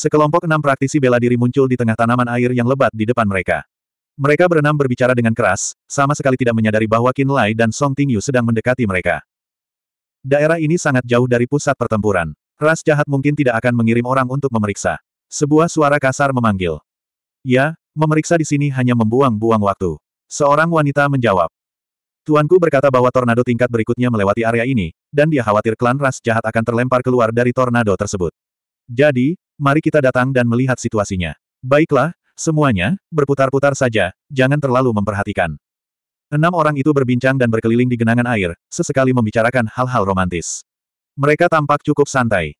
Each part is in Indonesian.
Sekelompok enam praktisi bela diri muncul di tengah tanaman air yang lebat di depan mereka. Mereka berenam berbicara dengan keras, sama sekali tidak menyadari bahwa Qin Lai dan Song Tingyu sedang mendekati mereka. Daerah ini sangat jauh dari pusat pertempuran. Ras jahat mungkin tidak akan mengirim orang untuk memeriksa. Sebuah suara kasar memanggil. Ya, memeriksa di sini hanya membuang-buang waktu. Seorang wanita menjawab. Tuanku berkata bahwa tornado tingkat berikutnya melewati area ini, dan dia khawatir klan ras jahat akan terlempar keluar dari tornado tersebut. Jadi, mari kita datang dan melihat situasinya. Baiklah, semuanya, berputar-putar saja, jangan terlalu memperhatikan. Enam orang itu berbincang dan berkeliling di genangan air, sesekali membicarakan hal-hal romantis. Mereka tampak cukup santai.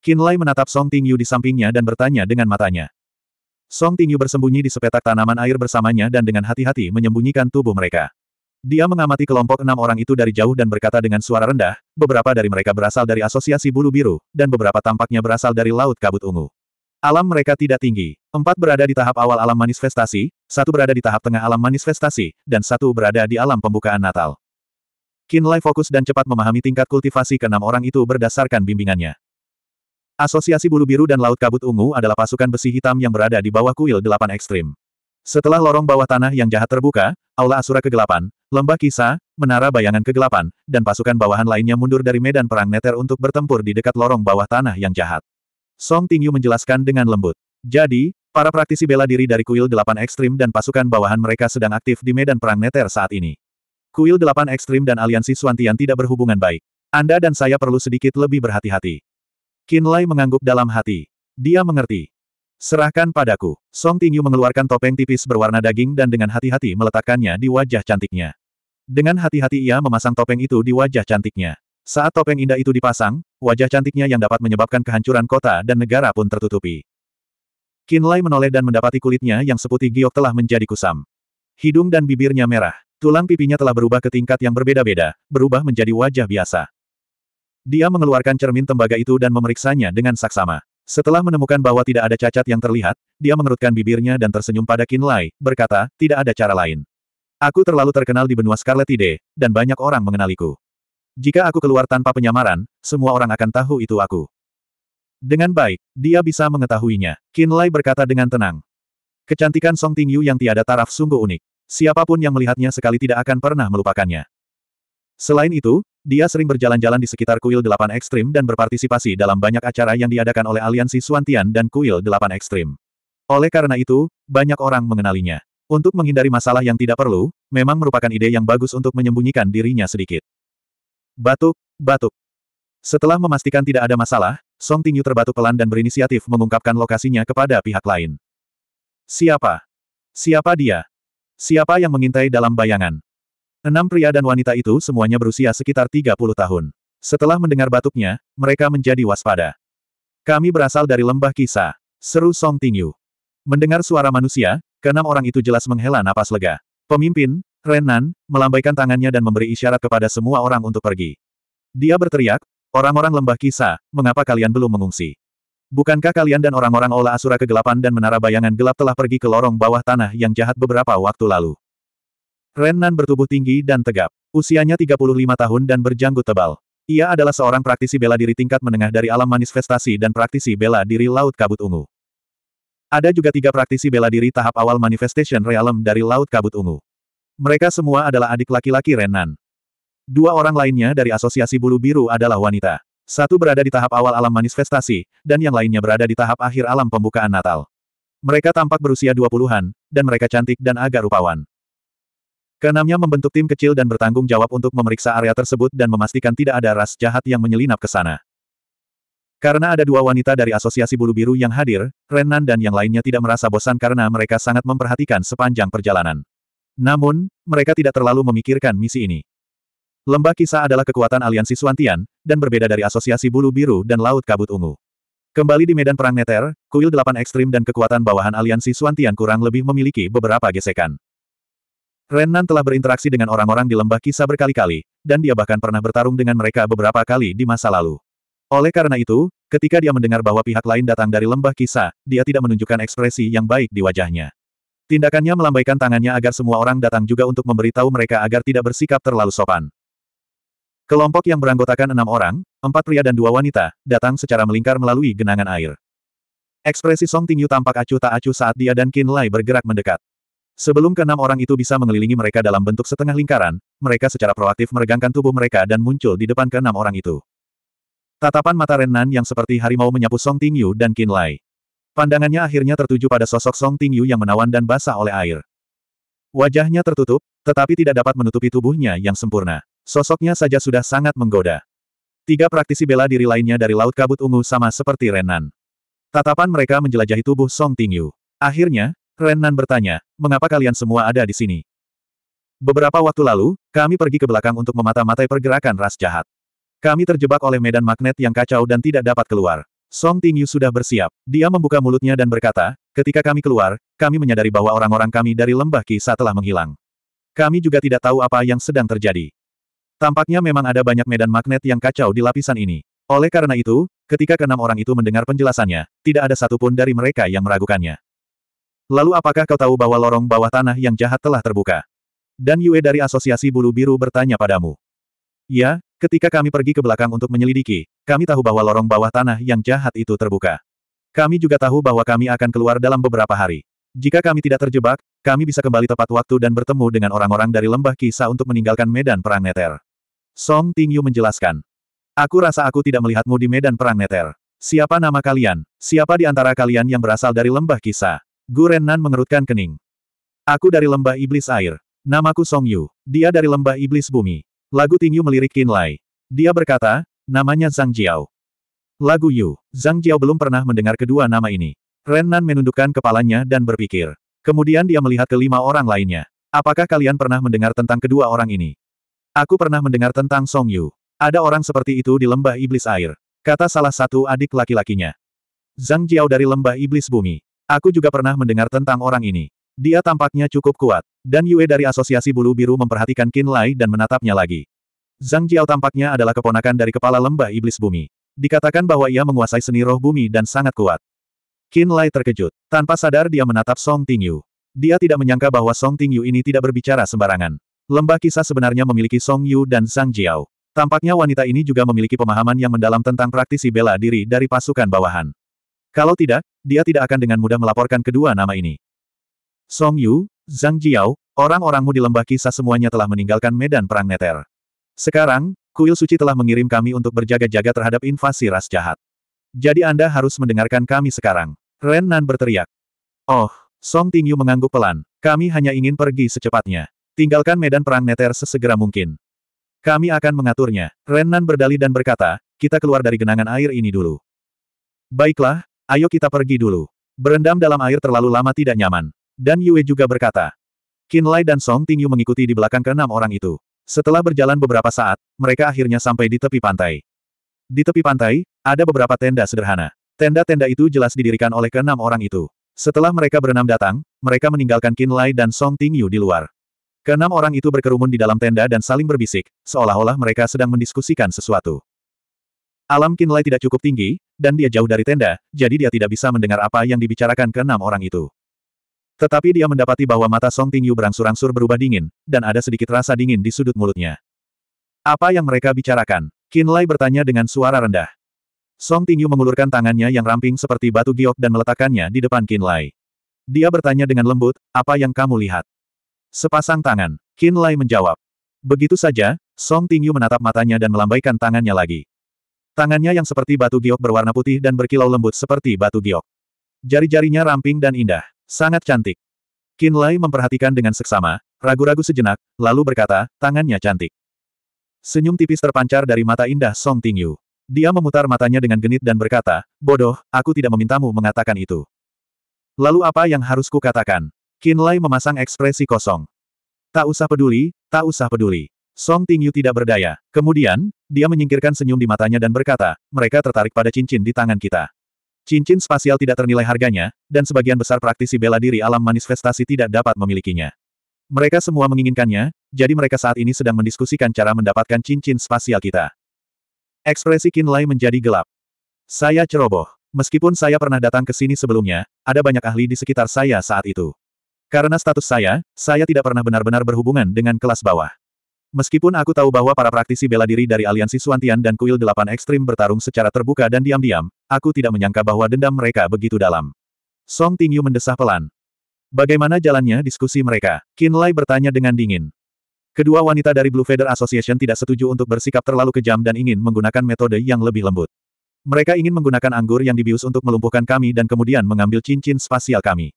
Kinlay menatap Song Tingyu di sampingnya dan bertanya dengan matanya. Song Tingyu bersembunyi di sepetak tanaman air bersamanya dan dengan hati-hati menyembunyikan tubuh mereka. Dia mengamati kelompok enam orang itu dari jauh dan berkata dengan suara rendah, beberapa dari mereka berasal dari asosiasi bulu biru, dan beberapa tampaknya berasal dari laut kabut ungu. Alam mereka tidak tinggi. Empat berada di tahap awal alam manifestasi, satu berada di tahap tengah alam manifestasi, dan satu berada di alam pembukaan Natal. Kinlay fokus dan cepat memahami tingkat kultivasi keenam orang itu berdasarkan bimbingannya. Asosiasi Bulu Biru dan Laut Kabut Ungu adalah pasukan besi hitam yang berada di bawah kuil delapan ekstrim. Setelah lorong bawah tanah yang jahat terbuka, Aula Asura Kegelapan, Lembah Kisah, Menara Bayangan Kegelapan, dan pasukan bawahan lainnya mundur dari medan perang Neter untuk bertempur di dekat lorong bawah tanah yang jahat. Song Tingyu menjelaskan dengan lembut. Jadi, para praktisi bela diri dari kuil delapan ekstrim dan pasukan bawahan mereka sedang aktif di medan perang Neter saat ini. Kuil delapan ekstrim dan aliansi Suantian tidak berhubungan baik. Anda dan saya perlu sedikit lebih berhati-hati. Kinlay mengangguk dalam hati. Dia mengerti. Serahkan padaku. Song Tingyu mengeluarkan topeng tipis berwarna daging dan dengan hati-hati meletakkannya di wajah cantiknya. Dengan hati-hati ia memasang topeng itu di wajah cantiknya. Saat topeng indah itu dipasang, wajah cantiknya yang dapat menyebabkan kehancuran kota dan negara pun tertutupi. Lai menoleh dan mendapati kulitnya yang seputih giok telah menjadi kusam. Hidung dan bibirnya merah. Tulang pipinya telah berubah ke tingkat yang berbeda-beda, berubah menjadi wajah biasa. Dia mengeluarkan cermin tembaga itu dan memeriksanya dengan saksama. Setelah menemukan bahwa tidak ada cacat yang terlihat, dia mengerutkan bibirnya dan tersenyum pada Lai, berkata, tidak ada cara lain. Aku terlalu terkenal di benua Scarlet Ide, dan banyak orang mengenaliku. Jika aku keluar tanpa penyamaran, semua orang akan tahu itu aku. Dengan baik, dia bisa mengetahuinya, Lai berkata dengan tenang. Kecantikan Song Tingyu yang tiada taraf sungguh unik. Siapapun yang melihatnya sekali tidak akan pernah melupakannya. Selain itu, dia sering berjalan-jalan di sekitar kuil delapan ekstrim dan berpartisipasi dalam banyak acara yang diadakan oleh aliansi Suantian dan kuil delapan ekstrim. Oleh karena itu, banyak orang mengenalinya. Untuk menghindari masalah yang tidak perlu, memang merupakan ide yang bagus untuk menyembunyikan dirinya sedikit. Batuk, batuk. Setelah memastikan tidak ada masalah, Song Tingyu terbatuk pelan dan berinisiatif mengungkapkan lokasinya kepada pihak lain. Siapa? Siapa dia? Siapa yang mengintai dalam bayangan? Enam pria dan wanita itu semuanya berusia sekitar 30 tahun. Setelah mendengar batuknya, mereka menjadi waspada. Kami berasal dari lembah kisah. Seru Song Tingyu. Mendengar suara manusia, keenam orang itu jelas menghela napas lega. Pemimpin, Renan, melambaikan tangannya dan memberi isyarat kepada semua orang untuk pergi. Dia berteriak, orang-orang lembah kisah, mengapa kalian belum mengungsi? Bukankah kalian dan orang-orang olah asura kegelapan dan menara bayangan gelap telah pergi ke lorong bawah tanah yang jahat beberapa waktu lalu? Renan bertubuh tinggi dan tegap. Usianya 35 tahun dan berjanggut tebal. Ia adalah seorang praktisi bela diri tingkat menengah dari alam manifestasi dan praktisi bela diri Laut Kabut Ungu. Ada juga tiga praktisi bela diri tahap awal Manifestation Realm dari Laut Kabut Ungu. Mereka semua adalah adik laki-laki Renan. Dua orang lainnya dari Asosiasi Bulu Biru adalah wanita. Satu berada di tahap awal alam manifestasi, dan yang lainnya berada di tahap akhir alam pembukaan Natal. Mereka tampak berusia 20-an, dan mereka cantik dan agak rupawan. Keenamnya membentuk tim kecil dan bertanggung jawab untuk memeriksa area tersebut dan memastikan tidak ada ras jahat yang menyelinap ke sana. Karena ada dua wanita dari Asosiasi Bulu Biru yang hadir, Renan dan yang lainnya tidak merasa bosan karena mereka sangat memperhatikan sepanjang perjalanan. Namun, mereka tidak terlalu memikirkan misi ini. Lembah Kisah adalah kekuatan aliansi Suantian, dan berbeda dari Asosiasi Bulu Biru dan Laut Kabut Ungu. Kembali di medan perang Neter, kuil delapan ekstrim dan kekuatan bawahan aliansi Suantian kurang lebih memiliki beberapa gesekan. Renan telah berinteraksi dengan orang-orang di lembah kisah berkali-kali, dan dia bahkan pernah bertarung dengan mereka beberapa kali di masa lalu. Oleh karena itu, ketika dia mendengar bahwa pihak lain datang dari lembah kisah, dia tidak menunjukkan ekspresi yang baik di wajahnya. Tindakannya melambaikan tangannya agar semua orang datang juga untuk memberitahu mereka agar tidak bersikap terlalu sopan. Kelompok yang beranggotakan enam orang, empat pria dan dua wanita, datang secara melingkar melalui genangan air. Ekspresi Song Tingyu tampak acuh tak acuh saat dia dan Qin Lai bergerak mendekat. Sebelum keenam orang itu bisa mengelilingi mereka dalam bentuk setengah lingkaran, mereka secara proaktif meregangkan tubuh mereka dan muncul di depan keenam orang itu. Tatapan mata Renan yang seperti harimau menyapu Song Tingyu dan Qin Lai. Pandangannya akhirnya tertuju pada sosok Song Tingyu yang menawan dan basah oleh air. Wajahnya tertutup, tetapi tidak dapat menutupi tubuhnya yang sempurna. Sosoknya saja sudah sangat menggoda. Tiga praktisi bela diri lainnya dari Laut Kabut Ungu sama seperti Renan. Tatapan mereka menjelajahi tubuh Song Tingyu. Akhirnya, Renan bertanya, mengapa kalian semua ada di sini? Beberapa waktu lalu, kami pergi ke belakang untuk memata-matai pergerakan ras jahat. Kami terjebak oleh medan magnet yang kacau dan tidak dapat keluar. Song Tingyu sudah bersiap. Dia membuka mulutnya dan berkata, ketika kami keluar, kami menyadari bahwa orang-orang kami dari lembah kisah telah menghilang. Kami juga tidak tahu apa yang sedang terjadi. Tampaknya memang ada banyak medan magnet yang kacau di lapisan ini. Oleh karena itu, ketika keenam orang itu mendengar penjelasannya, tidak ada satupun dari mereka yang meragukannya. Lalu apakah kau tahu bahwa lorong bawah tanah yang jahat telah terbuka? Dan Yue dari Asosiasi Bulu Biru bertanya padamu. Ya, ketika kami pergi ke belakang untuk menyelidiki, kami tahu bahwa lorong bawah tanah yang jahat itu terbuka. Kami juga tahu bahwa kami akan keluar dalam beberapa hari. Jika kami tidak terjebak, kami bisa kembali tepat waktu dan bertemu dengan orang-orang dari lembah Kisa untuk meninggalkan medan perang neter. Song Tingyu menjelaskan. Aku rasa aku tidak melihatmu di medan perang neter. Siapa nama kalian? Siapa di antara kalian yang berasal dari lembah kisah? Gu Renan mengerutkan kening. Aku dari lembah iblis air. Namaku Song Yu. Dia dari lembah iblis bumi. Lagu Ting Yu melirik Qin Lai. Dia berkata, namanya Zhang Jiao. Lagu Yu. Zhang Jiao belum pernah mendengar kedua nama ini. Renan menundukkan kepalanya dan berpikir. Kemudian dia melihat kelima orang lainnya. Apakah kalian pernah mendengar tentang kedua orang ini? Aku pernah mendengar tentang Song Yu. Ada orang seperti itu di lembah iblis air. Kata salah satu adik laki-lakinya. Zhang Jiao dari lembah iblis bumi. Aku juga pernah mendengar tentang orang ini. Dia tampaknya cukup kuat. Dan Yue dari Asosiasi Bulu Biru memperhatikan Qin Lai dan menatapnya lagi. Zhang Jiao tampaknya adalah keponakan dari kepala lembah iblis bumi. Dikatakan bahwa ia menguasai seni roh bumi dan sangat kuat. Qin Lai terkejut. Tanpa sadar dia menatap Song Ting Yu. Dia tidak menyangka bahwa Song Ting Yu ini tidak berbicara sembarangan. Lembah kisah sebenarnya memiliki Song Yu dan Zhang Jiao. Tampaknya wanita ini juga memiliki pemahaman yang mendalam tentang praktisi bela diri dari pasukan bawahan. Kalau tidak, dia tidak akan dengan mudah melaporkan kedua nama ini. Song Yu, Zhang Jiao, orang-orangmu di lembah kisah semuanya telah meninggalkan medan perang neter. Sekarang, kuil suci telah mengirim kami untuk berjaga-jaga terhadap invasi ras jahat. Jadi Anda harus mendengarkan kami sekarang. Ren Nan berteriak. Oh, Song Tingyu mengangguk pelan. Kami hanya ingin pergi secepatnya. Tinggalkan medan perang neter sesegera mungkin. Kami akan mengaturnya. Ren Nan berdali dan berkata, kita keluar dari genangan air ini dulu. Baiklah, Ayo kita pergi dulu. Berendam dalam air terlalu lama tidak nyaman. Dan Yue juga berkata. Qin Lai dan Song Tingyu mengikuti di belakang keenam orang itu. Setelah berjalan beberapa saat, mereka akhirnya sampai di tepi pantai. Di tepi pantai, ada beberapa tenda sederhana. Tenda-tenda itu jelas didirikan oleh keenam orang itu. Setelah mereka berenam datang, mereka meninggalkan Qin Lai dan Song Tingyu di luar. Keenam orang itu berkerumun di dalam tenda dan saling berbisik, seolah-olah mereka sedang mendiskusikan sesuatu. Alam Kinlay tidak cukup tinggi, dan dia jauh dari tenda, jadi dia tidak bisa mendengar apa yang dibicarakan keenam orang itu. Tetapi dia mendapati bahwa mata Song Tingyu berangsur-angsur berubah dingin, dan ada sedikit rasa dingin di sudut mulutnya. Apa yang mereka bicarakan? Kinlay bertanya dengan suara rendah. Song Tingyu mengulurkan tangannya yang ramping seperti batu giok dan meletakkannya di depan Kinlay. Dia bertanya dengan lembut, apa yang kamu lihat? Sepasang tangan. Kinlay menjawab. Begitu saja, Song Tingyu menatap matanya dan melambaikan tangannya lagi. Tangannya yang seperti batu giok berwarna putih dan berkilau lembut seperti batu giok. Jari-jarinya ramping dan indah. Sangat cantik. Qin Lai memperhatikan dengan seksama, ragu-ragu sejenak, lalu berkata, tangannya cantik. Senyum tipis terpancar dari mata indah Song Tingyu. Dia memutar matanya dengan genit dan berkata, bodoh, aku tidak memintamu mengatakan itu. Lalu apa yang harus kukatakan? Lai memasang ekspresi kosong. Tak usah peduli, tak usah peduli. Song Tingyu tidak berdaya. Kemudian, dia menyingkirkan senyum di matanya dan berkata, mereka tertarik pada cincin di tangan kita. Cincin spasial tidak ternilai harganya, dan sebagian besar praktisi bela diri alam manifestasi tidak dapat memilikinya. Mereka semua menginginkannya, jadi mereka saat ini sedang mendiskusikan cara mendapatkan cincin spasial kita. Ekspresi Qin Lai menjadi gelap. Saya ceroboh. Meskipun saya pernah datang ke sini sebelumnya, ada banyak ahli di sekitar saya saat itu. Karena status saya, saya tidak pernah benar-benar berhubungan dengan kelas bawah. Meskipun aku tahu bahwa para praktisi bela diri dari aliansi Suantian dan Kuil Delapan Ekstrim bertarung secara terbuka dan diam-diam, aku tidak menyangka bahwa dendam mereka begitu dalam. Song Tingyu mendesah pelan. Bagaimana jalannya diskusi mereka? Qin Lai bertanya dengan dingin. Kedua wanita dari Blue Feather Association tidak setuju untuk bersikap terlalu kejam dan ingin menggunakan metode yang lebih lembut. Mereka ingin menggunakan anggur yang dibius untuk melumpuhkan kami dan kemudian mengambil cincin spasial kami.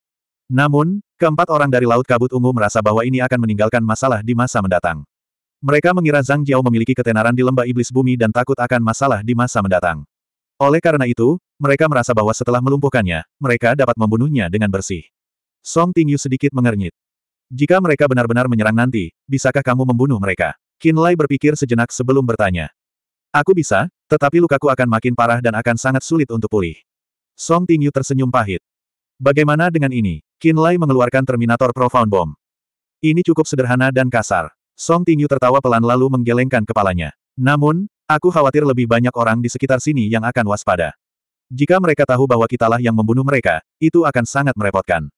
Namun, keempat orang dari Laut Kabut Ungu merasa bahwa ini akan meninggalkan masalah di masa mendatang. Mereka mengira Zhang Jiao memiliki ketenaran di lembah iblis bumi dan takut akan masalah di masa mendatang. Oleh karena itu, mereka merasa bahwa setelah melumpuhkannya, mereka dapat membunuhnya dengan bersih. Song Tingyu sedikit mengernyit. Jika mereka benar-benar menyerang nanti, bisakah kamu membunuh mereka? Qin Lai berpikir sejenak sebelum bertanya. Aku bisa, tetapi lukaku akan makin parah dan akan sangat sulit untuk pulih. Song Tingyu tersenyum pahit. Bagaimana dengan ini? Qin Lai mengeluarkan Terminator Profound Bomb. Ini cukup sederhana dan kasar. Song Tingyu tertawa pelan lalu menggelengkan kepalanya. Namun, aku khawatir lebih banyak orang di sekitar sini yang akan waspada. Jika mereka tahu bahwa kitalah yang membunuh mereka, itu akan sangat merepotkan.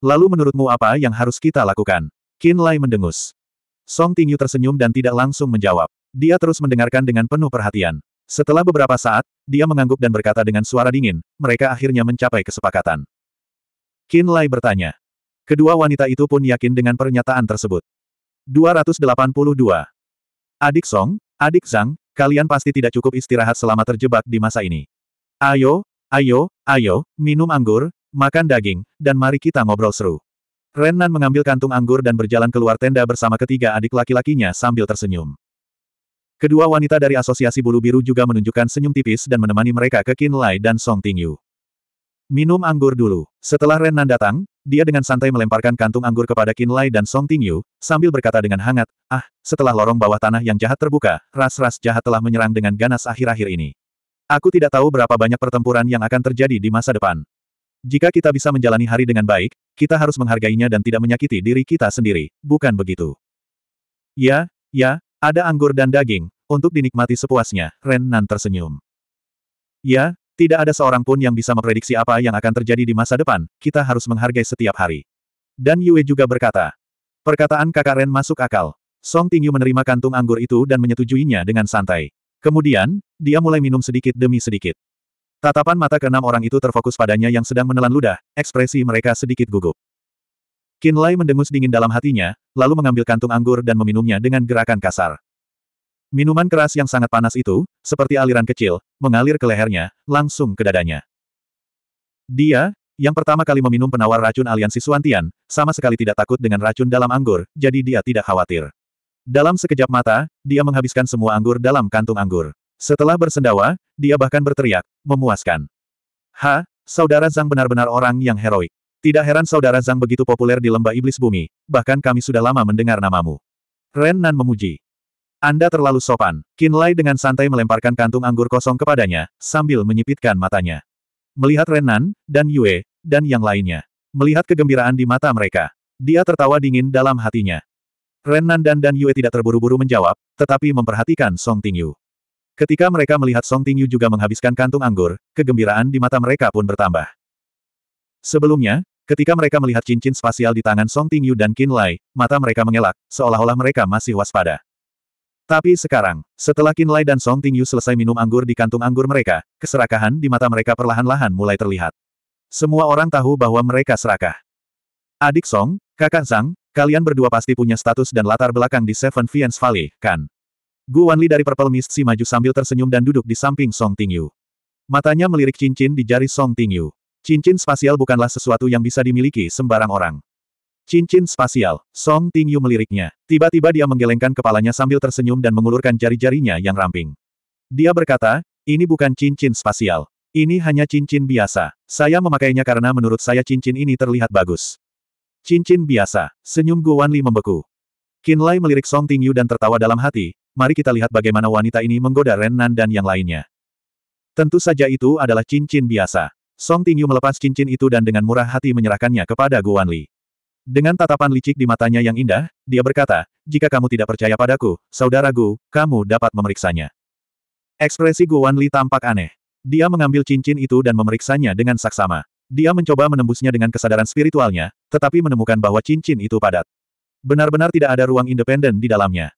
Lalu menurutmu apa yang harus kita lakukan? Qin Lai mendengus. Song Tingyu tersenyum dan tidak langsung menjawab. Dia terus mendengarkan dengan penuh perhatian. Setelah beberapa saat, dia mengangguk dan berkata dengan suara dingin, mereka akhirnya mencapai kesepakatan. Qin Lai bertanya. Kedua wanita itu pun yakin dengan pernyataan tersebut. 282. Adik Song, adik Zhang, kalian pasti tidak cukup istirahat selama terjebak di masa ini. Ayo, ayo, ayo, minum anggur, makan daging, dan mari kita ngobrol seru. Renan mengambil kantung anggur dan berjalan keluar tenda bersama ketiga adik laki-lakinya sambil tersenyum. Kedua wanita dari Asosiasi Bulu Biru juga menunjukkan senyum tipis dan menemani mereka ke Qin Lai dan Song Tingyu. Minum anggur dulu. Setelah Ren Nan datang, dia dengan santai melemparkan kantung anggur kepada Qin Lai dan Song Tingyu, sambil berkata dengan hangat, Ah, setelah lorong bawah tanah yang jahat terbuka, ras-ras jahat telah menyerang dengan ganas akhir-akhir ini. Aku tidak tahu berapa banyak pertempuran yang akan terjadi di masa depan. Jika kita bisa menjalani hari dengan baik, kita harus menghargainya dan tidak menyakiti diri kita sendiri, bukan begitu? Ya, ya, ada anggur dan daging, untuk dinikmati sepuasnya, Ren Nan tersenyum. Ya, tidak ada seorang pun yang bisa memprediksi apa yang akan terjadi di masa depan, kita harus menghargai setiap hari. Dan Yue juga berkata. Perkataan kakak Ren masuk akal. Song Tingyu menerima kantung anggur itu dan menyetujuinya dengan santai. Kemudian, dia mulai minum sedikit demi sedikit. Tatapan mata keenam orang itu terfokus padanya yang sedang menelan ludah, ekspresi mereka sedikit gugup. Qin Lai mendengus dingin dalam hatinya, lalu mengambil kantung anggur dan meminumnya dengan gerakan kasar. Minuman keras yang sangat panas itu, seperti aliran kecil, mengalir ke lehernya, langsung ke dadanya. Dia, yang pertama kali meminum penawar racun aliansi Suantian, sama sekali tidak takut dengan racun dalam anggur, jadi dia tidak khawatir. Dalam sekejap mata, dia menghabiskan semua anggur dalam kantung anggur. Setelah bersendawa, dia bahkan berteriak, memuaskan. Ha, saudara Zhang benar-benar orang yang heroik. Tidak heran saudara Zhang begitu populer di lembah iblis bumi, bahkan kami sudah lama mendengar namamu. Ren Nan memuji. Anda terlalu sopan. Lai dengan santai melemparkan kantung anggur kosong kepadanya, sambil menyipitkan matanya. Melihat Renan, dan Yue, dan yang lainnya. Melihat kegembiraan di mata mereka. Dia tertawa dingin dalam hatinya. Renan dan Dan Yue tidak terburu-buru menjawab, tetapi memperhatikan Song Tingyu. Ketika mereka melihat Song Tingyu juga menghabiskan kantung anggur, kegembiraan di mata mereka pun bertambah. Sebelumnya, ketika mereka melihat cincin spasial di tangan Song Tingyu dan Qin Lai, mata mereka mengelak, seolah-olah mereka masih waspada. Tapi sekarang, setelah Qin Lai dan Song Tingyu selesai minum anggur di kantung anggur mereka, keserakahan di mata mereka perlahan-lahan mulai terlihat. Semua orang tahu bahwa mereka serakah. Adik Song, kakak Zhang, kalian berdua pasti punya status dan latar belakang di Seven Fiends Valley, kan? Gu Wanli dari Purple Mist si maju sambil tersenyum dan duduk di samping Song Tingyu. Matanya melirik cincin di jari Song Tingyu. Cincin spasial bukanlah sesuatu yang bisa dimiliki sembarang orang. Cincin spasial. Song Tingyu meliriknya. Tiba-tiba dia menggelengkan kepalanya sambil tersenyum dan mengulurkan jari-jarinya yang ramping. Dia berkata, ini bukan cincin spasial. Ini hanya cincin biasa. Saya memakainya karena menurut saya cincin ini terlihat bagus. Cincin biasa. Senyum Gu Wanli membeku. Qin Lai melirik Song Tingyu dan tertawa dalam hati, mari kita lihat bagaimana wanita ini menggoda Ren Nan dan yang lainnya. Tentu saja itu adalah cincin biasa. Song Tingyu melepas cincin itu dan dengan murah hati menyerahkannya kepada Gu Wanli. Dengan tatapan licik di matanya yang indah, dia berkata, jika kamu tidak percaya padaku, saudara Gu, kamu dapat memeriksanya. Ekspresi Gu Wanli tampak aneh. Dia mengambil cincin itu dan memeriksanya dengan saksama. Dia mencoba menembusnya dengan kesadaran spiritualnya, tetapi menemukan bahwa cincin itu padat. Benar-benar tidak ada ruang independen di dalamnya.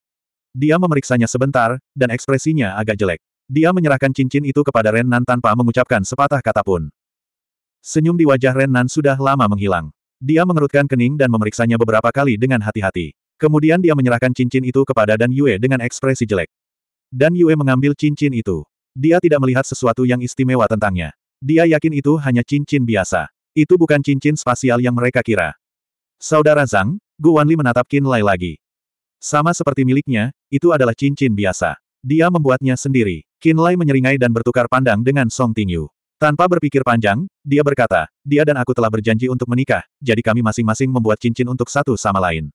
Dia memeriksanya sebentar, dan ekspresinya agak jelek. Dia menyerahkan cincin itu kepada Ren Nan tanpa mengucapkan sepatah kata pun. Senyum di wajah Ren Nan sudah lama menghilang. Dia mengerutkan kening dan memeriksanya beberapa kali dengan hati-hati. Kemudian dia menyerahkan cincin itu kepada Dan Yue dengan ekspresi jelek. Dan Yue mengambil cincin itu. Dia tidak melihat sesuatu yang istimewa tentangnya. Dia yakin itu hanya cincin biasa. Itu bukan cincin spasial yang mereka kira. Saudara Zhang, Gu Wanli menatap Qin Lai lagi. Sama seperti miliknya, itu adalah cincin biasa. Dia membuatnya sendiri. Qin Lai menyeringai dan bertukar pandang dengan Song Tingyu. Tanpa berpikir panjang, dia berkata, dia dan aku telah berjanji untuk menikah, jadi kami masing-masing membuat cincin untuk satu sama lain.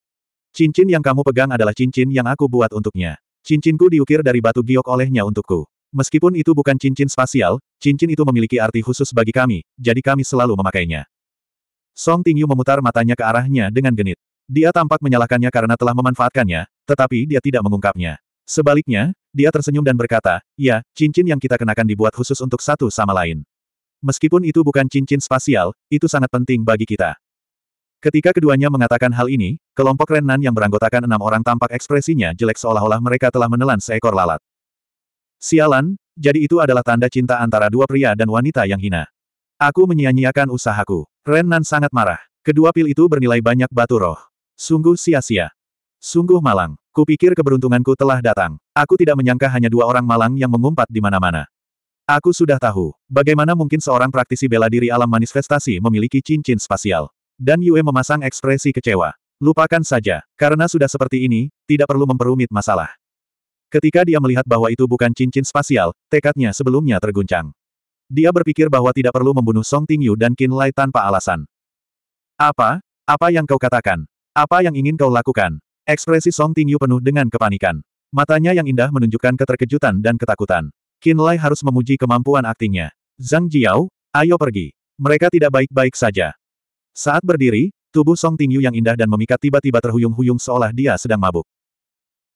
Cincin yang kamu pegang adalah cincin yang aku buat untuknya. Cincinku diukir dari batu giok olehnya untukku. Meskipun itu bukan cincin spasial, cincin itu memiliki arti khusus bagi kami, jadi kami selalu memakainya. Song Tingyu memutar matanya ke arahnya dengan genit. Dia tampak menyalahkannya karena telah memanfaatkannya, tetapi dia tidak mengungkapnya. Sebaliknya, dia tersenyum dan berkata, ya, cincin yang kita kenakan dibuat khusus untuk satu sama lain. Meskipun itu bukan cincin spasial, itu sangat penting bagi kita. Ketika keduanya mengatakan hal ini, kelompok Renan yang beranggotakan enam orang tampak ekspresinya jelek seolah-olah mereka telah menelan seekor lalat. Sialan, jadi itu adalah tanda cinta antara dua pria dan wanita yang hina. Aku menyia-nyiakan usahaku. Renan sangat marah. Kedua pil itu bernilai banyak batu roh. Sungguh sia-sia. Sungguh malang. Kupikir keberuntunganku telah datang. Aku tidak menyangka hanya dua orang malang yang mengumpat di mana-mana. Aku sudah tahu, bagaimana mungkin seorang praktisi bela diri alam manifestasi memiliki cincin spasial. Dan Yue memasang ekspresi kecewa. Lupakan saja, karena sudah seperti ini, tidak perlu memperumit masalah. Ketika dia melihat bahwa itu bukan cincin spasial, tekadnya sebelumnya terguncang. Dia berpikir bahwa tidak perlu membunuh Song Tingyu dan Qin Lai tanpa alasan. Apa? Apa yang kau katakan? Apa yang ingin kau lakukan? Ekspresi Song Tingyu penuh dengan kepanikan. Matanya yang indah menunjukkan keterkejutan dan ketakutan. Qin Lai harus memuji kemampuan aktingnya. Zhang Jiao, ayo pergi. Mereka tidak baik-baik saja. Saat berdiri, tubuh Song Tingyu yang indah dan memikat tiba-tiba terhuyung-huyung seolah dia sedang mabuk.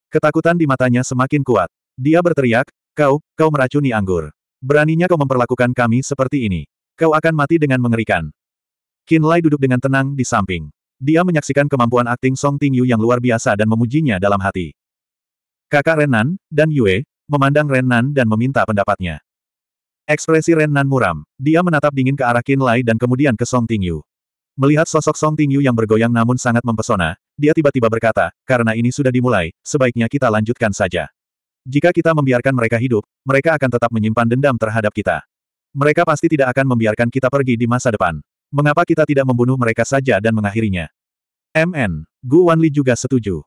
Ketakutan di matanya semakin kuat. Dia berteriak, kau, kau meracuni anggur. Beraninya kau memperlakukan kami seperti ini. Kau akan mati dengan mengerikan. Qin Lai duduk dengan tenang di samping. Dia menyaksikan kemampuan akting Song Tingyu yang luar biasa dan memujinya dalam hati. Kakak Renan, dan Yue, memandang Renan dan meminta pendapatnya. Ekspresi Renan muram, dia menatap dingin ke arah Qin Lai dan kemudian ke Song Tingyu. Melihat sosok Song Tingyu yang bergoyang namun sangat mempesona, dia tiba-tiba berkata, karena ini sudah dimulai, sebaiknya kita lanjutkan saja. Jika kita membiarkan mereka hidup, mereka akan tetap menyimpan dendam terhadap kita. Mereka pasti tidak akan membiarkan kita pergi di masa depan. Mengapa kita tidak membunuh mereka saja dan mengakhirinya? MN, Gu Wanli juga setuju.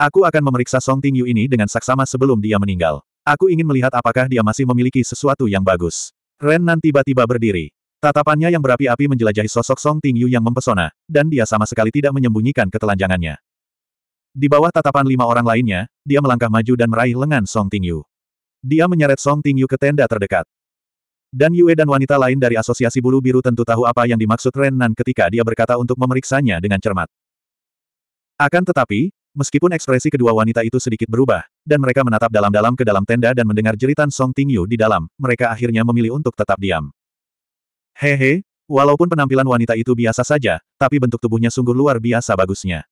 Aku akan memeriksa Song Tingyu ini dengan saksama sebelum dia meninggal. Aku ingin melihat apakah dia masih memiliki sesuatu yang bagus. Ren Nan tiba-tiba berdiri. Tatapannya yang berapi-api menjelajahi sosok Song Tingyu yang mempesona, dan dia sama sekali tidak menyembunyikan ketelanjangannya. Di bawah tatapan lima orang lainnya, dia melangkah maju dan meraih lengan Song Tingyu. Dia menyeret Song Tingyu ke tenda terdekat. Dan Yue dan wanita lain dari Asosiasi Bulu Biru tentu tahu apa yang dimaksud Ren Nan ketika dia berkata untuk memeriksanya dengan cermat. Akan tetapi, Meskipun ekspresi kedua wanita itu sedikit berubah, dan mereka menatap dalam-dalam ke dalam tenda dan mendengar jeritan Song Tingyu di dalam, mereka akhirnya memilih untuk tetap diam. Hehe, walaupun penampilan wanita itu biasa saja, tapi bentuk tubuhnya sungguh luar biasa bagusnya.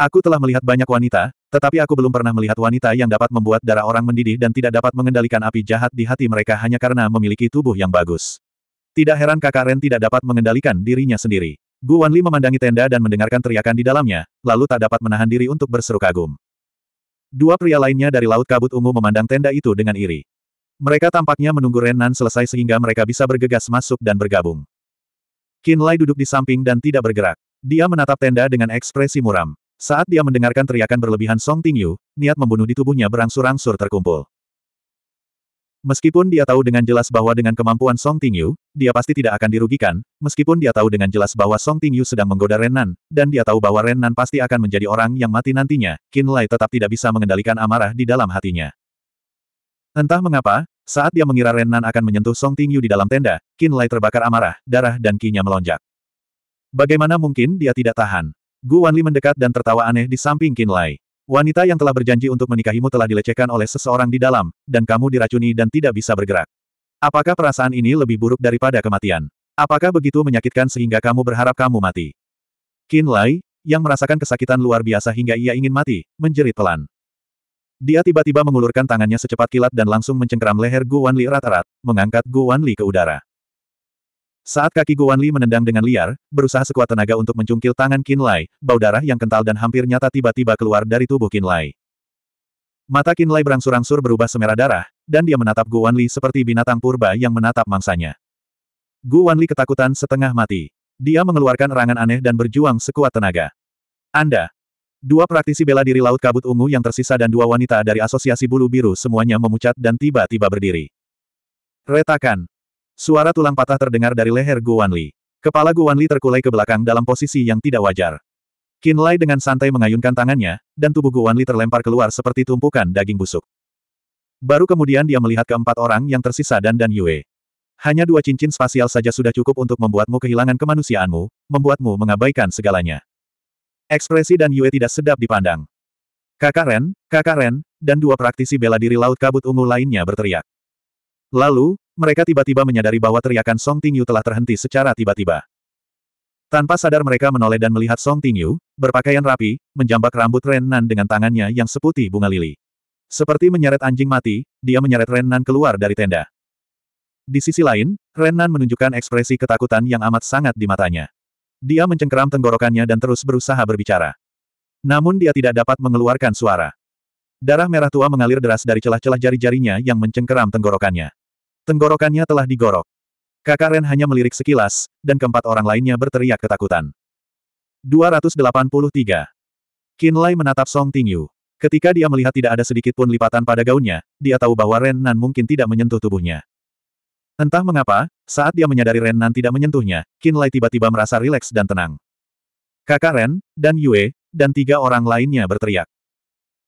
Aku telah melihat banyak wanita, tetapi aku belum pernah melihat wanita yang dapat membuat darah orang mendidih dan tidak dapat mengendalikan api jahat di hati mereka hanya karena memiliki tubuh yang bagus. Tidak heran kakak Ren tidak dapat mengendalikan dirinya sendiri. Gu Wanli memandangi tenda dan mendengarkan teriakan di dalamnya, lalu tak dapat menahan diri untuk berseru kagum. Dua pria lainnya dari Laut Kabut Ungu memandang tenda itu dengan iri. Mereka tampaknya menunggu Renan selesai sehingga mereka bisa bergegas masuk dan bergabung. Qin Lai duduk di samping dan tidak bergerak. Dia menatap tenda dengan ekspresi muram. Saat dia mendengarkan teriakan berlebihan Song Tingyu, niat membunuh di tubuhnya berangsur-angsur terkumpul. Meskipun dia tahu dengan jelas bahwa dengan kemampuan Song Tingyu, dia pasti tidak akan dirugikan, meskipun dia tahu dengan jelas bahwa Song Tingyu sedang menggoda Renan, dan dia tahu bahwa Renan pasti akan menjadi orang yang mati nantinya, Qin Lai tetap tidak bisa mengendalikan amarah di dalam hatinya. Entah mengapa, saat dia mengira Renan akan menyentuh Song Tingyu di dalam tenda, Qin Lai terbakar amarah, darah dan kinya melonjak. Bagaimana mungkin dia tidak tahan? Gu Wanli mendekat dan tertawa aneh di samping Qin Lai. Wanita yang telah berjanji untuk menikahimu telah dilecehkan oleh seseorang di dalam, dan kamu diracuni dan tidak bisa bergerak. Apakah perasaan ini lebih buruk daripada kematian? Apakah begitu menyakitkan sehingga kamu berharap kamu mati? Qin Lai, yang merasakan kesakitan luar biasa hingga ia ingin mati, menjerit pelan. Dia tiba-tiba mengulurkan tangannya secepat kilat dan langsung mencengkeram leher Guan Li erat erat mengangkat Guan Li ke udara. Saat kaki Guan Li menendang dengan liar, berusaha sekuat tenaga untuk mencungkil tangan Qin Lai, bau darah yang kental dan hampir nyata tiba-tiba keluar dari tubuh Qin Lai. Mata Qin Lai berangsur-angsur berubah semerah darah, dan dia menatap Guan Li seperti binatang purba yang menatap mangsanya. Guan Li ketakutan setengah mati. Dia mengeluarkan erangan aneh dan berjuang sekuat tenaga. Anda. Dua praktisi bela diri Laut Kabut Ungu yang tersisa dan dua wanita dari Asosiasi Bulu Biru semuanya memucat dan tiba-tiba berdiri. Retakan. Suara tulang patah terdengar dari leher Guanli. Kepala Guanli terkulai ke belakang dalam posisi yang tidak wajar. Qin Lai dengan santai mengayunkan tangannya, dan tubuh Guanli terlempar keluar seperti tumpukan daging busuk. Baru kemudian dia melihat keempat orang yang tersisa dan Dan Yue. Hanya dua cincin spasial saja sudah cukup untuk membuatmu kehilangan kemanusiaanmu, membuatmu mengabaikan segalanya. Ekspresi Dan Yue tidak sedap dipandang. Kakak Ren, Kakak Ren, dan dua praktisi bela diri laut kabut ungu lainnya berteriak. Lalu, mereka tiba-tiba menyadari bahwa teriakan Song Tingyu telah terhenti secara tiba-tiba. Tanpa sadar mereka menoleh dan melihat Song Tingyu, berpakaian rapi, menjambak rambut Ren Nan dengan tangannya yang seputih bunga lili. Seperti menyeret anjing mati, dia menyeret Ren Nan keluar dari tenda. Di sisi lain, Ren Nan menunjukkan ekspresi ketakutan yang amat sangat di matanya. Dia mencengkeram tenggorokannya dan terus berusaha berbicara. Namun dia tidak dapat mengeluarkan suara. Darah merah tua mengalir deras dari celah-celah jari-jarinya yang mencengkeram tenggorokannya. Tenggorokannya telah digorok. Kakak Ren hanya melirik sekilas, dan keempat orang lainnya berteriak ketakutan. 283. Lai menatap Song Tingyu. Ketika dia melihat tidak ada sedikit pun lipatan pada gaunnya, dia tahu bahwa Ren Nan mungkin tidak menyentuh tubuhnya. Entah mengapa, saat dia menyadari Ren Nan tidak menyentuhnya, Lai tiba-tiba merasa rileks dan tenang. Kakak Ren, dan Yue, dan tiga orang lainnya berteriak.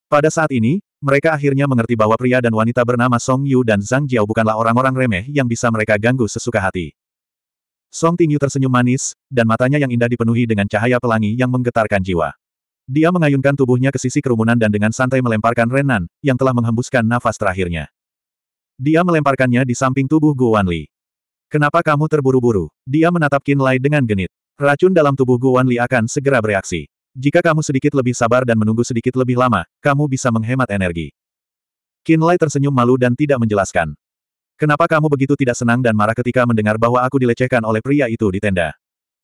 Pada saat ini, mereka akhirnya mengerti bahwa pria dan wanita bernama Song Yu dan Zhang Jiao bukanlah orang-orang remeh yang bisa mereka ganggu sesuka hati. Song Tingyu tersenyum manis, dan matanya yang indah dipenuhi dengan cahaya pelangi yang menggetarkan jiwa. Dia mengayunkan tubuhnya ke sisi kerumunan dan dengan santai melemparkan Renan, yang telah menghembuskan nafas terakhirnya. Dia melemparkannya di samping tubuh Gu Wanli. Kenapa kamu terburu-buru? Dia menatap Qin Lai dengan genit. Racun dalam tubuh Gu Wanli akan segera bereaksi. Jika kamu sedikit lebih sabar dan menunggu sedikit lebih lama, kamu bisa menghemat energi. Lai tersenyum malu dan tidak menjelaskan. Kenapa kamu begitu tidak senang dan marah ketika mendengar bahwa aku dilecehkan oleh pria itu di tenda?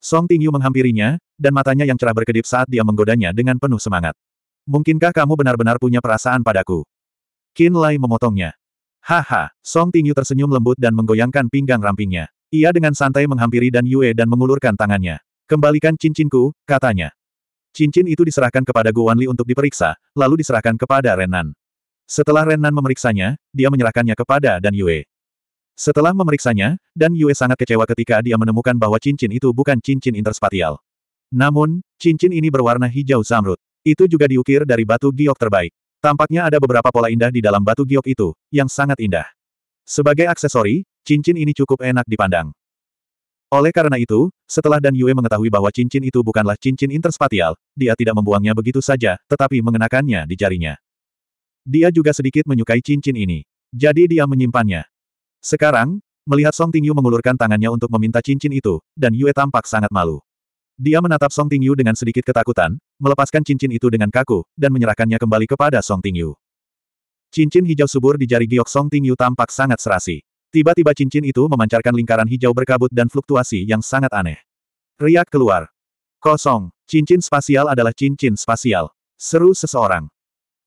Song Tingyu menghampirinya, dan matanya yang cerah berkedip saat dia menggodanya dengan penuh semangat. Mungkinkah kamu benar-benar punya perasaan padaku? Lai memotongnya. Haha, Song Tingyu tersenyum lembut dan menggoyangkan pinggang rampingnya. Ia dengan santai menghampiri Dan Yue dan mengulurkan tangannya. Kembalikan cincinku, katanya. Cincin itu diserahkan kepada Guo Wanli untuk diperiksa, lalu diserahkan kepada Renan. Setelah Renan memeriksanya, dia menyerahkannya kepada Dan Yue. Setelah memeriksanya, Dan Yue sangat kecewa ketika dia menemukan bahwa cincin itu bukan cincin interspatial. Namun, cincin ini berwarna hijau zamrud. Itu juga diukir dari batu giok terbaik. Tampaknya ada beberapa pola indah di dalam batu giok itu, yang sangat indah. Sebagai aksesori, cincin ini cukup enak dipandang. Oleh karena itu, setelah Dan Yue mengetahui bahwa cincin itu bukanlah cincin interspatial, dia tidak membuangnya begitu saja, tetapi mengenakannya di jarinya. Dia juga sedikit menyukai cincin ini. Jadi dia menyimpannya. Sekarang, melihat Song Tingyu mengulurkan tangannya untuk meminta cincin itu, Dan Yue tampak sangat malu. Dia menatap Song Tingyu dengan sedikit ketakutan, melepaskan cincin itu dengan kaku, dan menyerahkannya kembali kepada Song Tingyu. Cincin hijau subur di jari giok Song Tingyu tampak sangat serasi. Tiba-tiba cincin itu memancarkan lingkaran hijau berkabut dan fluktuasi yang sangat aneh. Riak keluar. Kosong. Cincin spasial adalah cincin spasial. Seru seseorang.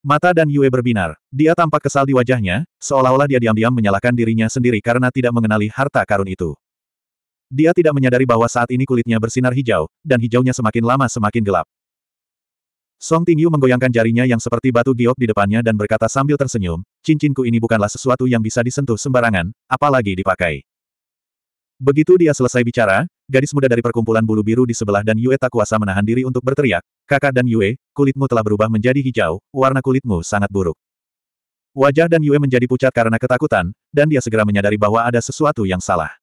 Mata dan Yue berbinar. Dia tampak kesal di wajahnya, seolah-olah dia diam-diam menyalahkan dirinya sendiri karena tidak mengenali harta karun itu. Dia tidak menyadari bahwa saat ini kulitnya bersinar hijau, dan hijaunya semakin lama semakin gelap. Song Tingyu menggoyangkan jarinya yang seperti batu giok di depannya dan berkata sambil tersenyum, cincinku ini bukanlah sesuatu yang bisa disentuh sembarangan, apalagi dipakai. Begitu dia selesai bicara, gadis muda dari perkumpulan bulu biru di sebelah dan Yue tak kuasa menahan diri untuk berteriak, kakak dan Yue, kulitmu telah berubah menjadi hijau, warna kulitmu sangat buruk. Wajah dan Yue menjadi pucat karena ketakutan, dan dia segera menyadari bahwa ada sesuatu yang salah.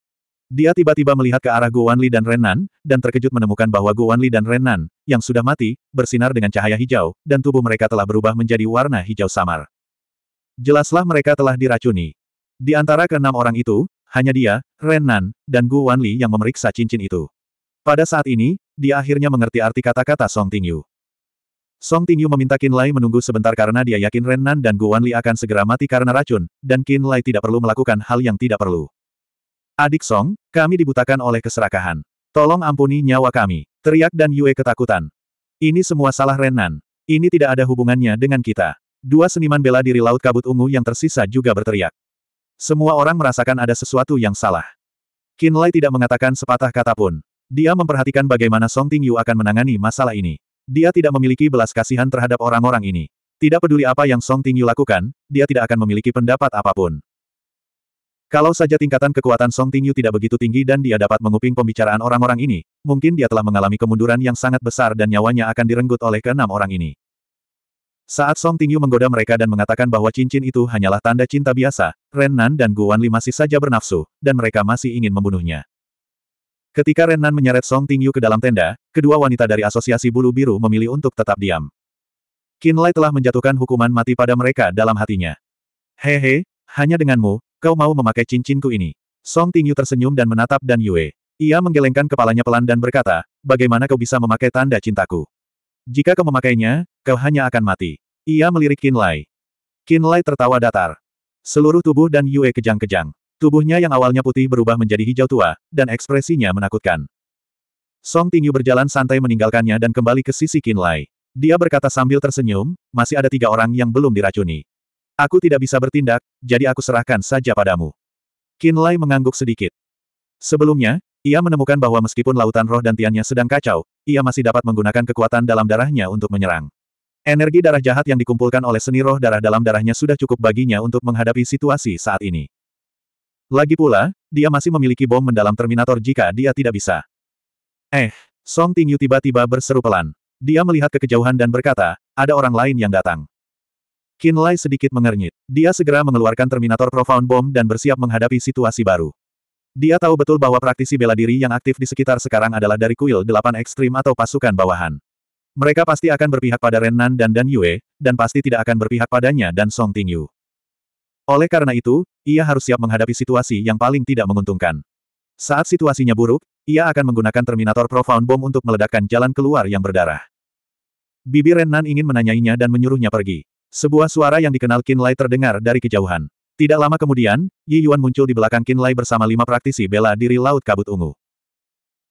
Dia tiba-tiba melihat ke arah Guanli dan Renan, dan terkejut menemukan bahwa Guanli dan Renan, yang sudah mati, bersinar dengan cahaya hijau, dan tubuh mereka telah berubah menjadi warna hijau samar. Jelaslah mereka telah diracuni. Di antara keenam orang itu, hanya dia, Renan, dan Guanli yang memeriksa cincin itu. Pada saat ini, dia akhirnya mengerti arti kata-kata Song Tingyu. Song Tingyu meminta Qin Lai menunggu sebentar karena dia yakin Renan dan Guanli akan segera mati karena racun, dan Qin Lai tidak perlu melakukan hal yang tidak perlu. Adik Song, kami dibutakan oleh keserakahan. Tolong ampuni nyawa kami. Teriak dan Yue ketakutan. Ini semua salah Renan. Ini tidak ada hubungannya dengan kita. Dua seniman bela diri Laut Kabut Ungu yang tersisa juga berteriak. Semua orang merasakan ada sesuatu yang salah. Lai tidak mengatakan sepatah kata pun. Dia memperhatikan bagaimana Song Ting Yu akan menangani masalah ini. Dia tidak memiliki belas kasihan terhadap orang-orang ini. Tidak peduli apa yang Song Ting Yu lakukan, dia tidak akan memiliki pendapat apapun. Kalau saja tingkatan kekuatan Song Tingyu tidak begitu tinggi dan dia dapat menguping pembicaraan orang-orang ini, mungkin dia telah mengalami kemunduran yang sangat besar dan nyawanya akan direnggut oleh keenam orang ini. Saat Song Tingyu menggoda mereka dan mengatakan bahwa cincin itu hanyalah tanda cinta biasa, Ren Nan dan Guan Li masih saja bernafsu, dan mereka masih ingin membunuhnya. Ketika Ren Nan menyeret Song Tingyu ke dalam tenda, kedua wanita dari asosiasi bulu biru memilih untuk tetap diam. Qin Lai telah menjatuhkan hukuman mati pada mereka dalam hatinya. Hehe, hanya denganmu, Kau mau memakai cincinku ini? Song Tingyu tersenyum dan menatap Dan Yue. Ia menggelengkan kepalanya pelan dan berkata, bagaimana kau bisa memakai tanda cintaku? Jika kau memakainya, kau hanya akan mati. Ia melirik Qin Lai. Qin Lai tertawa datar. Seluruh tubuh Dan Yue kejang-kejang. Tubuhnya yang awalnya putih berubah menjadi hijau tua, dan ekspresinya menakutkan. Song Tingyu berjalan santai meninggalkannya dan kembali ke sisi Qin Lai. Dia berkata sambil tersenyum, masih ada tiga orang yang belum diracuni. Aku tidak bisa bertindak, jadi aku serahkan saja padamu. Lai mengangguk sedikit. Sebelumnya, ia menemukan bahwa meskipun lautan roh dan tiannya sedang kacau, ia masih dapat menggunakan kekuatan dalam darahnya untuk menyerang. Energi darah jahat yang dikumpulkan oleh seni roh darah dalam darahnya sudah cukup baginya untuk menghadapi situasi saat ini. Lagi pula, dia masih memiliki bom mendalam Terminator jika dia tidak bisa. Eh, Song Tingyu tiba-tiba berseru pelan. Dia melihat ke kejauhan dan berkata, ada orang lain yang datang. Kinlay Lai sedikit mengernyit. Dia segera mengeluarkan Terminator Profound Bomb dan bersiap menghadapi situasi baru. Dia tahu betul bahwa praktisi bela diri yang aktif di sekitar sekarang adalah dari kuil delapan ekstrim atau pasukan bawahan. Mereka pasti akan berpihak pada Renan dan Dan Yue, dan pasti tidak akan berpihak padanya dan Song Tingyu. Oleh karena itu, ia harus siap menghadapi situasi yang paling tidak menguntungkan. Saat situasinya buruk, ia akan menggunakan Terminator Profound Bomb untuk meledakkan jalan keluar yang berdarah. Bibi Renan ingin menanyainya dan menyuruhnya pergi. Sebuah suara yang dikenal Kinlay terdengar dari kejauhan. Tidak lama kemudian, Yi Yuan muncul di belakang Kinlay bersama lima praktisi bela diri Laut Kabut Ungu.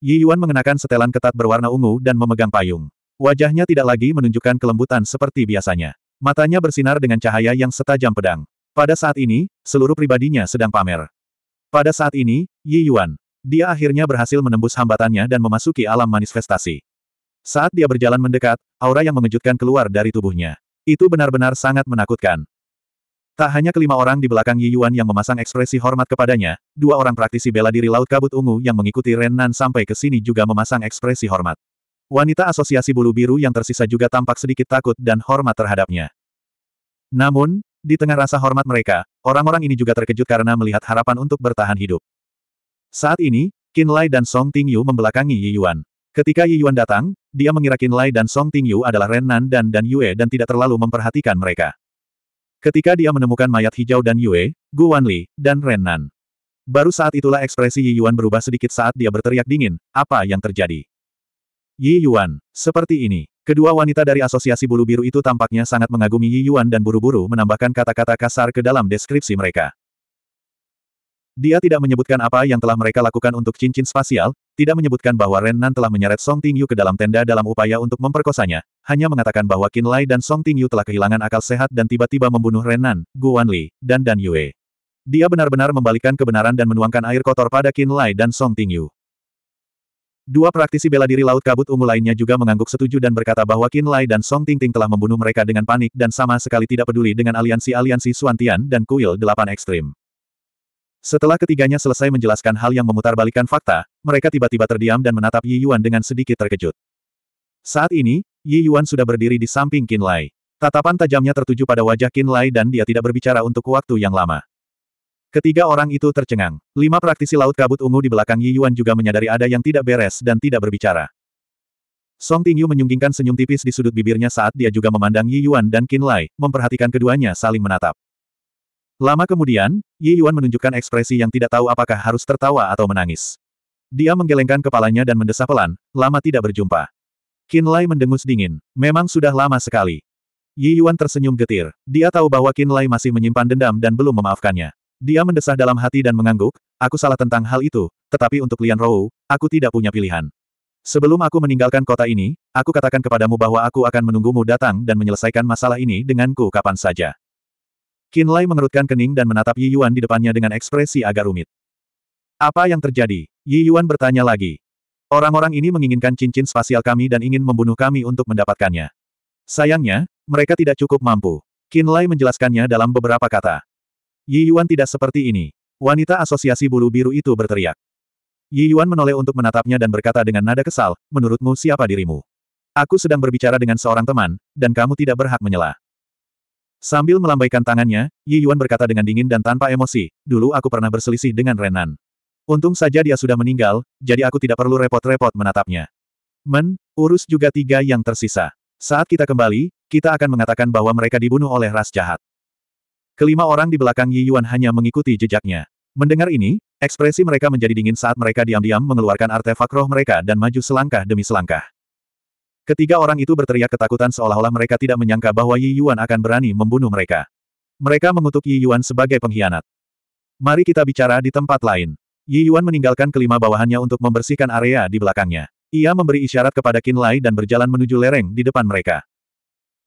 Yi Yuan mengenakan setelan ketat berwarna ungu dan memegang payung. Wajahnya tidak lagi menunjukkan kelembutan seperti biasanya. Matanya bersinar dengan cahaya yang setajam pedang. Pada saat ini, seluruh pribadinya sedang pamer. Pada saat ini, Yi Yuan. Dia akhirnya berhasil menembus hambatannya dan memasuki alam manifestasi. Saat dia berjalan mendekat, aura yang mengejutkan keluar dari tubuhnya. Itu benar-benar sangat menakutkan. Tak hanya kelima orang di belakang Yi Yuan yang memasang ekspresi hormat kepadanya, dua orang praktisi bela diri Laut Kabut Ungu yang mengikuti Ren Nan sampai ke sini juga memasang ekspresi hormat. Wanita asosiasi bulu biru yang tersisa juga tampak sedikit takut dan hormat terhadapnya. Namun, di tengah rasa hormat mereka, orang-orang ini juga terkejut karena melihat harapan untuk bertahan hidup. Saat ini, Qin Lai dan Song Tingyu membelakangi Yi Yuan. Ketika Yi Yuan datang, dia mengira Qin Lai dan Song Tingyu adalah Ren Nan dan Dan Yue dan tidak terlalu memperhatikan mereka. Ketika dia menemukan mayat hijau Dan Yue, Gu Wanli, dan Ren Nan. Baru saat itulah ekspresi Yi Yuan berubah sedikit saat dia berteriak dingin, apa yang terjadi? Yi Yuan, seperti ini. Kedua wanita dari asosiasi bulu biru itu tampaknya sangat mengagumi Yi Yuan dan buru-buru menambahkan kata-kata kasar ke dalam deskripsi mereka. Dia tidak menyebutkan apa yang telah mereka lakukan untuk cincin spasial, tidak menyebutkan bahwa Ren Nan telah menyeret Song Tingyu ke dalam tenda dalam upaya untuk memperkosanya, hanya mengatakan bahwa Qin Lai dan Song Tingyu telah kehilangan akal sehat dan tiba-tiba membunuh Ren Nan, Guan Li, dan Dan Yue. Dia benar-benar membalikkan kebenaran dan menuangkan air kotor pada Qin Lai dan Song Tingyu. Dua praktisi bela diri laut kabut ungu lainnya juga mengangguk setuju dan berkata bahwa Qin Lai dan Song Tingting telah membunuh mereka dengan panik dan sama sekali tidak peduli dengan aliansi-aliansi Suantian dan Kuil Delapan Ekstrim. Setelah ketiganya selesai menjelaskan hal yang memutarbalikan fakta, mereka tiba-tiba terdiam dan menatap Yi Yuan dengan sedikit terkejut. Saat ini, Yi Yuan sudah berdiri di samping Qin Lai. Tatapan tajamnya tertuju pada wajah Qin Lai dan dia tidak berbicara untuk waktu yang lama. Ketiga orang itu tercengang. Lima praktisi laut kabut ungu di belakang Yi Yuan juga menyadari ada yang tidak beres dan tidak berbicara. Song Tingyu menyunggingkan senyum tipis di sudut bibirnya saat dia juga memandang Yi Yuan dan Qin Lai, memperhatikan keduanya saling menatap. Lama kemudian, Yi Yuan menunjukkan ekspresi yang tidak tahu apakah harus tertawa atau menangis. Dia menggelengkan kepalanya dan mendesah pelan, lama tidak berjumpa. Qin Lai mendengus dingin, memang sudah lama sekali. Yi Yuan tersenyum getir, dia tahu bahwa Qin Lai masih menyimpan dendam dan belum memaafkannya. Dia mendesah dalam hati dan mengangguk, aku salah tentang hal itu, tetapi untuk Lian Rou, aku tidak punya pilihan. Sebelum aku meninggalkan kota ini, aku katakan kepadamu bahwa aku akan menunggumu datang dan menyelesaikan masalah ini denganku kapan saja. Qin Lai mengerutkan kening dan menatap Yi Yuan di depannya dengan ekspresi agak rumit. Apa yang terjadi? Yi Yuan bertanya lagi. Orang-orang ini menginginkan cincin spasial kami dan ingin membunuh kami untuk mendapatkannya. Sayangnya, mereka tidak cukup mampu. Qin Lai menjelaskannya dalam beberapa kata. Yi Yuan tidak seperti ini. Wanita asosiasi bulu biru itu berteriak. Yi Yuan menoleh untuk menatapnya dan berkata dengan nada kesal, menurutmu siapa dirimu? Aku sedang berbicara dengan seorang teman, dan kamu tidak berhak menyela. Sambil melambaikan tangannya, Yi Yuan berkata dengan dingin dan tanpa emosi, dulu aku pernah berselisih dengan Renan. Untung saja dia sudah meninggal, jadi aku tidak perlu repot-repot menatapnya. Men, urus juga tiga yang tersisa. Saat kita kembali, kita akan mengatakan bahwa mereka dibunuh oleh ras jahat. Kelima orang di belakang Yi Yuan hanya mengikuti jejaknya. Mendengar ini, ekspresi mereka menjadi dingin saat mereka diam-diam mengeluarkan artefak roh mereka dan maju selangkah demi selangkah. Ketiga orang itu berteriak ketakutan seolah-olah mereka tidak menyangka bahwa Yi Yuan akan berani membunuh mereka. Mereka mengutuk Yi Yuan sebagai pengkhianat. Mari kita bicara di tempat lain. Yi Yuan meninggalkan kelima bawahannya untuk membersihkan area di belakangnya. Ia memberi isyarat kepada Qin Lai dan berjalan menuju lereng di depan mereka.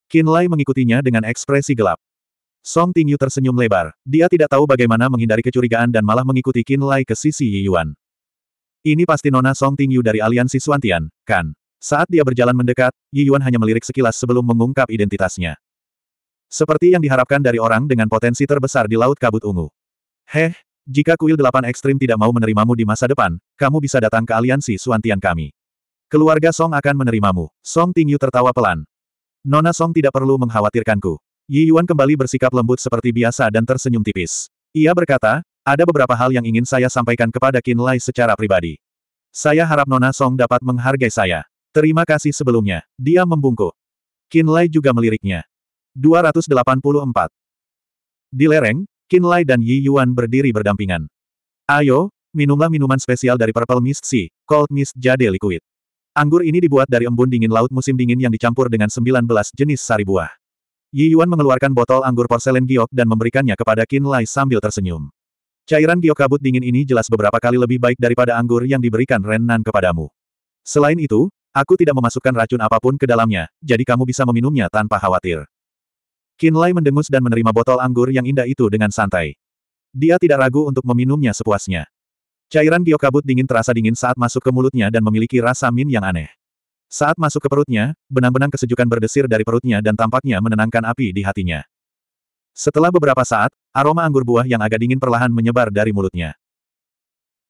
Qin Lai mengikutinya dengan ekspresi gelap. Song Tingyu tersenyum lebar. Dia tidak tahu bagaimana menghindari kecurigaan dan malah mengikuti Qin Lai ke sisi Yi Yuan. Ini pasti Nona Song Tingyu dari aliansi Suantian, kan? Saat dia berjalan mendekat, Yi Yuan hanya melirik sekilas sebelum mengungkap identitasnya. Seperti yang diharapkan dari orang dengan potensi terbesar di Laut Kabut Ungu. Heh, jika kuil delapan ekstrim tidak mau menerimamu di masa depan, kamu bisa datang ke aliansi Suantian kami. Keluarga Song akan menerimamu. Song Tingyu tertawa pelan. Nona Song tidak perlu mengkhawatirkanku. Yi Yuan kembali bersikap lembut seperti biasa dan tersenyum tipis. Ia berkata, ada beberapa hal yang ingin saya sampaikan kepada Qin Lai secara pribadi. Saya harap Nona Song dapat menghargai saya. Terima kasih sebelumnya. Dia membungkuk. Lai juga meliriknya. 284. Di lereng, Lai dan Yi Yuan berdiri berdampingan. Ayo, minumlah minuman spesial dari Purple Mist Sea, Cold Mist Jade Liquid. Anggur ini dibuat dari embun dingin laut musim dingin yang dicampur dengan 19 jenis sari buah. Yi Yuan mengeluarkan botol anggur porselen giok dan memberikannya kepada Lai sambil tersenyum. Cairan giok kabut dingin ini jelas beberapa kali lebih baik daripada anggur yang diberikan Ren Nan kepadamu. Selain itu, Aku tidak memasukkan racun apapun ke dalamnya, jadi kamu bisa meminumnya tanpa khawatir. Kinlay mendengus dan menerima botol anggur yang indah itu dengan santai. Dia tidak ragu untuk meminumnya sepuasnya. Cairan kabut dingin terasa dingin saat masuk ke mulutnya dan memiliki rasa min yang aneh. Saat masuk ke perutnya, benang-benang kesejukan berdesir dari perutnya dan tampaknya menenangkan api di hatinya. Setelah beberapa saat, aroma anggur buah yang agak dingin perlahan menyebar dari mulutnya.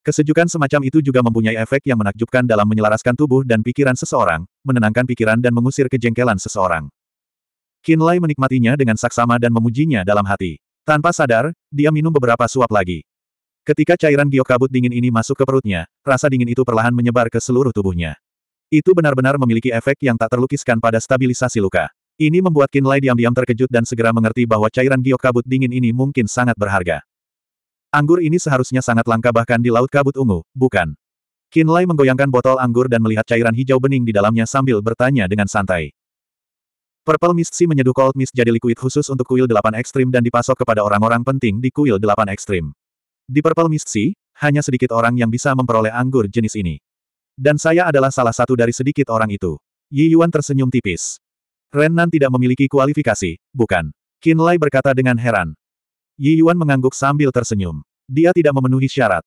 Kesejukan semacam itu juga mempunyai efek yang menakjubkan dalam menyelaraskan tubuh dan pikiran seseorang, menenangkan pikiran dan mengusir kejengkelan seseorang. Lai menikmatinya dengan saksama dan memujinya dalam hati. Tanpa sadar, dia minum beberapa suap lagi. Ketika cairan giokabut dingin ini masuk ke perutnya, rasa dingin itu perlahan menyebar ke seluruh tubuhnya. Itu benar-benar memiliki efek yang tak terlukiskan pada stabilisasi luka. Ini membuat Lai diam-diam terkejut dan segera mengerti bahwa cairan giokabut dingin ini mungkin sangat berharga. Anggur ini seharusnya sangat langka bahkan di Laut Kabut Ungu, bukan? Kinlay menggoyangkan botol anggur dan melihat cairan hijau bening di dalamnya sambil bertanya dengan santai. Purple Mist Sea menyeduh Cold Mist jadi liquid khusus untuk kuil delapan ekstrim dan dipasok kepada orang-orang penting di kuil delapan ekstrim. Di Purple Mist Sea, hanya sedikit orang yang bisa memperoleh anggur jenis ini. Dan saya adalah salah satu dari sedikit orang itu. Yi Yuan tersenyum tipis. Ren Nan tidak memiliki kualifikasi, bukan? Kinlay berkata dengan heran. Yi Yuan mengangguk sambil tersenyum. Dia tidak memenuhi syarat.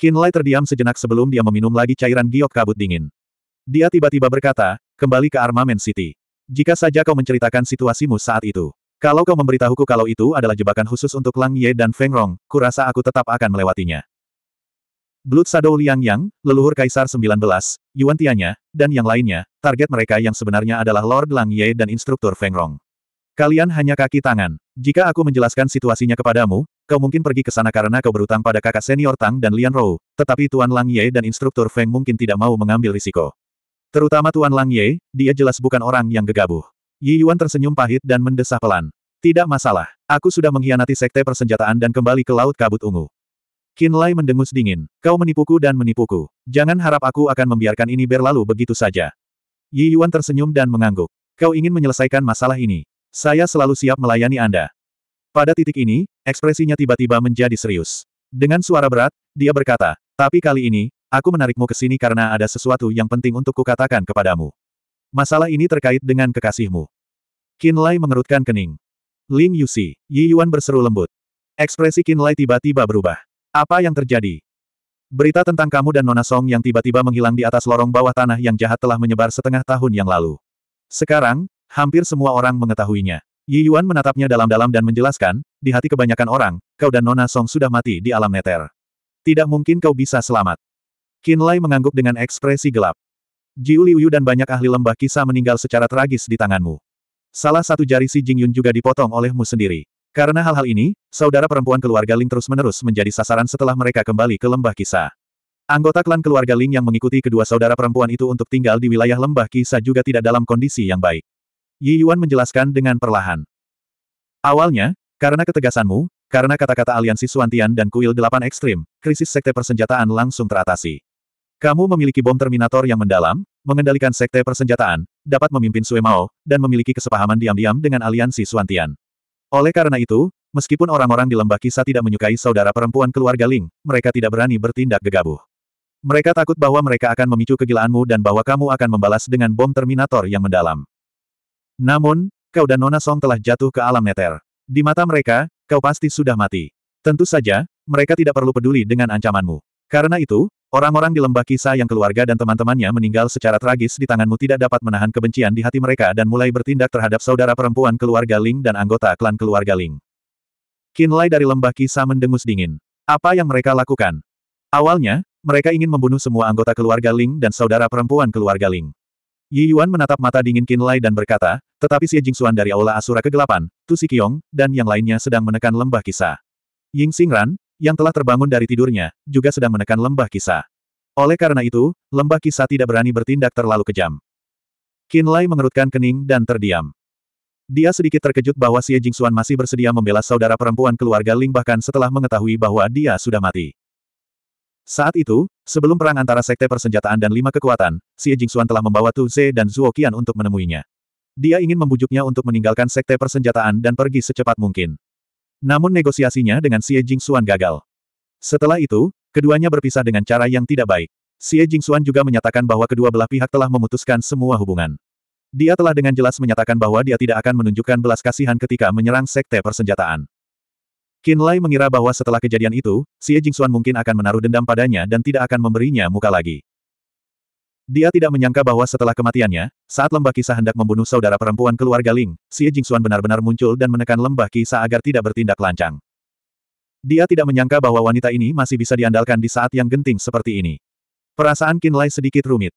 Qin Lai terdiam sejenak sebelum dia meminum lagi cairan giok kabut dingin. Dia tiba-tiba berkata, kembali ke Armament City. Jika saja kau menceritakan situasimu saat itu. Kalau kau memberitahuku kalau itu adalah jebakan khusus untuk Lang Ye dan Feng Rong, kurasa aku tetap akan melewatinya. Blood Shadow Liang Yang, leluhur Kaisar 19, Yuan Tianya, dan yang lainnya, target mereka yang sebenarnya adalah Lord Lang Ye dan Instruktur Feng Rong. Kalian hanya kaki tangan. Jika aku menjelaskan situasinya kepadamu, kau mungkin pergi ke sana karena kau berutang pada kakak senior Tang dan Lian Rou, tetapi Tuan Lang Ye dan instruktur Feng mungkin tidak mau mengambil risiko. Terutama Tuan Lang Ye, dia jelas bukan orang yang gegabah. Yi Yuan tersenyum pahit dan mendesah pelan. Tidak masalah, aku sudah mengkhianati sekte persenjataan dan kembali ke Laut Kabut Ungu. Lai mendengus dingin. Kau menipuku dan menipuku. Jangan harap aku akan membiarkan ini berlalu begitu saja. Yi Yuan tersenyum dan mengangguk. Kau ingin menyelesaikan masalah ini. Saya selalu siap melayani Anda. Pada titik ini, ekspresinya tiba-tiba menjadi serius. Dengan suara berat, dia berkata, tapi kali ini, aku menarikmu ke sini karena ada sesuatu yang penting untuk kukatakan kepadamu. Masalah ini terkait dengan kekasihmu. Qin Lai mengerutkan kening. Ling Yusi, Yi Yuan berseru lembut. Ekspresi Qin Lai tiba-tiba berubah. Apa yang terjadi? Berita tentang kamu dan Nona Song yang tiba-tiba menghilang di atas lorong bawah tanah yang jahat telah menyebar setengah tahun yang lalu. Sekarang, Hampir semua orang mengetahuinya. Yi Yuan menatapnya dalam-dalam dan menjelaskan, di hati kebanyakan orang, kau dan Nona Song sudah mati di alam neter. Tidak mungkin kau bisa selamat. Qin Lai mengangguk dengan ekspresi gelap. Jiu Liuyu dan banyak ahli lembah kisah meninggal secara tragis di tanganmu. Salah satu jari si Jingyun juga dipotong olehmu sendiri. Karena hal-hal ini, saudara perempuan keluarga Ling terus-menerus menjadi sasaran setelah mereka kembali ke lembah kisah. Anggota klan keluarga Ling yang mengikuti kedua saudara perempuan itu untuk tinggal di wilayah lembah kisah juga tidak dalam kondisi yang baik. Yi Yuan menjelaskan dengan perlahan. Awalnya, karena ketegasanmu, karena kata-kata aliansi Suantian dan kuil delapan ekstrim, krisis sekte persenjataan langsung teratasi. Kamu memiliki bom Terminator yang mendalam, mengendalikan sekte persenjataan, dapat memimpin Mao, dan memiliki kesepahaman diam-diam dengan aliansi Suantian. Oleh karena itu, meskipun orang-orang di lembah kisah tidak menyukai saudara perempuan keluarga Ling, mereka tidak berani bertindak gegabah. Mereka takut bahwa mereka akan memicu kegilaanmu dan bahwa kamu akan membalas dengan bom Terminator yang mendalam. Namun, kau dan Nona Song telah jatuh ke alam neter. Di mata mereka, kau pasti sudah mati. Tentu saja, mereka tidak perlu peduli dengan ancamanmu. Karena itu, orang-orang di lembah kisah yang keluarga dan teman-temannya meninggal secara tragis di tanganmu tidak dapat menahan kebencian di hati mereka dan mulai bertindak terhadap saudara perempuan keluarga Ling dan anggota klan keluarga Ling. Kinlay dari lembah kisah mendengus dingin. Apa yang mereka lakukan? Awalnya, mereka ingin membunuh semua anggota keluarga Ling dan saudara perempuan keluarga Ling. Yi Yuan menatap mata dingin Qin Lai dan berkata, tetapi Xie Jingxuan dari Aula Asura Kegelapan, Tu Sikyong, dan yang lainnya sedang menekan lembah kisah. Ying Xingran, yang telah terbangun dari tidurnya, juga sedang menekan lembah kisah. Oleh karena itu, lembah kisah tidak berani bertindak terlalu kejam. Qin Lai mengerutkan kening dan terdiam. Dia sedikit terkejut bahwa Xie Jingxuan masih bersedia membela saudara perempuan keluarga Ling bahkan setelah mengetahui bahwa dia sudah mati. Saat itu, sebelum perang antara sekte persenjataan dan lima kekuatan, Xie Jingxuan telah membawa Tu Ze dan Zuo Qian untuk menemuinya. Dia ingin membujuknya untuk meninggalkan sekte persenjataan dan pergi secepat mungkin. Namun negosiasinya dengan Xie Jingxuan gagal. Setelah itu, keduanya berpisah dengan cara yang tidak baik. Xie Jingxuan juga menyatakan bahwa kedua belah pihak telah memutuskan semua hubungan. Dia telah dengan jelas menyatakan bahwa dia tidak akan menunjukkan belas kasihan ketika menyerang sekte persenjataan. Qin Lai mengira bahwa setelah kejadian itu, Xie Jingxuan mungkin akan menaruh dendam padanya dan tidak akan memberinya muka lagi. Dia tidak menyangka bahwa setelah kematiannya, saat lembah kisah hendak membunuh saudara perempuan keluarga Ling, Xie Jingxuan benar-benar muncul dan menekan lembah kisah agar tidak bertindak lancang. Dia tidak menyangka bahwa wanita ini masih bisa diandalkan di saat yang genting seperti ini. Perasaan Qin Lai sedikit rumit.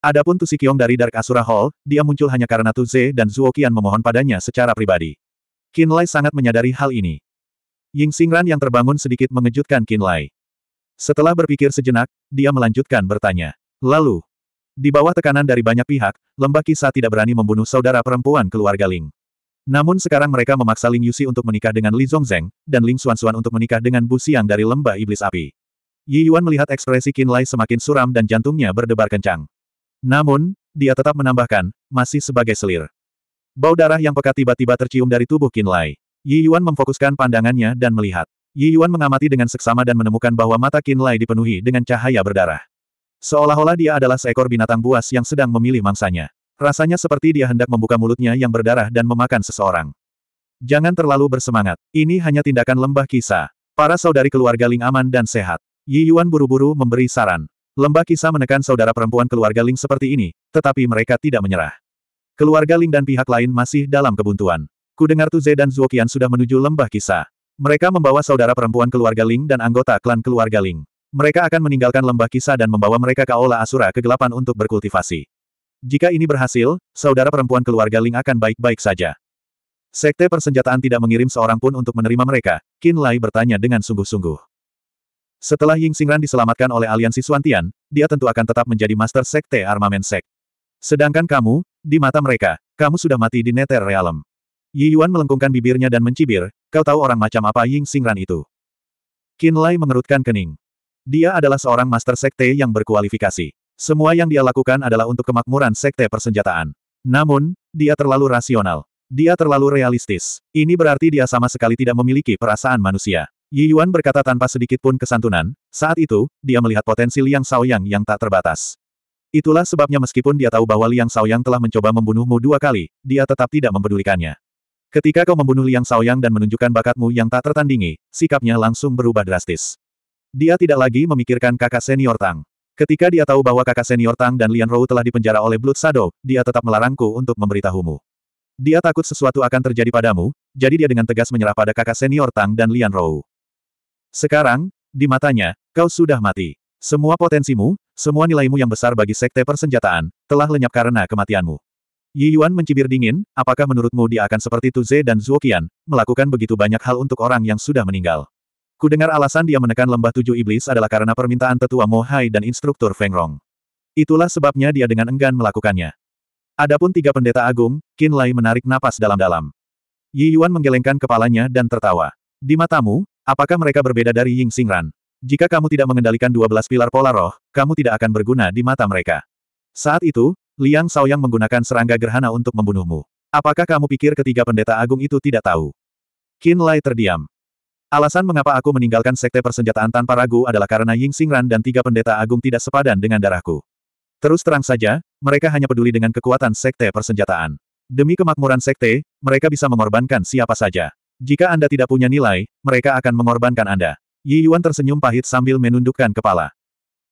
Adapun Tu Sikyong dari Dark Asura Hall, dia muncul hanya karena Tu Ze dan Zuo Qian memohon padanya secara pribadi. Qin Lai sangat menyadari hal ini. Ying Xingran yang terbangun sedikit mengejutkan Qin Lai. Setelah berpikir sejenak, dia melanjutkan bertanya. Lalu, di bawah tekanan dari banyak pihak, lembah kisah tidak berani membunuh saudara perempuan keluarga Ling. Namun sekarang mereka memaksa Ling Yusi untuk menikah dengan Li Zongzeng, dan Ling Xuanxuan untuk menikah dengan Bu Xiang dari lembah iblis api. Yi Yuan melihat ekspresi Qin Lai semakin suram dan jantungnya berdebar kencang. Namun, dia tetap menambahkan, masih sebagai selir. Bau darah yang pekat tiba-tiba tercium dari tubuh Qin Lai. Yi Yuan memfokuskan pandangannya dan melihat. Yi Yuan mengamati dengan seksama dan menemukan bahwa mata Qin Lai dipenuhi dengan cahaya berdarah. Seolah-olah dia adalah seekor binatang buas yang sedang memilih mangsanya. Rasanya seperti dia hendak membuka mulutnya yang berdarah dan memakan seseorang. Jangan terlalu bersemangat. Ini hanya tindakan lembah Kisa. Para saudari keluarga Ling aman dan sehat. Yi Yuan buru-buru memberi saran. Lembah Kisa menekan saudara perempuan keluarga Ling seperti ini, tetapi mereka tidak menyerah. Keluarga Ling dan pihak lain masih dalam kebuntuan. Kudengar Tuze dan Zuokian sudah menuju lembah kisah. Mereka membawa saudara perempuan keluarga Ling dan anggota klan keluarga Ling. Mereka akan meninggalkan lembah kisah dan membawa mereka ke Aula Asura kegelapan untuk berkultivasi. Jika ini berhasil, saudara perempuan keluarga Ling akan baik-baik saja. Sekte persenjataan tidak mengirim seorang pun untuk menerima mereka, Qin Lai bertanya dengan sungguh-sungguh. Setelah Ying Xingran diselamatkan oleh aliansi Suantian, dia tentu akan tetap menjadi master sekte armamen sek. Sedangkan kamu, di mata mereka, kamu sudah mati di Nether Realm. Yi Yuan melengkungkan bibirnya dan mencibir, kau tahu orang macam apa Ying Singran itu. Qin Lai mengerutkan kening. Dia adalah seorang master sekte yang berkualifikasi. Semua yang dia lakukan adalah untuk kemakmuran sekte persenjataan. Namun, dia terlalu rasional. Dia terlalu realistis. Ini berarti dia sama sekali tidak memiliki perasaan manusia. Yi Yuan berkata tanpa sedikit pun kesantunan, saat itu, dia melihat potensi Liang Shaoyang yang tak terbatas. Itulah sebabnya meskipun dia tahu bahwa Liang Shaoyang telah mencoba membunuhmu dua kali, dia tetap tidak mempedulikannya. Ketika kau membunuh Liang Saoyang dan menunjukkan bakatmu yang tak tertandingi, sikapnya langsung berubah drastis. Dia tidak lagi memikirkan kakak senior Tang. Ketika dia tahu bahwa kakak senior Tang dan Lian Rou telah dipenjara oleh Blood Shadow, dia tetap melarangku untuk memberitahumu. Dia takut sesuatu akan terjadi padamu, jadi dia dengan tegas menyerah pada kakak senior Tang dan Lian Rou. Sekarang, di matanya, kau sudah mati. Semua potensimu, semua nilaimu yang besar bagi sekte persenjataan, telah lenyap karena kematianmu. Yi Yuan mencibir dingin, apakah menurutmu dia akan seperti Tu Ze dan Zuo Qian, melakukan begitu banyak hal untuk orang yang sudah meninggal? Kudengar alasan dia menekan lembah tujuh iblis adalah karena permintaan tetua Mo Hai dan instruktur Feng Rong. Itulah sebabnya dia dengan enggan melakukannya. Adapun tiga pendeta agung, Qin Lai menarik napas dalam-dalam. Yi Yuan menggelengkan kepalanya dan tertawa. Di matamu, apakah mereka berbeda dari Ying Xing Ran? Jika kamu tidak mengendalikan dua belas pilar pola roh, kamu tidak akan berguna di mata mereka. Saat itu, Liang Saoyang menggunakan serangga gerhana untuk membunuhmu. Apakah kamu pikir ketiga pendeta agung itu tidak tahu? Qin Lai terdiam. Alasan mengapa aku meninggalkan sekte persenjataan tanpa ragu adalah karena Ying Xingran dan tiga pendeta agung tidak sepadan dengan darahku. Terus terang saja, mereka hanya peduli dengan kekuatan sekte persenjataan. Demi kemakmuran sekte, mereka bisa mengorbankan siapa saja. Jika Anda tidak punya nilai, mereka akan mengorbankan Anda. Yi Yuan tersenyum pahit sambil menundukkan kepala.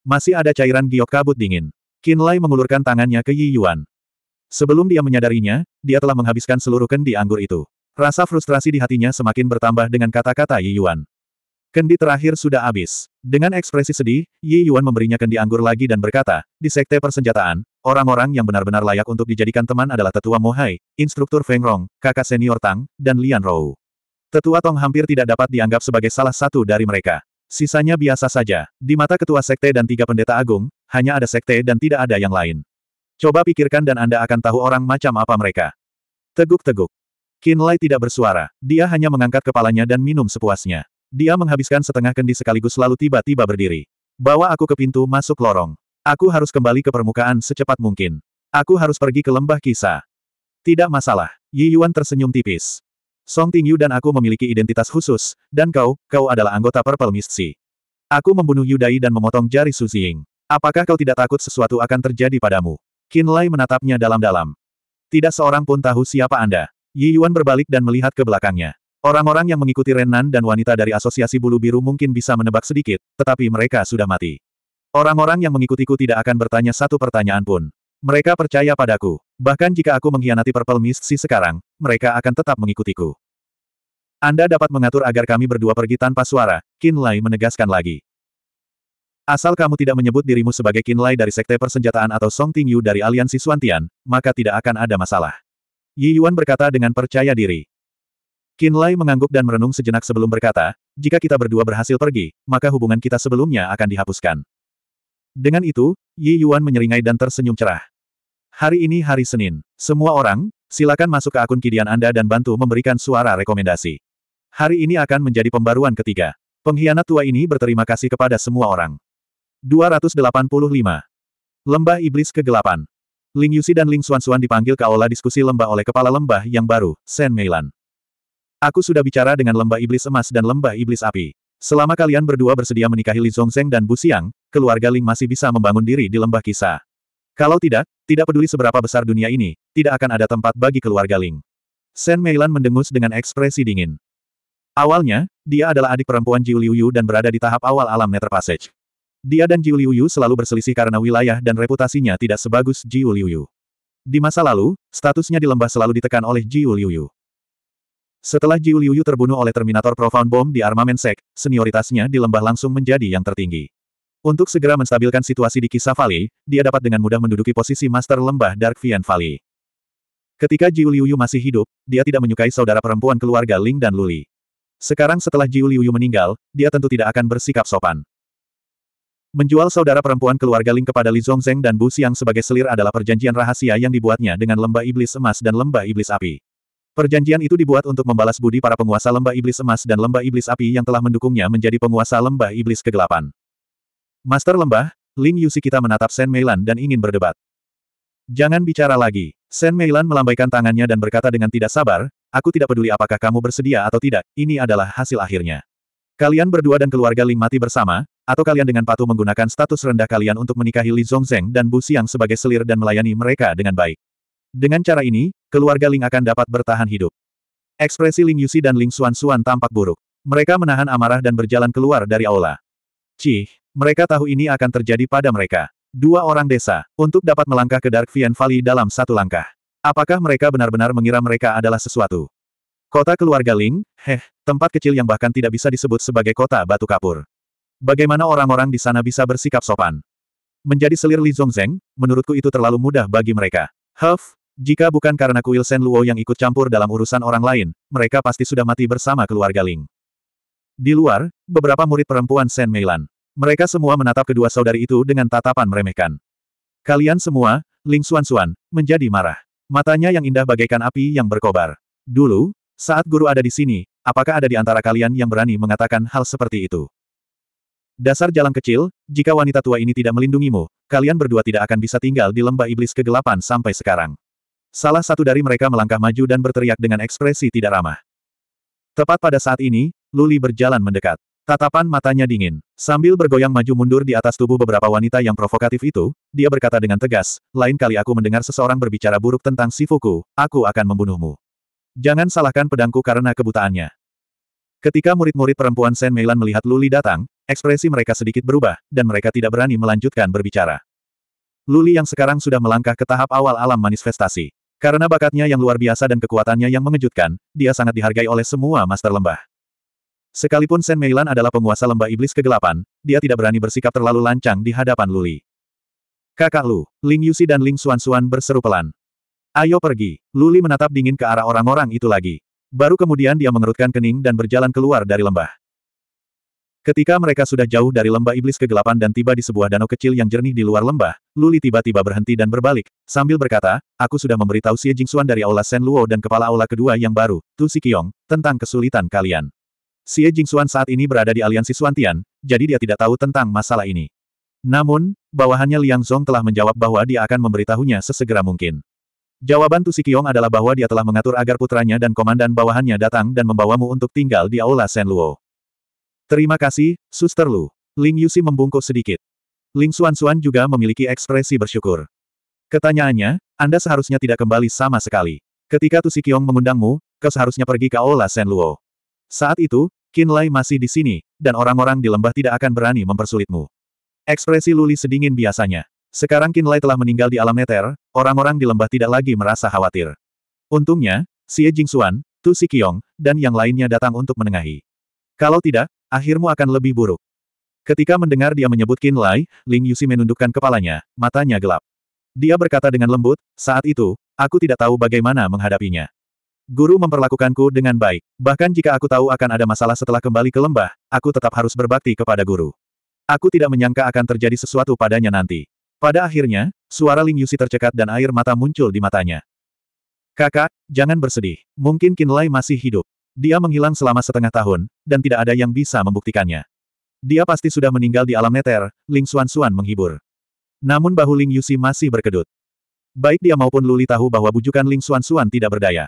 Masih ada cairan giok kabut dingin. Lai mengulurkan tangannya ke Yi Yuan. Sebelum dia menyadarinya, dia telah menghabiskan seluruh kendi anggur itu. Rasa frustrasi di hatinya semakin bertambah dengan kata-kata Yi Yuan. Kendi terakhir sudah habis. Dengan ekspresi sedih, Yi Yuan memberinya kendi anggur lagi dan berkata, di sekte persenjataan, orang-orang yang benar-benar layak untuk dijadikan teman adalah tetua Mohai, instruktur Feng Rong, kakak senior Tang, dan Lian Rou. Tetua Tong hampir tidak dapat dianggap sebagai salah satu dari mereka. Sisanya biasa saja. Di mata ketua sekte dan tiga pendeta agung, hanya ada sekte dan tidak ada yang lain. Coba pikirkan dan Anda akan tahu orang macam apa mereka. Teguk-teguk. Kinlay tidak bersuara. Dia hanya mengangkat kepalanya dan minum sepuasnya. Dia menghabiskan setengah kendi sekaligus lalu tiba-tiba berdiri. Bawa aku ke pintu masuk lorong. Aku harus kembali ke permukaan secepat mungkin. Aku harus pergi ke lembah kisah. Tidak masalah. Yi Yuan tersenyum tipis. Song Tingyu dan aku memiliki identitas khusus, dan kau, kau adalah anggota Purple Mist Sea. Aku membunuh Yudai dan memotong jari Su Ziying. Apakah kau tidak takut sesuatu akan terjadi padamu? Qin Lai menatapnya dalam-dalam. Tidak seorang pun tahu siapa Anda. Yi Yuan berbalik dan melihat ke belakangnya. Orang-orang yang mengikuti Renan dan wanita dari asosiasi bulu biru mungkin bisa menebak sedikit, tetapi mereka sudah mati. Orang-orang yang mengikutiku tidak akan bertanya satu pertanyaan pun. Mereka percaya padaku. Bahkan jika aku mengkhianati Purple Mist si sekarang, mereka akan tetap mengikutiku. Anda dapat mengatur agar kami berdua pergi tanpa suara, Lai menegaskan lagi. Asal kamu tidak menyebut dirimu sebagai Lai dari Sekte Persenjataan atau Song Tingyu dari Aliansi Suantian, maka tidak akan ada masalah. Yi Yuan berkata dengan percaya diri. Lai mengangguk dan merenung sejenak sebelum berkata, jika kita berdua berhasil pergi, maka hubungan kita sebelumnya akan dihapuskan. Dengan itu, Yi Yuan menyeringai dan tersenyum cerah. Hari ini hari Senin. Semua orang, silakan masuk ke akun Kidian Anda dan bantu memberikan suara rekomendasi. Hari ini akan menjadi pembaruan ketiga. Pengkhianat tua ini berterima kasih kepada semua orang. 285. Lembah Iblis Kegelapan. Ling Yusi dan Ling Xuanxuan dipanggil ke aula diskusi lembah oleh kepala lembah yang baru, Shen Meilan. Aku sudah bicara dengan lembah iblis emas dan lembah iblis api. Selama kalian berdua bersedia menikahi Li Zongzeng dan Bu Siang, keluarga Ling masih bisa membangun diri di lembah kisah. Kalau tidak, tidak peduli seberapa besar dunia ini, tidak akan ada tempat bagi keluarga Ling. Sen Meilan mendengus dengan ekspresi dingin. Awalnya, dia adalah adik perempuan Jiu Liuyu dan berada di tahap awal alam Nether Passage. Dia dan Jiu Liuyu selalu berselisih karena wilayah dan reputasinya tidak sebagus Jiu Liuyu. Di masa lalu, statusnya di lembah selalu ditekan oleh Jiu Liuyu. Setelah Jiu Liuyu terbunuh oleh Terminator Profound Bomb di Armament Sek, senioritasnya di lembah langsung menjadi yang tertinggi. Untuk segera menstabilkan situasi di Kisah Valley, dia dapat dengan mudah menduduki posisi Master Lembah Dark Vian Valley. Ketika Jiu Liuyu masih hidup, dia tidak menyukai saudara perempuan keluarga Ling dan Luli. Sekarang setelah Jiu Liuyu meninggal, dia tentu tidak akan bersikap sopan. Menjual saudara perempuan keluarga Ling kepada Li Zongzeng dan Bu Xiang sebagai selir adalah perjanjian rahasia yang dibuatnya dengan lembah iblis emas dan lembah iblis api. Perjanjian itu dibuat untuk membalas budi para penguasa lembah iblis emas dan lembah iblis api yang telah mendukungnya menjadi penguasa lembah iblis kegelapan. Master lembah, Ling Yusi kita menatap Sen Meilan dan ingin berdebat. Jangan bicara lagi. Sen Meilan melambaikan tangannya dan berkata dengan tidak sabar, aku tidak peduli apakah kamu bersedia atau tidak, ini adalah hasil akhirnya. Kalian berdua dan keluarga Ling mati bersama, atau kalian dengan patuh menggunakan status rendah kalian untuk menikahi Li Zhongzeng dan Bu Xiang sebagai selir dan melayani mereka dengan baik. Dengan cara ini, keluarga Ling akan dapat bertahan hidup. Ekspresi Ling Yusi dan Ling Xuan Xuan tampak buruk. Mereka menahan amarah dan berjalan keluar dari aula. Cih, mereka tahu ini akan terjadi pada mereka. Dua orang desa, untuk dapat melangkah ke Dark Vian Valley dalam satu langkah. Apakah mereka benar-benar mengira mereka adalah sesuatu? Kota keluarga Ling, heh, tempat kecil yang bahkan tidak bisa disebut sebagai kota batu kapur. Bagaimana orang-orang di sana bisa bersikap sopan? Menjadi selir Li Zhongzeng? menurutku itu terlalu mudah bagi mereka. Huff, jika bukan karena kuil Sen Luo yang ikut campur dalam urusan orang lain, mereka pasti sudah mati bersama keluarga Ling. Di luar, beberapa murid perempuan Sen Meilan. Mereka semua menatap kedua saudari itu dengan tatapan meremehkan. Kalian semua, Ling Xuan-Xuan, menjadi marah. Matanya yang indah bagaikan api yang berkobar. Dulu, saat guru ada di sini, apakah ada di antara kalian yang berani mengatakan hal seperti itu? Dasar jalan kecil, jika wanita tua ini tidak melindungimu, kalian berdua tidak akan bisa tinggal di lembah iblis kegelapan sampai sekarang. Salah satu dari mereka melangkah maju dan berteriak dengan ekspresi tidak ramah. Tepat pada saat ini, Luli berjalan mendekat. Tatapan matanya dingin. Sambil bergoyang maju mundur di atas tubuh beberapa wanita yang provokatif itu, dia berkata dengan tegas, lain kali aku mendengar seseorang berbicara buruk tentang Sifuku, aku akan membunuhmu. Jangan salahkan pedangku karena kebutaannya. Ketika murid-murid perempuan Sen Meilan melihat Luli datang, ekspresi mereka sedikit berubah, dan mereka tidak berani melanjutkan berbicara. Luli yang sekarang sudah melangkah ke tahap awal alam manifestasi. Karena bakatnya yang luar biasa dan kekuatannya yang mengejutkan, dia sangat dihargai oleh semua master lembah. Sekalipun Sen Meilan adalah penguasa lembah iblis kegelapan, dia tidak berani bersikap terlalu lancang di hadapan Luli. Kakak Lu, Ling Yusi dan Ling Xuanxuan berseru pelan. Ayo pergi. Luli menatap dingin ke arah orang-orang itu lagi. Baru kemudian dia mengerutkan kening dan berjalan keluar dari lembah. Ketika mereka sudah jauh dari lembah iblis kegelapan dan tiba di sebuah danau kecil yang jernih di luar lembah, Luli tiba-tiba berhenti dan berbalik, sambil berkata, aku sudah memberitahu Xie Jingxuan dari Aula Sen Luo dan Kepala Aula kedua yang baru, Tu Si tentang kesulitan kalian. Xie Jingxuan saat ini berada di aliansi Suantian, jadi dia tidak tahu tentang masalah ini. Namun, bawahannya Liang Zhong telah menjawab bahwa dia akan memberitahunya sesegera mungkin. Jawaban Tu Sikiong adalah bahwa dia telah mengatur agar putranya dan komandan bawahannya datang dan membawamu untuk tinggal di Aula Luo. Terima kasih, Suster Lu. Ling Yusi membungkuk sedikit. Ling Xuanxuan juga memiliki ekspresi bersyukur. Ketanyaannya, Anda seharusnya tidak kembali sama sekali. Ketika Tu Sikiong mengundangmu, kau seharusnya pergi ke Aula Luo. Saat itu, Kinlay masih di sini, dan orang-orang di lembah tidak akan berani mempersulitmu. Ekspresi Luli sedingin biasanya. Sekarang Kinlay telah meninggal di alam neter, orang-orang di lembah tidak lagi merasa khawatir. Untungnya, Xie Jingxuan, Tu Kiong, dan yang lainnya datang untuk menengahi. Kalau tidak, akhirmu akan lebih buruk. Ketika mendengar dia menyebut Kinlay, Ling Yusi menundukkan kepalanya, matanya gelap. Dia berkata dengan lembut, saat itu, aku tidak tahu bagaimana menghadapinya. Guru memperlakukanku dengan baik. Bahkan jika aku tahu akan ada masalah setelah kembali ke lembah, aku tetap harus berbakti kepada guru. Aku tidak menyangka akan terjadi sesuatu padanya nanti. Pada akhirnya, suara Ling Yusi tercekat dan air mata muncul di matanya. Kakak, jangan bersedih. Mungkin Lai masih hidup. Dia menghilang selama setengah tahun, dan tidak ada yang bisa membuktikannya. Dia pasti sudah meninggal di alam neter, Ling Xuan Xuan menghibur. Namun bahu Ling Yusi masih berkedut. Baik dia maupun Luli tahu bahwa bujukan Ling Xuan Xuan tidak berdaya.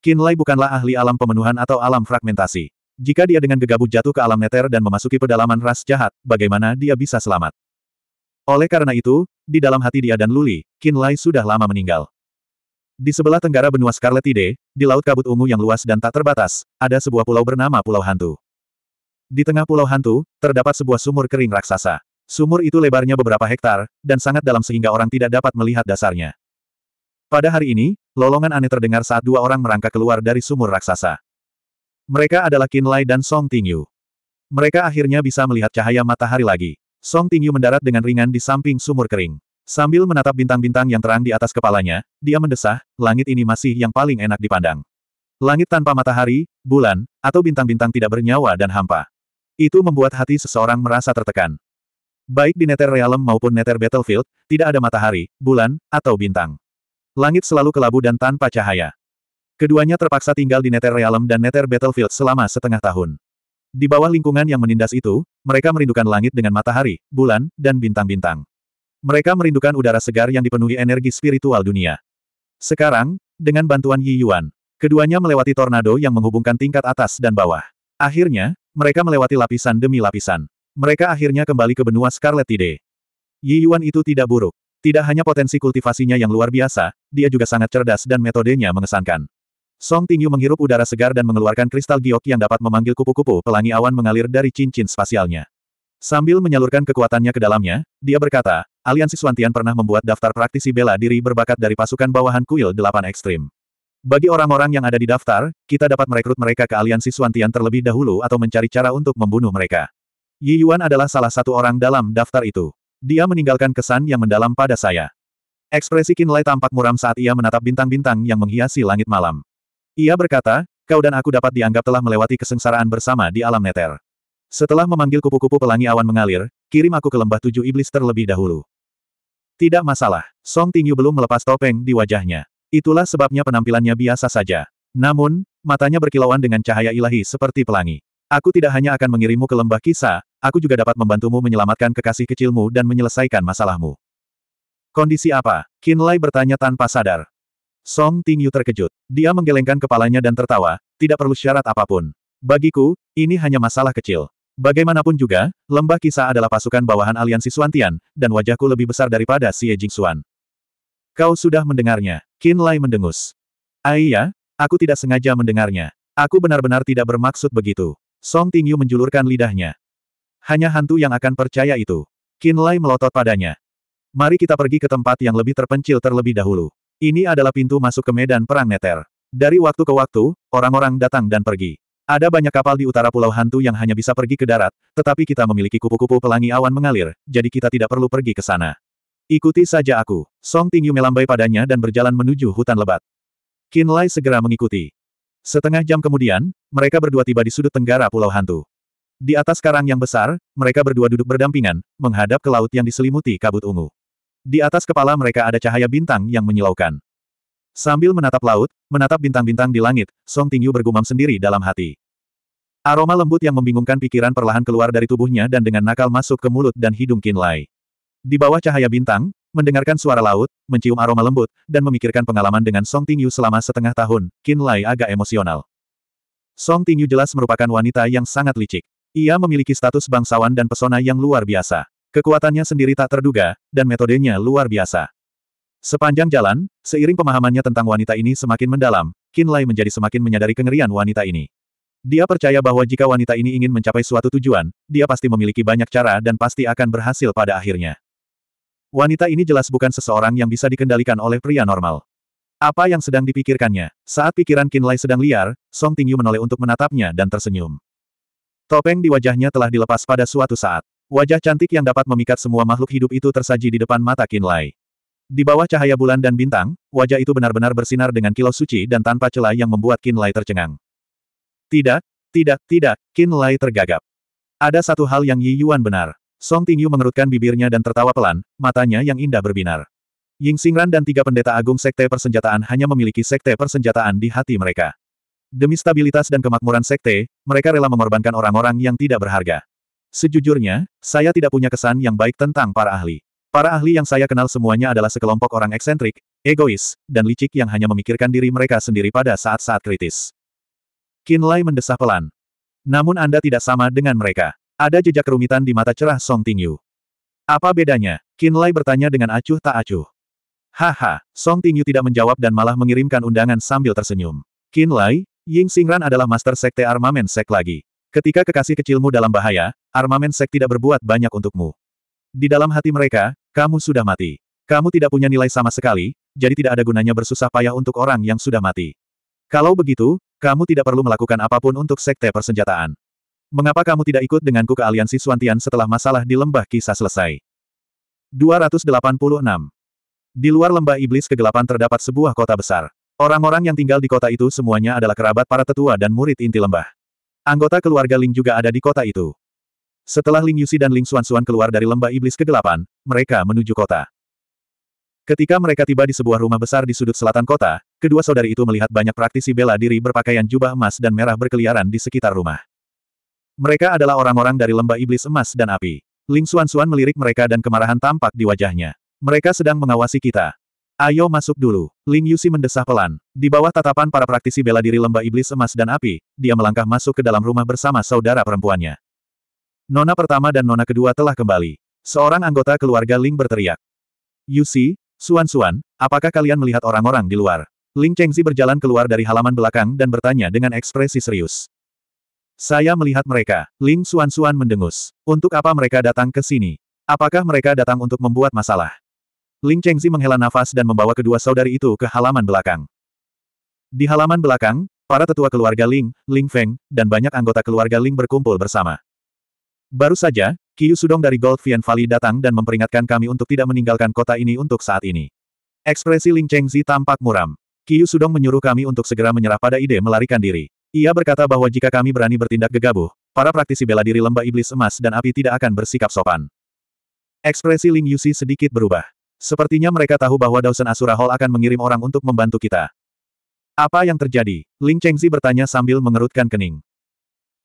Lai bukanlah ahli alam pemenuhan atau alam fragmentasi. Jika dia dengan gegabah jatuh ke alam neter dan memasuki pedalaman ras jahat, bagaimana dia bisa selamat? Oleh karena itu, di dalam hati dia dan Luli, Lai sudah lama meninggal. Di sebelah tenggara benua Scarlet Tide, di Laut Kabut Ungu yang luas dan tak terbatas, ada sebuah pulau bernama Pulau Hantu. Di tengah Pulau Hantu, terdapat sebuah sumur kering raksasa. Sumur itu lebarnya beberapa hektar, dan sangat dalam sehingga orang tidak dapat melihat dasarnya. Pada hari ini, lolongan aneh terdengar saat dua orang merangkak keluar dari sumur raksasa. Mereka adalah Qin Lai dan Song Tingyu. Mereka akhirnya bisa melihat cahaya matahari lagi. Song Tingyu mendarat dengan ringan di samping sumur kering. Sambil menatap bintang-bintang yang terang di atas kepalanya, dia mendesah, langit ini masih yang paling enak dipandang. Langit tanpa matahari, bulan, atau bintang-bintang tidak bernyawa dan hampa. Itu membuat hati seseorang merasa tertekan. Baik di Nether Realm maupun Nether Battlefield, tidak ada matahari, bulan, atau bintang. Langit selalu kelabu dan tanpa cahaya. Keduanya terpaksa tinggal di Nether Realm dan Nether Battlefield selama setengah tahun. Di bawah lingkungan yang menindas itu, mereka merindukan langit dengan matahari, bulan, dan bintang-bintang. Mereka merindukan udara segar yang dipenuhi energi spiritual dunia. Sekarang, dengan bantuan Yi Yuan, keduanya melewati tornado yang menghubungkan tingkat atas dan bawah. Akhirnya, mereka melewati lapisan demi lapisan. Mereka akhirnya kembali ke benua Scarlet Tide. Yi Yuan itu tidak buruk. Tidak hanya potensi kultivasinya yang luar biasa, dia juga sangat cerdas dan metodenya mengesankan. Song Tingyu menghirup udara segar dan mengeluarkan kristal giok yang dapat memanggil kupu-kupu pelangi awan mengalir dari cincin spasialnya. Sambil menyalurkan kekuatannya ke dalamnya, dia berkata, Aliansi Swantian pernah membuat daftar praktisi bela diri berbakat dari pasukan bawahan kuil delapan ekstrim. Bagi orang-orang yang ada di daftar, kita dapat merekrut mereka ke Aliansi Swantian terlebih dahulu atau mencari cara untuk membunuh mereka. Yi Yuan adalah salah satu orang dalam daftar itu. Dia meninggalkan kesan yang mendalam pada saya. Ekspresi Kinlay tampak muram saat ia menatap bintang-bintang yang menghiasi langit malam. Ia berkata, kau dan aku dapat dianggap telah melewati kesengsaraan bersama di alam neter. Setelah memanggil kupu-kupu pelangi awan mengalir, kirim aku ke lembah tujuh iblis terlebih dahulu. Tidak masalah, Song Tingyu belum melepas topeng di wajahnya. Itulah sebabnya penampilannya biasa saja. Namun, matanya berkilauan dengan cahaya ilahi seperti pelangi. Aku tidak hanya akan mengirimmu ke lembah kisah, aku juga dapat membantumu menyelamatkan kekasih kecilmu dan menyelesaikan masalahmu. Kondisi apa? Qin Lai bertanya tanpa sadar. Song Ting Yu terkejut. Dia menggelengkan kepalanya dan tertawa, tidak perlu syarat apapun. Bagiku, ini hanya masalah kecil. Bagaimanapun juga, lembah kisah adalah pasukan bawahan aliansi Suantian, dan wajahku lebih besar daripada si Jing Suan. Kau sudah mendengarnya. Qin Lai mendengus. Aiyah, ah aku tidak sengaja mendengarnya. Aku benar-benar tidak bermaksud begitu. Song Ting Yu menjulurkan lidahnya. Hanya hantu yang akan percaya itu. Kinlay melotot padanya. Mari kita pergi ke tempat yang lebih terpencil terlebih dahulu. Ini adalah pintu masuk ke medan perang Neter. Dari waktu ke waktu, orang-orang datang dan pergi. Ada banyak kapal di utara Pulau Hantu yang hanya bisa pergi ke darat, tetapi kita memiliki kupu-kupu pelangi awan mengalir, jadi kita tidak perlu pergi ke sana. Ikuti saja aku. Song Tingyu melambai padanya dan berjalan menuju hutan lebat. Kinlay segera mengikuti. Setengah jam kemudian, mereka berdua tiba di sudut tenggara Pulau Hantu. Di atas karang yang besar, mereka berdua duduk berdampingan, menghadap ke laut yang diselimuti kabut ungu. Di atas kepala mereka ada cahaya bintang yang menyilaukan. Sambil menatap laut, menatap bintang-bintang di langit, Song Tingyu bergumam sendiri dalam hati. Aroma lembut yang membingungkan pikiran perlahan keluar dari tubuhnya dan dengan nakal masuk ke mulut dan hidung Lai. Di bawah cahaya bintang, mendengarkan suara laut, mencium aroma lembut, dan memikirkan pengalaman dengan Song Tingyu selama setengah tahun, Lai agak emosional. Song Tingyu jelas merupakan wanita yang sangat licik. Ia memiliki status bangsawan dan pesona yang luar biasa. Kekuatannya sendiri tak terduga, dan metodenya luar biasa. Sepanjang jalan, seiring pemahamannya tentang wanita ini semakin mendalam, Lai menjadi semakin menyadari kengerian wanita ini. Dia percaya bahwa jika wanita ini ingin mencapai suatu tujuan, dia pasti memiliki banyak cara dan pasti akan berhasil pada akhirnya. Wanita ini jelas bukan seseorang yang bisa dikendalikan oleh pria normal. Apa yang sedang dipikirkannya? Saat pikiran Lai sedang liar, Song Tingyu menoleh untuk menatapnya dan tersenyum. Topeng di wajahnya telah dilepas pada suatu saat. Wajah cantik yang dapat memikat semua makhluk hidup itu tersaji di depan mata Kinlay. Di bawah cahaya bulan dan bintang, wajah itu benar-benar bersinar dengan kilau suci dan tanpa celah yang membuat Kinlay tercengang. Tidak, tidak, tidak, Kinlay tergagap. Ada satu hal yang Yi Yuan benar. Song Tingyu mengerutkan bibirnya dan tertawa pelan, matanya yang indah berbinar. Ying Xingran dan tiga pendeta agung sekte persenjataan hanya memiliki sekte persenjataan di hati mereka. Demi stabilitas dan kemakmuran sekte, mereka rela mengorbankan orang-orang yang tidak berharga. Sejujurnya, saya tidak punya kesan yang baik tentang para ahli. Para ahli yang saya kenal semuanya adalah sekelompok orang eksentrik, egois, dan licik yang hanya memikirkan diri mereka sendiri pada saat-saat kritis. Lai mendesah pelan. Namun Anda tidak sama dengan mereka. Ada jejak kerumitan di mata cerah Song Tingyu. Apa bedanya? Lai bertanya dengan acuh tak acuh. Haha, Song Tingyu tidak menjawab dan malah mengirimkan undangan sambil tersenyum. Qin Lai, Ying Xingran adalah master sekte armamen sek lagi. Ketika kekasih kecilmu dalam bahaya, armamen sek tidak berbuat banyak untukmu. Di dalam hati mereka, kamu sudah mati. Kamu tidak punya nilai sama sekali, jadi tidak ada gunanya bersusah payah untuk orang yang sudah mati. Kalau begitu, kamu tidak perlu melakukan apapun untuk sekte persenjataan. Mengapa kamu tidak ikut denganku ke aliansi Suantian setelah masalah di lembah kisah selesai? 286. Di luar lembah iblis kegelapan terdapat sebuah kota besar. Orang-orang yang tinggal di kota itu semuanya adalah kerabat para tetua dan murid inti lembah. Anggota keluarga Ling juga ada di kota itu. Setelah Ling Yusi dan Ling Xuanxuan keluar dari lembah iblis kegelapan, mereka menuju kota. Ketika mereka tiba di sebuah rumah besar di sudut selatan kota, kedua saudari itu melihat banyak praktisi bela diri berpakaian jubah emas dan merah berkeliaran di sekitar rumah. Mereka adalah orang-orang dari lembah iblis emas dan api. Ling Xuanxuan melirik mereka dan kemarahan tampak di wajahnya. Mereka sedang mengawasi kita. Ayo masuk dulu. Ling Yusi mendesah pelan. Di bawah tatapan para praktisi bela diri lembah iblis emas dan api, dia melangkah masuk ke dalam rumah bersama saudara perempuannya. Nona pertama dan nona kedua telah kembali. Seorang anggota keluarga Ling berteriak. Yusi, Suan Suan, apakah kalian melihat orang-orang di luar? Ling Chengzi berjalan keluar dari halaman belakang dan bertanya dengan ekspresi serius. Saya melihat mereka. Ling Suan-Suan mendengus. Untuk apa mereka datang ke sini? Apakah mereka datang untuk membuat masalah? Ling Chengzi menghela nafas dan membawa kedua saudari itu ke halaman belakang. Di halaman belakang, para tetua keluarga Ling, Ling Feng, dan banyak anggota keluarga Ling berkumpul bersama. Baru saja, Yu Sudong dari Gold Vian Valley datang dan memperingatkan kami untuk tidak meninggalkan kota ini untuk saat ini. Ekspresi Ling Chengzi tampak muram. Yu Sudong menyuruh kami untuk segera menyerah pada ide melarikan diri. Ia berkata bahwa jika kami berani bertindak gegabah, para praktisi bela diri lembah iblis emas dan api tidak akan bersikap sopan. Ekspresi Ling Yusi sedikit berubah. Sepertinya mereka tahu bahwa Dawson Asura Hall akan mengirim orang untuk membantu kita. Apa yang terjadi? Ling Chengzi bertanya sambil mengerutkan kening.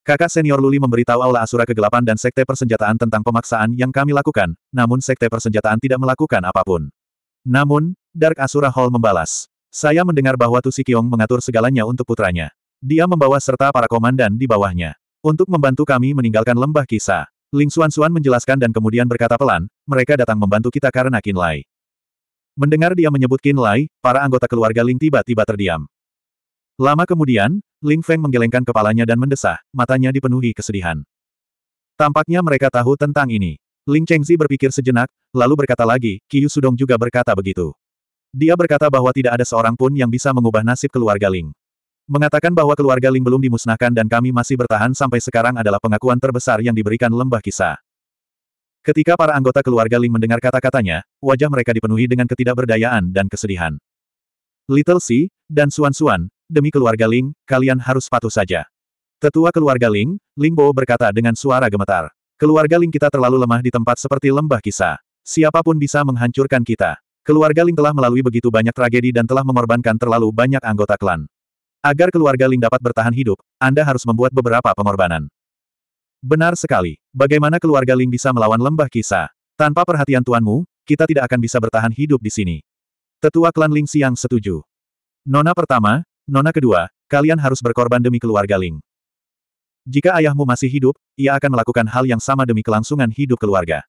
Kakak senior Luli memberitahu Aula Asura Kegelapan dan Sekte Persenjataan tentang pemaksaan yang kami lakukan, namun Sekte Persenjataan tidak melakukan apapun. Namun, Dark Asura Hall membalas. Saya mendengar bahwa Tu Sikyong mengatur segalanya untuk putranya. Dia membawa serta para komandan di bawahnya. Untuk membantu kami meninggalkan lembah kisah. Ling Xuan-Xuan menjelaskan dan kemudian berkata pelan, mereka datang membantu kita karena Qin Lai. Mendengar dia menyebut Qin Lai, para anggota keluarga Ling tiba-tiba terdiam. Lama kemudian, Ling Feng menggelengkan kepalanya dan mendesah, matanya dipenuhi kesedihan. Tampaknya mereka tahu tentang ini. Ling Chengzi berpikir sejenak, lalu berkata lagi, Yu Sudong juga berkata begitu. Dia berkata bahwa tidak ada seorang pun yang bisa mengubah nasib keluarga Ling. Mengatakan bahwa keluarga Ling belum dimusnahkan dan kami masih bertahan sampai sekarang adalah pengakuan terbesar yang diberikan lembah kisah. Ketika para anggota keluarga Ling mendengar kata-katanya, wajah mereka dipenuhi dengan ketidakberdayaan dan kesedihan. Little Si, dan Suan Suan, demi keluarga Ling, kalian harus patuh saja. Tetua keluarga Ling, Ling Bo berkata dengan suara gemetar. Keluarga Ling kita terlalu lemah di tempat seperti lembah kisah. Siapapun bisa menghancurkan kita. Keluarga Ling telah melalui begitu banyak tragedi dan telah mengorbankan terlalu banyak anggota klan. Agar keluarga Ling dapat bertahan hidup, Anda harus membuat beberapa pengorbanan. Benar sekali. Bagaimana keluarga Ling bisa melawan lembah kisah? Tanpa perhatian tuanmu, kita tidak akan bisa bertahan hidup di sini. Tetua klan Ling Siang setuju. Nona pertama, Nona kedua, kalian harus berkorban demi keluarga Ling. Jika ayahmu masih hidup, ia akan melakukan hal yang sama demi kelangsungan hidup keluarga.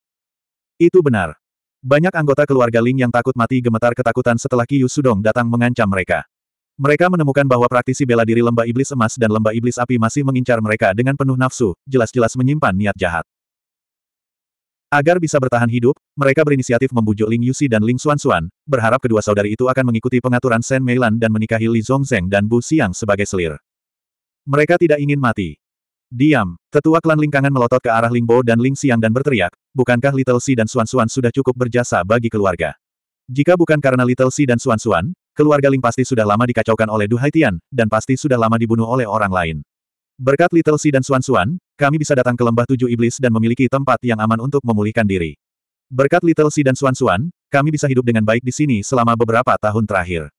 Itu benar. Banyak anggota keluarga Ling yang takut mati gemetar ketakutan setelah Kiyu Sudong datang mengancam mereka. Mereka menemukan bahwa praktisi bela diri lembah iblis emas dan lembah iblis api masih mengincar mereka dengan penuh nafsu, jelas-jelas menyimpan niat jahat. Agar bisa bertahan hidup, mereka berinisiatif membujuk Ling Yusi dan Ling Xuan-Xuan, berharap kedua saudari itu akan mengikuti pengaturan Shen Meilan dan menikahi Li Zongzeng dan Bu Xiang sebagai selir. Mereka tidak ingin mati. Diam, tetua klan Lingkangan melotot ke arah Ling Bo dan Ling Xiang dan berteriak, bukankah Little Si dan Xuanxuan sudah cukup berjasa bagi keluarga? Jika bukan karena Little Si dan Xuanxuan, keluarga Ling pasti sudah lama dikacaukan oleh Du Haitian, dan pasti sudah lama dibunuh oleh orang lain. Berkat Little Si dan Suan Suan, kami bisa datang ke lembah tujuh iblis dan memiliki tempat yang aman untuk memulihkan diri. Berkat Little Si dan Suan Suan, kami bisa hidup dengan baik di sini selama beberapa tahun terakhir.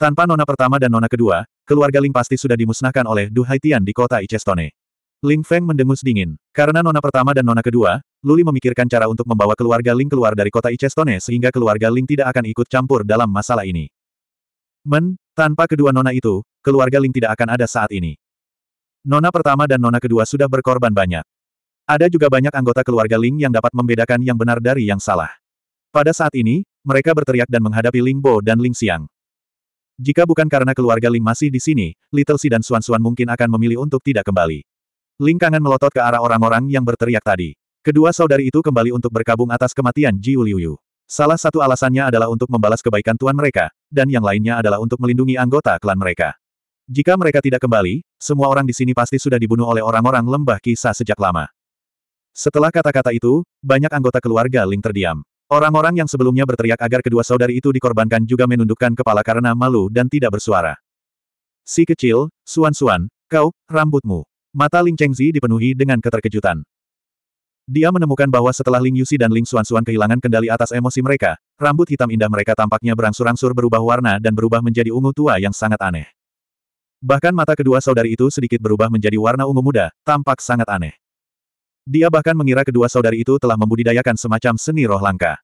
Tanpa nona pertama dan nona kedua, keluarga Ling pasti sudah dimusnahkan oleh Du Haitian di kota Icestone. Ling Feng mendengus dingin. Karena nona pertama dan nona kedua, Luli memikirkan cara untuk membawa keluarga Ling keluar dari kota Icestone sehingga keluarga Ling tidak akan ikut campur dalam masalah ini. Men, tanpa kedua nona itu, keluarga Ling tidak akan ada saat ini. Nona pertama dan nona kedua sudah berkorban banyak. Ada juga banyak anggota keluarga Ling yang dapat membedakan yang benar dari yang salah. Pada saat ini, mereka berteriak dan menghadapi Ling Bo dan Ling Xiang. Jika bukan karena keluarga Ling masih di sini, Little Si dan Suan Suan mungkin akan memilih untuk tidak kembali. Lingkangan melotot ke arah orang-orang yang berteriak tadi. Kedua saudari itu kembali untuk berkabung atas kematian Ji Liuyu. Salah satu alasannya adalah untuk membalas kebaikan tuan mereka, dan yang lainnya adalah untuk melindungi anggota klan mereka. Jika mereka tidak kembali, semua orang di sini pasti sudah dibunuh oleh orang-orang lembah kisah sejak lama. Setelah kata-kata itu, banyak anggota keluarga Ling terdiam. Orang-orang yang sebelumnya berteriak agar kedua saudari itu dikorbankan juga menundukkan kepala karena malu dan tidak bersuara. Si kecil, Suan Suan, kau, rambutmu. Mata Ling Chengzi dipenuhi dengan keterkejutan. Dia menemukan bahwa setelah Ling Yusi dan Ling Xuanxuan kehilangan kendali atas emosi mereka, rambut hitam indah mereka tampaknya berangsur-angsur berubah warna dan berubah menjadi ungu tua yang sangat aneh. Bahkan mata kedua saudari itu sedikit berubah menjadi warna ungu muda, tampak sangat aneh. Dia bahkan mengira kedua saudari itu telah membudidayakan semacam seni roh langka.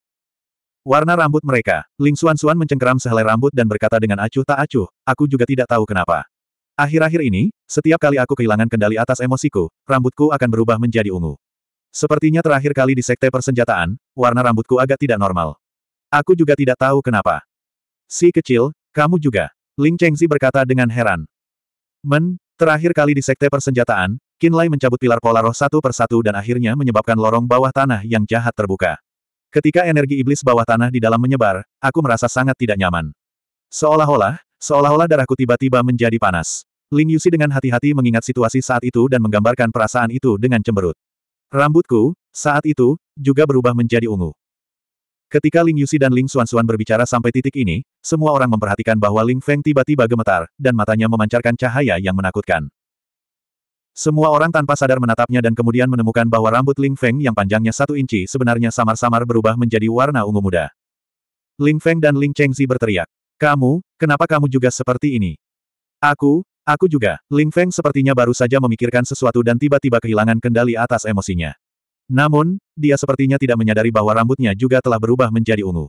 Warna rambut mereka, Ling Xuanxuan mencengkeram sehelai rambut dan berkata dengan acuh tak acuh, aku juga tidak tahu kenapa. Akhir-akhir ini, setiap kali aku kehilangan kendali atas emosiku, rambutku akan berubah menjadi ungu. Sepertinya terakhir kali di sekte persenjataan, warna rambutku agak tidak normal. Aku juga tidak tahu kenapa. Si kecil, kamu juga. Ling Chengzi berkata dengan heran. Men, terakhir kali di sekte persenjataan, Qin Lai mencabut pilar pola roh satu persatu dan akhirnya menyebabkan lorong bawah tanah yang jahat terbuka. Ketika energi iblis bawah tanah di dalam menyebar, aku merasa sangat tidak nyaman. Seolah-olah, seolah-olah darahku tiba-tiba menjadi panas. Ling Yusi dengan hati-hati mengingat situasi saat itu dan menggambarkan perasaan itu dengan cemberut. Rambutku, saat itu, juga berubah menjadi ungu. Ketika Ling Yusi dan Ling Xuanxuan berbicara sampai titik ini, semua orang memperhatikan bahwa Ling Feng tiba-tiba gemetar, dan matanya memancarkan cahaya yang menakutkan. Semua orang tanpa sadar menatapnya dan kemudian menemukan bahwa rambut Ling Feng yang panjangnya satu inci sebenarnya samar-samar berubah menjadi warna ungu muda. Ling Feng dan Ling Chengzi berteriak. Kamu, kenapa kamu juga seperti ini? Aku, Aku juga, Ling Feng sepertinya baru saja memikirkan sesuatu dan tiba-tiba kehilangan kendali atas emosinya. Namun, dia sepertinya tidak menyadari bahwa rambutnya juga telah berubah menjadi ungu.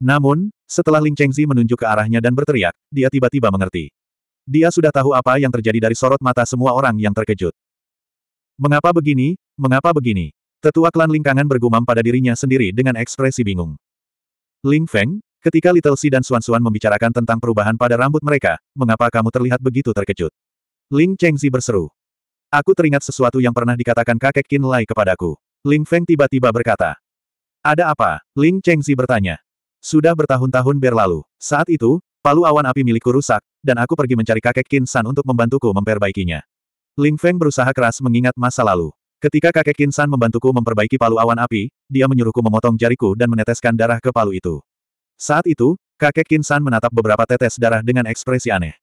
Namun, setelah Ling Chengzi menunjuk ke arahnya dan berteriak, dia tiba-tiba mengerti. Dia sudah tahu apa yang terjadi dari sorot mata semua orang yang terkejut. Mengapa begini, mengapa begini? Tetua klan Lingkangan bergumam pada dirinya sendiri dengan ekspresi bingung. Ling Feng, Ketika Little Si dan Xuan Xuan membicarakan tentang perubahan pada rambut mereka, mengapa kamu terlihat begitu terkejut? Ling Chengzi berseru. Aku teringat sesuatu yang pernah dikatakan kakek Qin Lai kepadaku. Ling Feng tiba-tiba berkata. Ada apa? Ling Chengzi bertanya. Sudah bertahun-tahun berlalu. Saat itu, palu awan api milikku rusak, dan aku pergi mencari kakek Qin San untuk membantuku memperbaikinya. Ling Feng berusaha keras mengingat masa lalu. Ketika kakek Qin San membantuku memperbaiki palu awan api, dia menyuruhku memotong jariku dan meneteskan darah ke palu itu. Saat itu, kakek Kinsan menatap beberapa tetes darah dengan ekspresi aneh.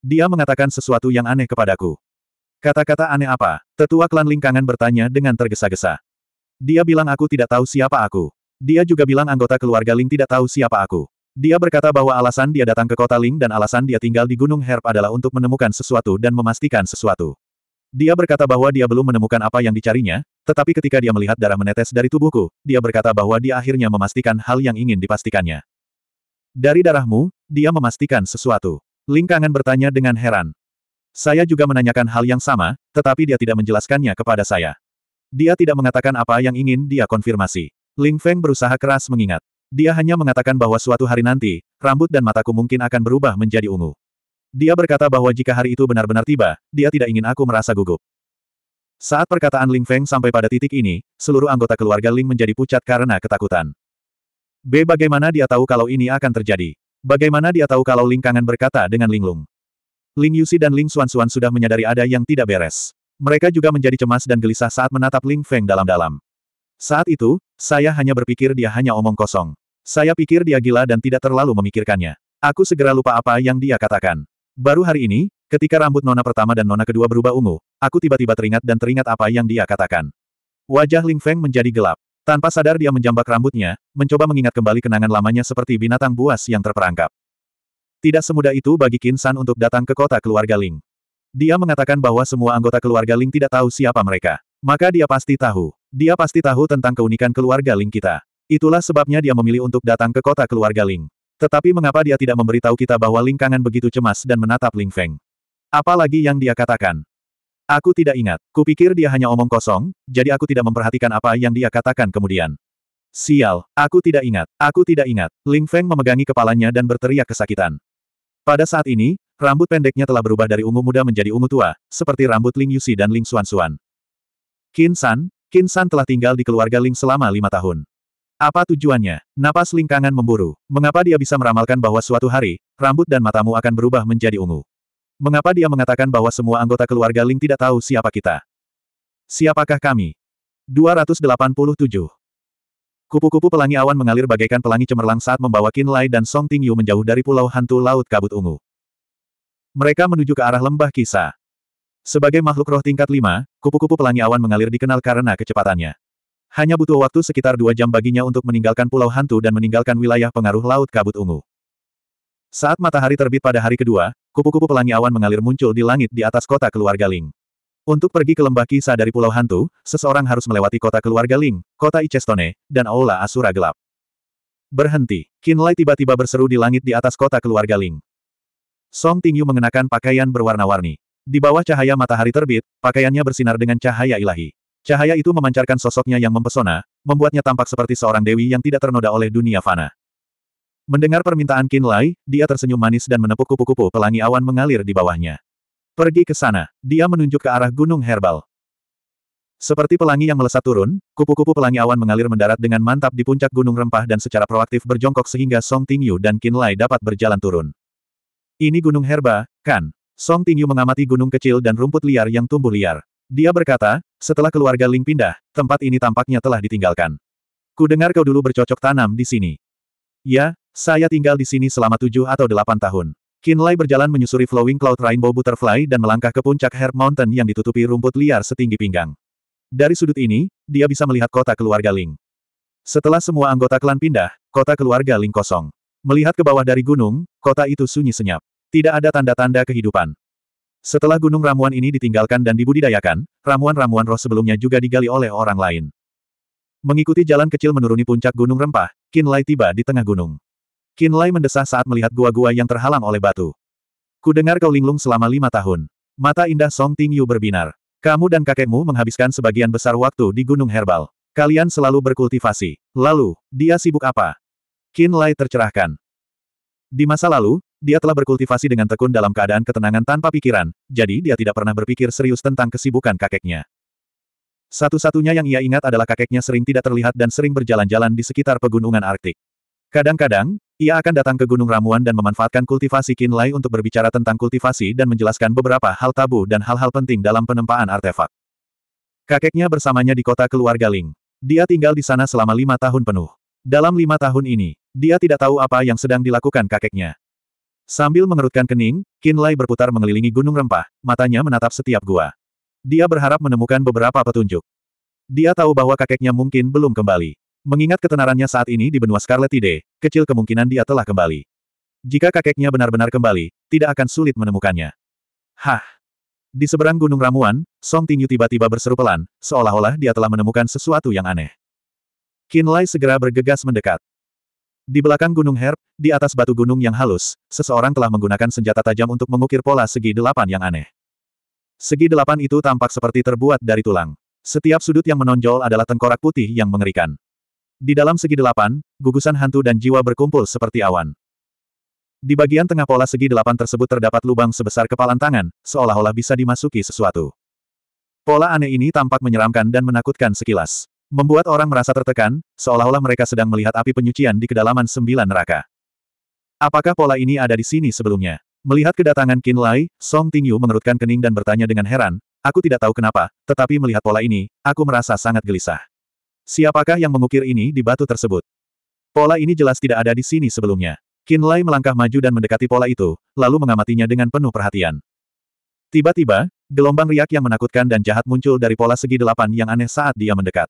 Dia mengatakan sesuatu yang aneh kepadaku. Kata-kata aneh apa? Tetua klan Lingkangan bertanya dengan tergesa-gesa. Dia bilang aku tidak tahu siapa aku. Dia juga bilang anggota keluarga Ling tidak tahu siapa aku. Dia berkata bahwa alasan dia datang ke kota Ling dan alasan dia tinggal di Gunung Herb adalah untuk menemukan sesuatu dan memastikan sesuatu. Dia berkata bahwa dia belum menemukan apa yang dicarinya, tetapi ketika dia melihat darah menetes dari tubuhku, dia berkata bahwa dia akhirnya memastikan hal yang ingin dipastikannya. Dari darahmu, dia memastikan sesuatu. Lingkangan bertanya dengan heran. Saya juga menanyakan hal yang sama, tetapi dia tidak menjelaskannya kepada saya. Dia tidak mengatakan apa yang ingin dia konfirmasi. Ling Feng berusaha keras mengingat. Dia hanya mengatakan bahwa suatu hari nanti, rambut dan mataku mungkin akan berubah menjadi ungu. Dia berkata bahwa jika hari itu benar-benar tiba, dia tidak ingin aku merasa gugup. Saat perkataan Ling Feng sampai pada titik ini, seluruh anggota keluarga Ling menjadi pucat karena ketakutan. B. Bagaimana dia tahu kalau ini akan terjadi? Bagaimana dia tahu kalau Lingkangan berkata dengan Linglung? Ling Yusi dan Ling Xuan Xuan sudah menyadari ada yang tidak beres. Mereka juga menjadi cemas dan gelisah saat menatap Ling Feng dalam-dalam. Saat itu, saya hanya berpikir dia hanya omong kosong. Saya pikir dia gila dan tidak terlalu memikirkannya. Aku segera lupa apa yang dia katakan. Baru hari ini, ketika rambut nona pertama dan nona kedua berubah ungu, aku tiba-tiba teringat dan teringat apa yang dia katakan. Wajah Ling Feng menjadi gelap. Tanpa sadar dia menjambak rambutnya, mencoba mengingat kembali kenangan lamanya seperti binatang buas yang terperangkap. Tidak semudah itu bagi Kinsan untuk datang ke kota keluarga Ling. Dia mengatakan bahwa semua anggota keluarga Ling tidak tahu siapa mereka. Maka dia pasti tahu. Dia pasti tahu tentang keunikan keluarga Ling kita. Itulah sebabnya dia memilih untuk datang ke kota keluarga Ling. Tetapi mengapa dia tidak memberitahu kita bahwa Ling kangen begitu cemas dan menatap Ling Feng? Apalagi yang dia katakan? Aku tidak ingat. Kupikir dia hanya omong kosong, jadi aku tidak memperhatikan apa yang dia katakan kemudian. Sial, aku tidak ingat. Aku tidak ingat. Ling Feng memegangi kepalanya dan berteriak kesakitan. Pada saat ini, rambut pendeknya telah berubah dari ungu muda menjadi ungu tua, seperti rambut Ling Yusi dan Ling Xuan Xuan. Qin San, Qin San telah tinggal di keluarga Ling selama lima tahun. Apa tujuannya? Napas Ling Kangan memburu. Mengapa dia bisa meramalkan bahwa suatu hari, rambut dan matamu akan berubah menjadi ungu? Mengapa dia mengatakan bahwa semua anggota keluarga Ling tidak tahu siapa kita? Siapakah kami? 287. Kupu-kupu pelangi awan mengalir bagaikan pelangi cemerlang saat membawa Qin Lai dan Song Tingyu menjauh dari pulau hantu Laut Kabut Ungu. Mereka menuju ke arah lembah kisah. Sebagai makhluk roh tingkat 5, kupu-kupu pelangi awan mengalir dikenal karena kecepatannya. Hanya butuh waktu sekitar dua jam baginya untuk meninggalkan pulau hantu dan meninggalkan wilayah pengaruh Laut Kabut Ungu. Saat matahari terbit pada hari kedua, kupu-kupu pelangi awan mengalir muncul di langit di atas kota keluarga Ling. Untuk pergi ke lembah kisah dari Pulau Hantu, seseorang harus melewati kota keluarga Ling, kota Icestone, dan Aula Asura Gelap. Berhenti. Kinlay tiba-tiba berseru di langit di atas kota keluarga Ling. Song Tingyu mengenakan pakaian berwarna-warni. Di bawah cahaya matahari terbit, pakaiannya bersinar dengan cahaya ilahi. Cahaya itu memancarkan sosoknya yang mempesona, membuatnya tampak seperti seorang dewi yang tidak ternoda oleh dunia fana. Mendengar permintaan Qin Lai, dia tersenyum manis dan menepuk kupu-kupu pelangi awan mengalir di bawahnya. Pergi ke sana, dia menunjuk ke arah gunung herbal. Seperti pelangi yang melesat turun, kupu-kupu pelangi awan mengalir mendarat dengan mantap di puncak gunung rempah dan secara proaktif berjongkok sehingga Song Tingyu dan Qin Lai dapat berjalan turun. Ini gunung herba, kan? Song Tingyu mengamati gunung kecil dan rumput liar yang tumbuh liar. Dia berkata, setelah keluarga Ling pindah, tempat ini tampaknya telah ditinggalkan. Ku dengar kau dulu bercocok tanam di sini. Ya, saya tinggal di sini selama tujuh atau delapan tahun. Kinlay berjalan menyusuri Flowing Cloud Rainbow Butterfly dan melangkah ke puncak Herb Mountain yang ditutupi rumput liar setinggi pinggang. Dari sudut ini, dia bisa melihat kota keluarga Ling. Setelah semua anggota klan pindah, kota keluarga Ling kosong. Melihat ke bawah dari gunung, kota itu sunyi senyap. Tidak ada tanda-tanda kehidupan. Setelah gunung ramuan ini ditinggalkan dan dibudidayakan, ramuan-ramuan roh sebelumnya juga digali oleh orang lain. Mengikuti jalan kecil menuruni puncak gunung rempah, Kinlay tiba di tengah gunung. Lai mendesah saat melihat gua-gua yang terhalang oleh batu. Ku dengar kau linglung selama lima tahun. Mata indah Song Ting Yu berbinar. Kamu dan kakekmu menghabiskan sebagian besar waktu di Gunung Herbal. Kalian selalu berkultivasi. Lalu, dia sibuk apa? Lai tercerahkan. Di masa lalu, dia telah berkultivasi dengan tekun dalam keadaan ketenangan tanpa pikiran, jadi dia tidak pernah berpikir serius tentang kesibukan kakeknya. Satu-satunya yang ia ingat adalah kakeknya sering tidak terlihat dan sering berjalan-jalan di sekitar pegunungan Arktik. Kadang-kadang, ia akan datang ke Gunung Ramuan dan memanfaatkan kultivasi Kinlai untuk berbicara tentang kultivasi dan menjelaskan beberapa hal tabu dan hal-hal penting dalam penempaan artefak. Kakeknya bersamanya di kota keluarga Ling. Dia tinggal di sana selama lima tahun penuh. Dalam lima tahun ini, dia tidak tahu apa yang sedang dilakukan kakeknya. Sambil mengerutkan kening, Kinlai berputar mengelilingi gunung rempah, matanya menatap setiap gua. Dia berharap menemukan beberapa petunjuk. Dia tahu bahwa kakeknya mungkin belum kembali. Mengingat ketenarannya saat ini di benua Scarlet Tide, kecil kemungkinan dia telah kembali. Jika kakeknya benar-benar kembali, tidak akan sulit menemukannya. Hah! Di seberang Gunung Ramuan, Song Tingyu tiba-tiba berseru pelan, seolah-olah dia telah menemukan sesuatu yang aneh. Qin Lai segera bergegas mendekat. Di belakang Gunung Herb, di atas batu gunung yang halus, seseorang telah menggunakan senjata tajam untuk mengukir pola segi delapan yang aneh. Segi delapan itu tampak seperti terbuat dari tulang. Setiap sudut yang menonjol adalah tengkorak putih yang mengerikan. Di dalam segi delapan, gugusan hantu dan jiwa berkumpul seperti awan. Di bagian tengah pola segi delapan tersebut terdapat lubang sebesar kepalan tangan, seolah-olah bisa dimasuki sesuatu. Pola aneh ini tampak menyeramkan dan menakutkan sekilas. Membuat orang merasa tertekan, seolah-olah mereka sedang melihat api penyucian di kedalaman sembilan neraka. Apakah pola ini ada di sini sebelumnya? Melihat kedatangan Qin Lai, Song Tingyu mengerutkan kening dan bertanya dengan heran, aku tidak tahu kenapa, tetapi melihat pola ini, aku merasa sangat gelisah. Siapakah yang mengukir ini di batu tersebut? Pola ini jelas tidak ada di sini sebelumnya. Lai melangkah maju dan mendekati pola itu, lalu mengamatinya dengan penuh perhatian. Tiba-tiba, gelombang riak yang menakutkan dan jahat muncul dari pola segi delapan yang aneh saat dia mendekat.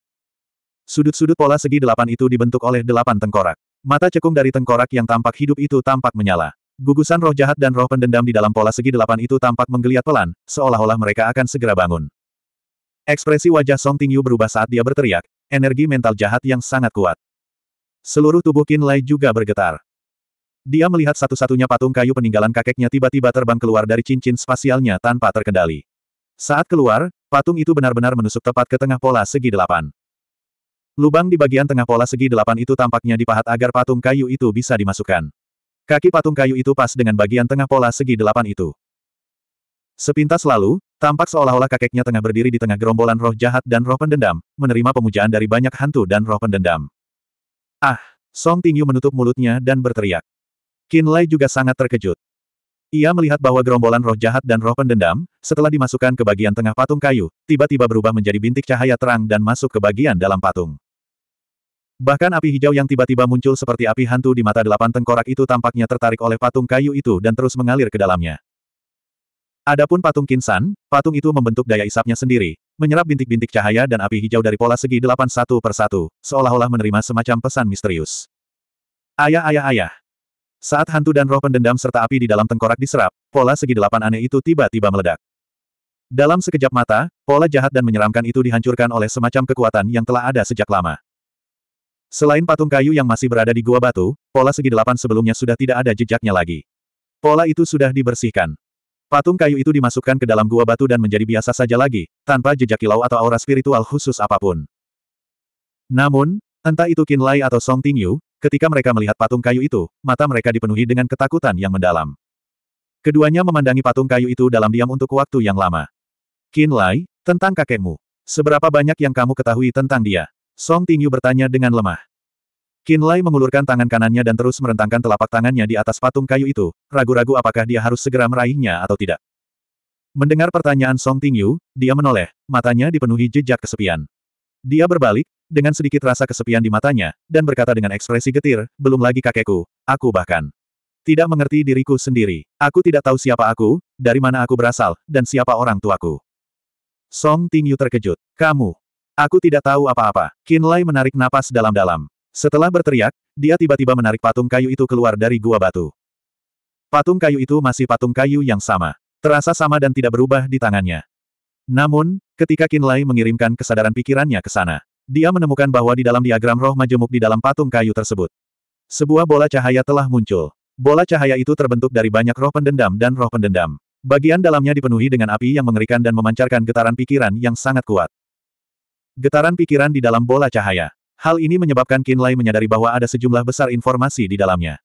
Sudut-sudut pola segi delapan itu dibentuk oleh delapan tengkorak. Mata cekung dari tengkorak yang tampak hidup itu tampak menyala. Gugusan roh jahat dan roh pendendam di dalam pola segi delapan itu tampak menggeliat pelan, seolah-olah mereka akan segera bangun. Ekspresi wajah Song Tingyu berubah saat dia berteriak, energi mental jahat yang sangat kuat. Seluruh tubuh Qin Lai juga bergetar. Dia melihat satu-satunya patung kayu peninggalan kakeknya tiba-tiba terbang keluar dari cincin spasialnya tanpa terkendali. Saat keluar, patung itu benar-benar menusuk tepat ke tengah pola segi delapan. Lubang di bagian tengah pola segi delapan itu tampaknya dipahat agar patung kayu itu bisa dimasukkan. Kaki patung kayu itu pas dengan bagian tengah pola segi delapan itu. Sepintas lalu, Tampak seolah-olah kakeknya tengah berdiri di tengah gerombolan roh jahat dan roh pendendam, menerima pemujaan dari banyak hantu dan roh pendendam. Ah! Song Tingyu menutup mulutnya dan berteriak. Qin Lai juga sangat terkejut. Ia melihat bahwa gerombolan roh jahat dan roh pendendam, setelah dimasukkan ke bagian tengah patung kayu, tiba-tiba berubah menjadi bintik cahaya terang dan masuk ke bagian dalam patung. Bahkan api hijau yang tiba-tiba muncul seperti api hantu di mata delapan tengkorak itu tampaknya tertarik oleh patung kayu itu dan terus mengalir ke dalamnya. Adapun patung Kinsan, patung itu membentuk daya isapnya sendiri, menyerap bintik-bintik cahaya dan api hijau dari pola segi delapan satu persatu, seolah-olah menerima semacam pesan misterius. Ayah ayah ayah. Saat hantu dan roh pendendam serta api di dalam tengkorak diserap, pola segi delapan aneh itu tiba-tiba meledak. Dalam sekejap mata, pola jahat dan menyeramkan itu dihancurkan oleh semacam kekuatan yang telah ada sejak lama. Selain patung kayu yang masih berada di gua batu, pola segi delapan sebelumnya sudah tidak ada jejaknya lagi. Pola itu sudah dibersihkan. Patung kayu itu dimasukkan ke dalam gua batu dan menjadi biasa saja lagi, tanpa jejak kilau atau aura spiritual khusus apapun. Namun, entah itu Qin Lai atau Song Tingyu, ketika mereka melihat patung kayu itu, mata mereka dipenuhi dengan ketakutan yang mendalam. Keduanya memandangi patung kayu itu dalam diam untuk waktu yang lama. Qin Lai, tentang kakekmu. Seberapa banyak yang kamu ketahui tentang dia? Song Tingyu bertanya dengan lemah. Lai mengulurkan tangan kanannya dan terus merentangkan telapak tangannya di atas patung kayu itu, ragu-ragu apakah dia harus segera meraihnya atau tidak. Mendengar pertanyaan Song Tingyu, dia menoleh, matanya dipenuhi jejak kesepian. Dia berbalik, dengan sedikit rasa kesepian di matanya, dan berkata dengan ekspresi getir, belum lagi kakekku, aku bahkan tidak mengerti diriku sendiri. Aku tidak tahu siapa aku, dari mana aku berasal, dan siapa orang tuaku. Song Tingyu terkejut. Kamu. Aku tidak tahu apa-apa. Qin Lai menarik napas dalam-dalam. Setelah berteriak, dia tiba-tiba menarik patung kayu itu keluar dari gua batu. Patung kayu itu masih patung kayu yang sama. Terasa sama dan tidak berubah di tangannya. Namun, ketika Kinlay mengirimkan kesadaran pikirannya ke sana, dia menemukan bahwa di dalam diagram roh majemuk di dalam patung kayu tersebut, sebuah bola cahaya telah muncul. Bola cahaya itu terbentuk dari banyak roh pendendam dan roh pendendam. Bagian dalamnya dipenuhi dengan api yang mengerikan dan memancarkan getaran pikiran yang sangat kuat. Getaran pikiran di dalam bola cahaya. Hal ini menyebabkan Kinlay menyadari bahwa ada sejumlah besar informasi di dalamnya.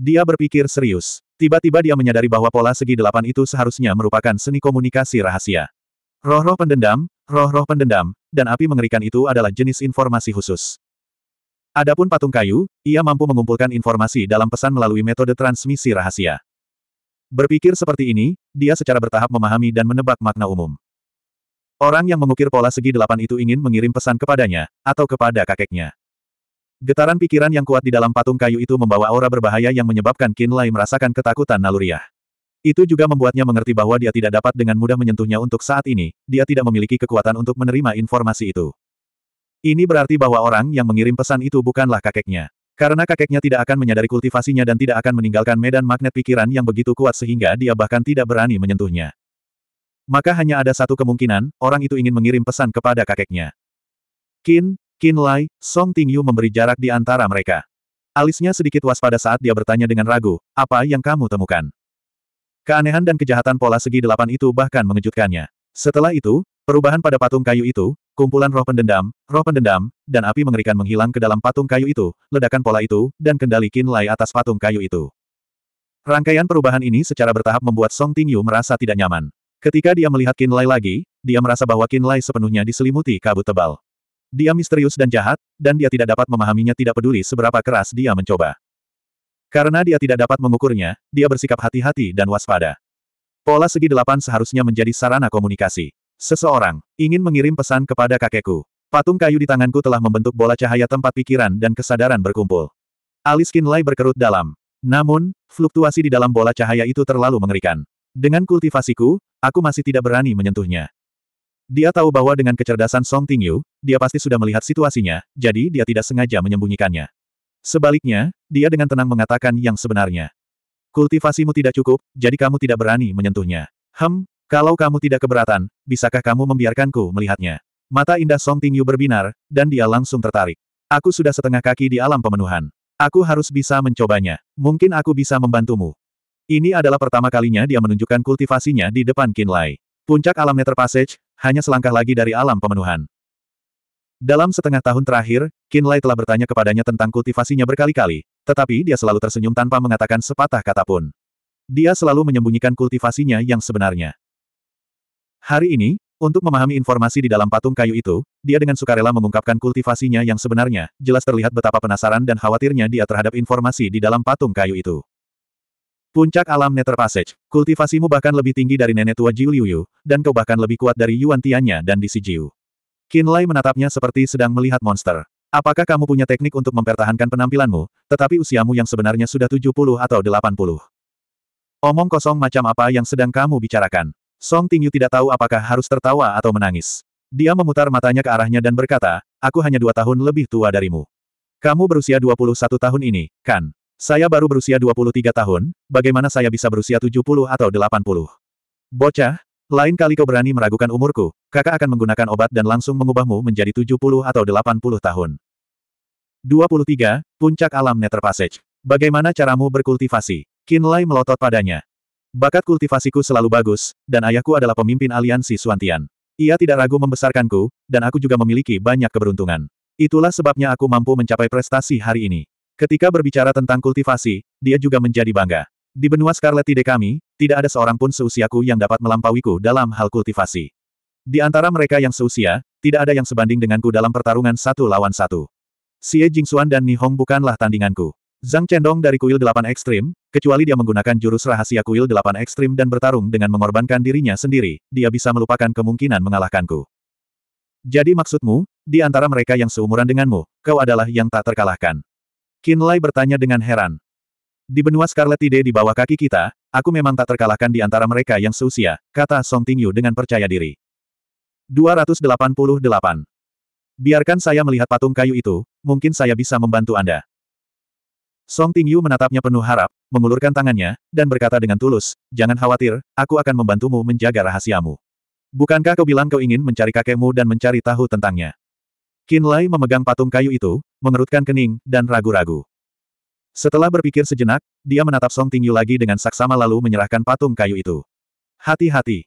Dia berpikir serius. Tiba-tiba dia menyadari bahwa pola segi delapan itu seharusnya merupakan seni komunikasi rahasia. Roh-roh pendendam, roh-roh pendendam, dan api mengerikan itu adalah jenis informasi khusus. Adapun patung kayu, ia mampu mengumpulkan informasi dalam pesan melalui metode transmisi rahasia. Berpikir seperti ini, dia secara bertahap memahami dan menebak makna umum. Orang yang mengukir pola segi delapan itu ingin mengirim pesan kepadanya, atau kepada kakeknya. Getaran pikiran yang kuat di dalam patung kayu itu membawa aura berbahaya yang menyebabkan Qin Lai merasakan ketakutan naluriah. Itu juga membuatnya mengerti bahwa dia tidak dapat dengan mudah menyentuhnya untuk saat ini, dia tidak memiliki kekuatan untuk menerima informasi itu. Ini berarti bahwa orang yang mengirim pesan itu bukanlah kakeknya. Karena kakeknya tidak akan menyadari kultivasinya dan tidak akan meninggalkan medan magnet pikiran yang begitu kuat sehingga dia bahkan tidak berani menyentuhnya. Maka hanya ada satu kemungkinan, orang itu ingin mengirim pesan kepada kakeknya. Qin, Qin Lai, Song Tingyu memberi jarak di antara mereka. Alisnya sedikit waspada saat dia bertanya dengan ragu, apa yang kamu temukan? Keanehan dan kejahatan pola segi delapan itu bahkan mengejutkannya. Setelah itu, perubahan pada patung kayu itu, kumpulan roh pendendam, roh pendendam, dan api mengerikan menghilang ke dalam patung kayu itu, ledakan pola itu, dan kendali Qin Lai atas patung kayu itu. Rangkaian perubahan ini secara bertahap membuat Song Tingyu merasa tidak nyaman. Ketika dia melihat Lai lagi, dia merasa bahwa Lai sepenuhnya diselimuti kabut tebal. Dia misterius dan jahat, dan dia tidak dapat memahaminya tidak peduli seberapa keras dia mencoba. Karena dia tidak dapat mengukurnya, dia bersikap hati-hati dan waspada. Pola segi delapan seharusnya menjadi sarana komunikasi. Seseorang ingin mengirim pesan kepada kakekku. Patung kayu di tanganku telah membentuk bola cahaya tempat pikiran dan kesadaran berkumpul. Alis Kinlay berkerut dalam. Namun, fluktuasi di dalam bola cahaya itu terlalu mengerikan. Dengan kultivasiku, aku masih tidak berani menyentuhnya. Dia tahu bahwa dengan kecerdasan Song Tingyu, dia pasti sudah melihat situasinya, jadi dia tidak sengaja menyembunyikannya. Sebaliknya, dia dengan tenang mengatakan yang sebenarnya. Kultivasimu tidak cukup, jadi kamu tidak berani menyentuhnya. Hem, kalau kamu tidak keberatan, bisakah kamu membiarkanku melihatnya? Mata indah Song Tingyu berbinar, dan dia langsung tertarik. Aku sudah setengah kaki di alam pemenuhan. Aku harus bisa mencobanya. Mungkin aku bisa membantumu. Ini adalah pertama kalinya dia menunjukkan kultivasinya di depan Kinlay. Puncak alam Nether Passage, hanya selangkah lagi dari alam pemenuhan. Dalam setengah tahun terakhir, Kinlay telah bertanya kepadanya tentang kultivasinya berkali-kali, tetapi dia selalu tersenyum tanpa mengatakan sepatah kata pun. Dia selalu menyembunyikan kultivasinya yang sebenarnya. Hari ini, untuk memahami informasi di dalam patung kayu itu, dia dengan sukarela mengungkapkan kultivasinya yang sebenarnya, jelas terlihat betapa penasaran dan khawatirnya dia terhadap informasi di dalam patung kayu itu. Puncak alam Nether Passage, kultivasimu bahkan lebih tinggi dari nenek tua Jiu Liuyu, dan kau bahkan lebih kuat dari Yuan Tianya dan Di Jiu. Lai menatapnya seperti sedang melihat monster. Apakah kamu punya teknik untuk mempertahankan penampilanmu, tetapi usiamu yang sebenarnya sudah 70 atau 80? Omong kosong macam apa yang sedang kamu bicarakan. Song Tingyu tidak tahu apakah harus tertawa atau menangis. Dia memutar matanya ke arahnya dan berkata, aku hanya dua tahun lebih tua darimu. Kamu berusia 21 tahun ini, kan? Saya baru berusia 23 tahun, bagaimana saya bisa berusia 70 atau 80? Bocah, lain kali kau berani meragukan umurku, kakak akan menggunakan obat dan langsung mengubahmu menjadi 70 atau 80 tahun. 23. Puncak Alam Nether Passage. Bagaimana caramu berkultivasi? Kinlay melotot padanya. Bakat kultivasiku selalu bagus, dan ayahku adalah pemimpin aliansi Suantian. Ia tidak ragu membesarkanku, dan aku juga memiliki banyak keberuntungan. Itulah sebabnya aku mampu mencapai prestasi hari ini. Ketika berbicara tentang kultivasi, dia juga menjadi bangga. Di benua Scarlet Tide kami, tidak ada seorang pun seusiaku yang dapat melampauiku dalam hal kultivasi. Di antara mereka yang seusia, tidak ada yang sebanding denganku dalam pertarungan satu lawan satu. Xie Jingxuan dan Ni Hong bukanlah tandinganku. Zhang Chendong dari kuil delapan ekstrim, kecuali dia menggunakan jurus rahasia kuil delapan ekstrim dan bertarung dengan mengorbankan dirinya sendiri, dia bisa melupakan kemungkinan mengalahkanku. Jadi maksudmu, di antara mereka yang seumuran denganmu, kau adalah yang tak terkalahkan. Lai bertanya dengan heran. Di benua Scarlet Tide di bawah kaki kita, aku memang tak terkalahkan di antara mereka yang seusia, kata Song Tingyu dengan percaya diri. 288. Biarkan saya melihat patung kayu itu, mungkin saya bisa membantu Anda. Song Tingyu menatapnya penuh harap, mengulurkan tangannya, dan berkata dengan tulus, Jangan khawatir, aku akan membantumu menjaga rahasiamu. Bukankah kau bilang kau ingin mencari kakekmu dan mencari tahu tentangnya? Lai memegang patung kayu itu, mengerutkan kening, dan ragu-ragu. Setelah berpikir sejenak, dia menatap Song Tingyu lagi dengan saksama lalu menyerahkan patung kayu itu. Hati-hati.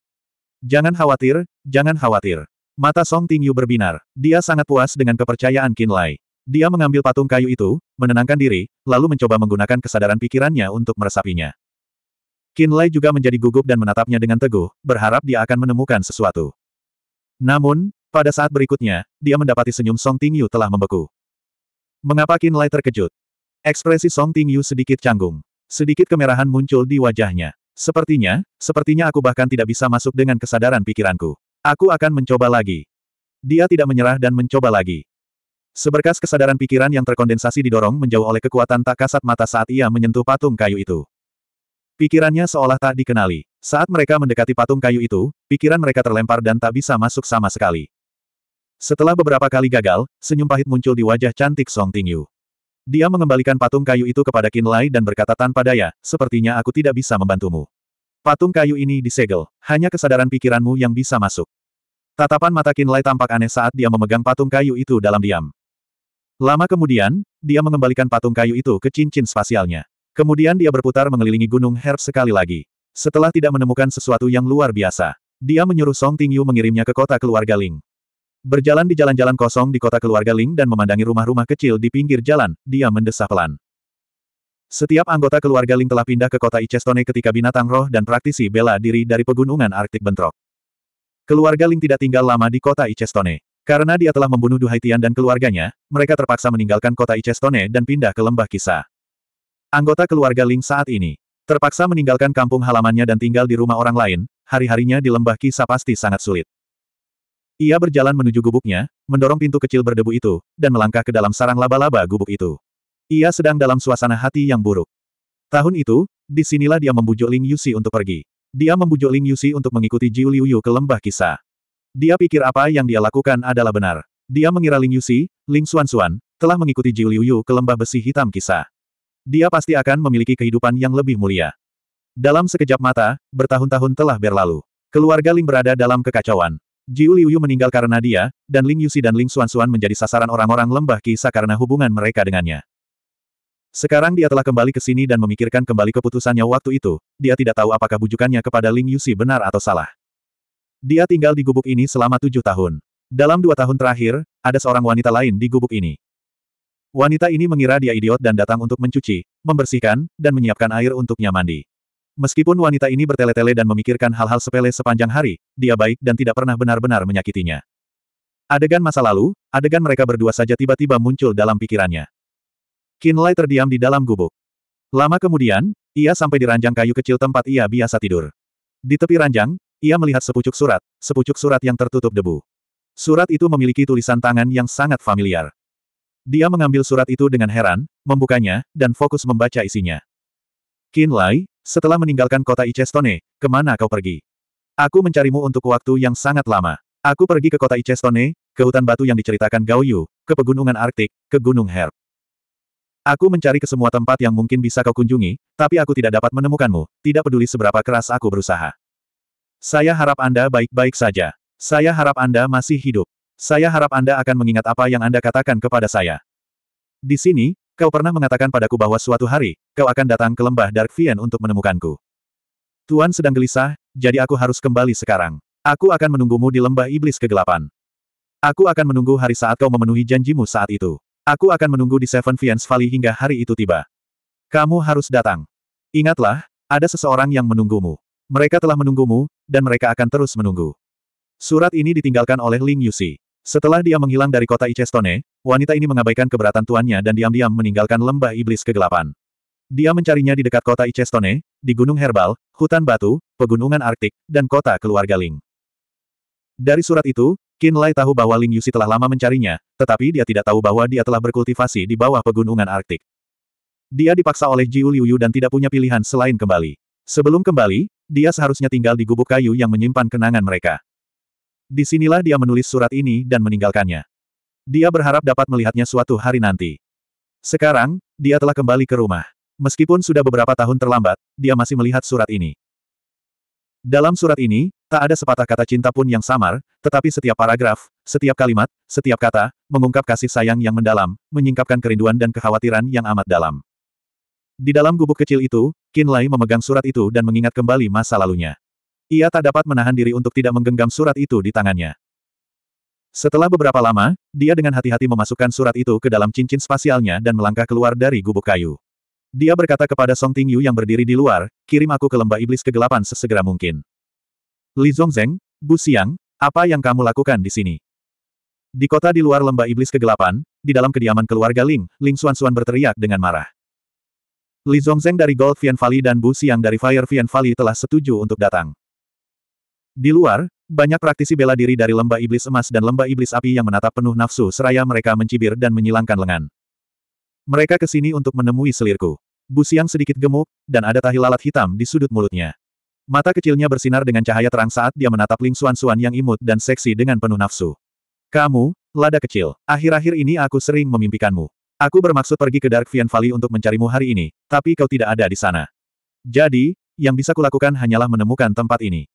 Jangan khawatir, jangan khawatir. Mata Song Tingyu berbinar. Dia sangat puas dengan kepercayaan Lai. Dia mengambil patung kayu itu, menenangkan diri, lalu mencoba menggunakan kesadaran pikirannya untuk meresapinya. Lai juga menjadi gugup dan menatapnya dengan teguh, berharap dia akan menemukan sesuatu. Namun, pada saat berikutnya, dia mendapati senyum Song Tingyu telah membeku. Mengapa Qin Lai terkejut? Ekspresi Song Tingyu sedikit canggung. Sedikit kemerahan muncul di wajahnya. Sepertinya, sepertinya aku bahkan tidak bisa masuk dengan kesadaran pikiranku. Aku akan mencoba lagi. Dia tidak menyerah dan mencoba lagi. Seberkas kesadaran pikiran yang terkondensasi didorong menjauh oleh kekuatan tak kasat mata saat ia menyentuh patung kayu itu. Pikirannya seolah tak dikenali. Saat mereka mendekati patung kayu itu, pikiran mereka terlempar dan tak bisa masuk sama sekali. Setelah beberapa kali gagal, senyum pahit muncul di wajah cantik Song Tingyu. Dia mengembalikan patung kayu itu kepada Kinlai dan berkata tanpa daya, sepertinya aku tidak bisa membantumu. Patung kayu ini disegel, hanya kesadaran pikiranmu yang bisa masuk. Tatapan mata Kinlai tampak aneh saat dia memegang patung kayu itu dalam diam. Lama kemudian, dia mengembalikan patung kayu itu ke cincin spasialnya. Kemudian dia berputar mengelilingi gunung Herb sekali lagi. Setelah tidak menemukan sesuatu yang luar biasa, dia menyuruh Song Tingyu mengirimnya ke kota keluarga Ling. Berjalan di jalan-jalan kosong di kota keluarga Ling dan memandangi rumah-rumah kecil di pinggir jalan, dia mendesah pelan. Setiap anggota keluarga Ling telah pindah ke kota Icestone ketika binatang roh dan praktisi bela diri dari pegunungan Arktik bentrok. Keluarga Ling tidak tinggal lama di kota Icestone Karena dia telah membunuh Duhaitian dan keluarganya, mereka terpaksa meninggalkan kota Icestone dan pindah ke lembah kisah. Anggota keluarga Ling saat ini terpaksa meninggalkan kampung halamannya dan tinggal di rumah orang lain, hari-harinya di lembah kisah pasti sangat sulit. Ia berjalan menuju gubuknya, mendorong pintu kecil berdebu itu, dan melangkah ke dalam sarang laba-laba gubuk itu. Ia sedang dalam suasana hati yang buruk. Tahun itu, disinilah dia membujuk Ling Yusi untuk pergi. Dia membujuk Ling Yusi untuk mengikuti Jiu Liu Yu ke lembah kisah. Dia pikir apa yang dia lakukan adalah benar. Dia mengira Ling Yusi, Ling Xuan Xuan, telah mengikuti Jiu Liu Yu ke lembah besi hitam kisah. Dia pasti akan memiliki kehidupan yang lebih mulia. Dalam sekejap mata, bertahun-tahun telah berlalu. Keluarga Ling berada dalam kekacauan. Jiu Liuyu meninggal karena dia, dan Ling Yusi dan Ling Xuanxuan menjadi sasaran orang-orang lembah kisah karena hubungan mereka dengannya. Sekarang dia telah kembali ke sini dan memikirkan kembali keputusannya waktu itu, dia tidak tahu apakah bujukannya kepada Ling Yusi benar atau salah. Dia tinggal di gubuk ini selama tujuh tahun. Dalam dua tahun terakhir, ada seorang wanita lain di gubuk ini. Wanita ini mengira dia idiot dan datang untuk mencuci, membersihkan, dan menyiapkan air untuknya mandi. Meskipun wanita ini bertele-tele dan memikirkan hal-hal sepele sepanjang hari, dia baik dan tidak pernah benar-benar menyakitinya. Adegan masa lalu, adegan mereka berdua saja tiba-tiba muncul dalam pikirannya. Kinlay terdiam di dalam gubuk. Lama kemudian, ia sampai di ranjang kayu kecil tempat ia biasa tidur. Di tepi ranjang, ia melihat sepucuk surat, sepucuk surat yang tertutup debu. Surat itu memiliki tulisan tangan yang sangat familiar. Dia mengambil surat itu dengan heran, membukanya, dan fokus membaca isinya. Qin Lai, setelah meninggalkan kota Icestone, kemana kau pergi? Aku mencarimu untuk waktu yang sangat lama. Aku pergi ke kota Icestone, ke hutan batu yang diceritakan Gao Yu, ke pegunungan Arktik, ke Gunung Herb. Aku mencari ke semua tempat yang mungkin bisa kau kunjungi, tapi aku tidak dapat menemukanmu, tidak peduli seberapa keras aku berusaha. Saya harap Anda baik-baik saja. Saya harap Anda masih hidup. Saya harap Anda akan mengingat apa yang Anda katakan kepada saya. Di sini, Kau pernah mengatakan padaku bahwa suatu hari, kau akan datang ke lembah Dark Vian untuk menemukanku. Tuan sedang gelisah, jadi aku harus kembali sekarang. Aku akan menunggumu di lembah iblis kegelapan. Aku akan menunggu hari saat kau memenuhi janjimu saat itu. Aku akan menunggu di Seven Fians Valley hingga hari itu tiba. Kamu harus datang. Ingatlah, ada seseorang yang menunggumu. Mereka telah menunggumu, dan mereka akan terus menunggu. Surat ini ditinggalkan oleh Ling Yusi. Setelah dia menghilang dari kota Icestone, wanita ini mengabaikan keberatan tuannya dan diam-diam meninggalkan lembah iblis kegelapan. Dia mencarinya di dekat kota Icestone, di Gunung Herbal, hutan batu, pegunungan Arktik, dan kota keluarga Ling. Dari surat itu, Qin Lai tahu bahwa Ling Yusi telah lama mencarinya, tetapi dia tidak tahu bahwa dia telah berkultivasi di bawah pegunungan Arktik. Dia dipaksa oleh Jiu Liuyu dan tidak punya pilihan selain kembali. Sebelum kembali, dia seharusnya tinggal di gubuk kayu yang menyimpan kenangan mereka. Disinilah dia menulis surat ini dan meninggalkannya. Dia berharap dapat melihatnya suatu hari nanti. Sekarang, dia telah kembali ke rumah. Meskipun sudah beberapa tahun terlambat, dia masih melihat surat ini. Dalam surat ini, tak ada sepatah kata cinta pun yang samar, tetapi setiap paragraf, setiap kalimat, setiap kata, mengungkap kasih sayang yang mendalam, menyingkapkan kerinduan dan kekhawatiran yang amat dalam. Di dalam gubuk kecil itu, Kinlay memegang surat itu dan mengingat kembali masa lalunya. Ia tak dapat menahan diri untuk tidak menggenggam surat itu di tangannya. Setelah beberapa lama, dia dengan hati-hati memasukkan surat itu ke dalam cincin spasialnya dan melangkah keluar dari gubuk kayu. Dia berkata kepada Song Tingyu yang berdiri di luar, kirim aku ke lembah iblis kegelapan sesegera mungkin. Li Zhongzeng, Bu Xiang, apa yang kamu lakukan di sini? Di kota di luar lembah iblis kegelapan, di dalam kediaman keluarga Ling, Ling Xuanxuan berteriak dengan marah. Li Zhongzeng dari Gold Vian Valley dan Bu Xiang dari Fire Vian Valley telah setuju untuk datang. Di luar, banyak praktisi bela diri dari lembah iblis emas dan lembah iblis api yang menatap penuh nafsu seraya mereka mencibir dan menyilangkan lengan. Mereka ke sini untuk menemui selirku. Busiang sedikit gemuk, dan ada tahi lalat hitam di sudut mulutnya. Mata kecilnya bersinar dengan cahaya terang saat dia menatap Ling Suan-Suan yang imut dan seksi dengan penuh nafsu. Kamu, lada kecil, akhir-akhir ini aku sering memimpikanmu. Aku bermaksud pergi ke Dark Vian Valley untuk mencarimu hari ini, tapi kau tidak ada di sana. Jadi, yang bisa kulakukan hanyalah menemukan tempat ini.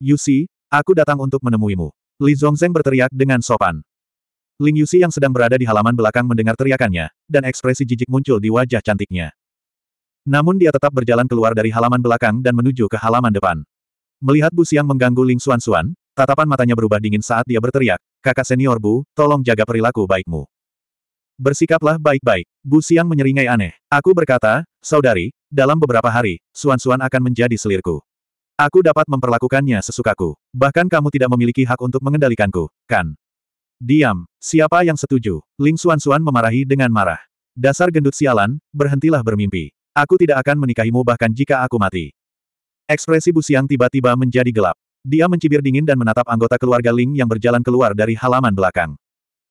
Yusi, aku datang untuk menemuimu. Li Zongzeng berteriak dengan sopan. Ling Yusi yang sedang berada di halaman belakang mendengar teriakannya, dan ekspresi jijik muncul di wajah cantiknya. Namun dia tetap berjalan keluar dari halaman belakang dan menuju ke halaman depan. Melihat Bu Siang mengganggu Ling Xuan Xuan, tatapan matanya berubah dingin saat dia berteriak, kakak senior Bu, tolong jaga perilaku baikmu. Bersikaplah baik-baik. Bu Siang menyeringai aneh. Aku berkata, saudari, dalam beberapa hari, Suan Suan akan menjadi selirku. Aku dapat memperlakukannya sesukaku. Bahkan kamu tidak memiliki hak untuk mengendalikanku, kan? Diam, siapa yang setuju? Ling Xuan-Xuan memarahi dengan marah. Dasar gendut sialan, berhentilah bermimpi. Aku tidak akan menikahimu bahkan jika aku mati. Ekspresi Bu Siang tiba-tiba menjadi gelap. Dia mencibir dingin dan menatap anggota keluarga Ling yang berjalan keluar dari halaman belakang.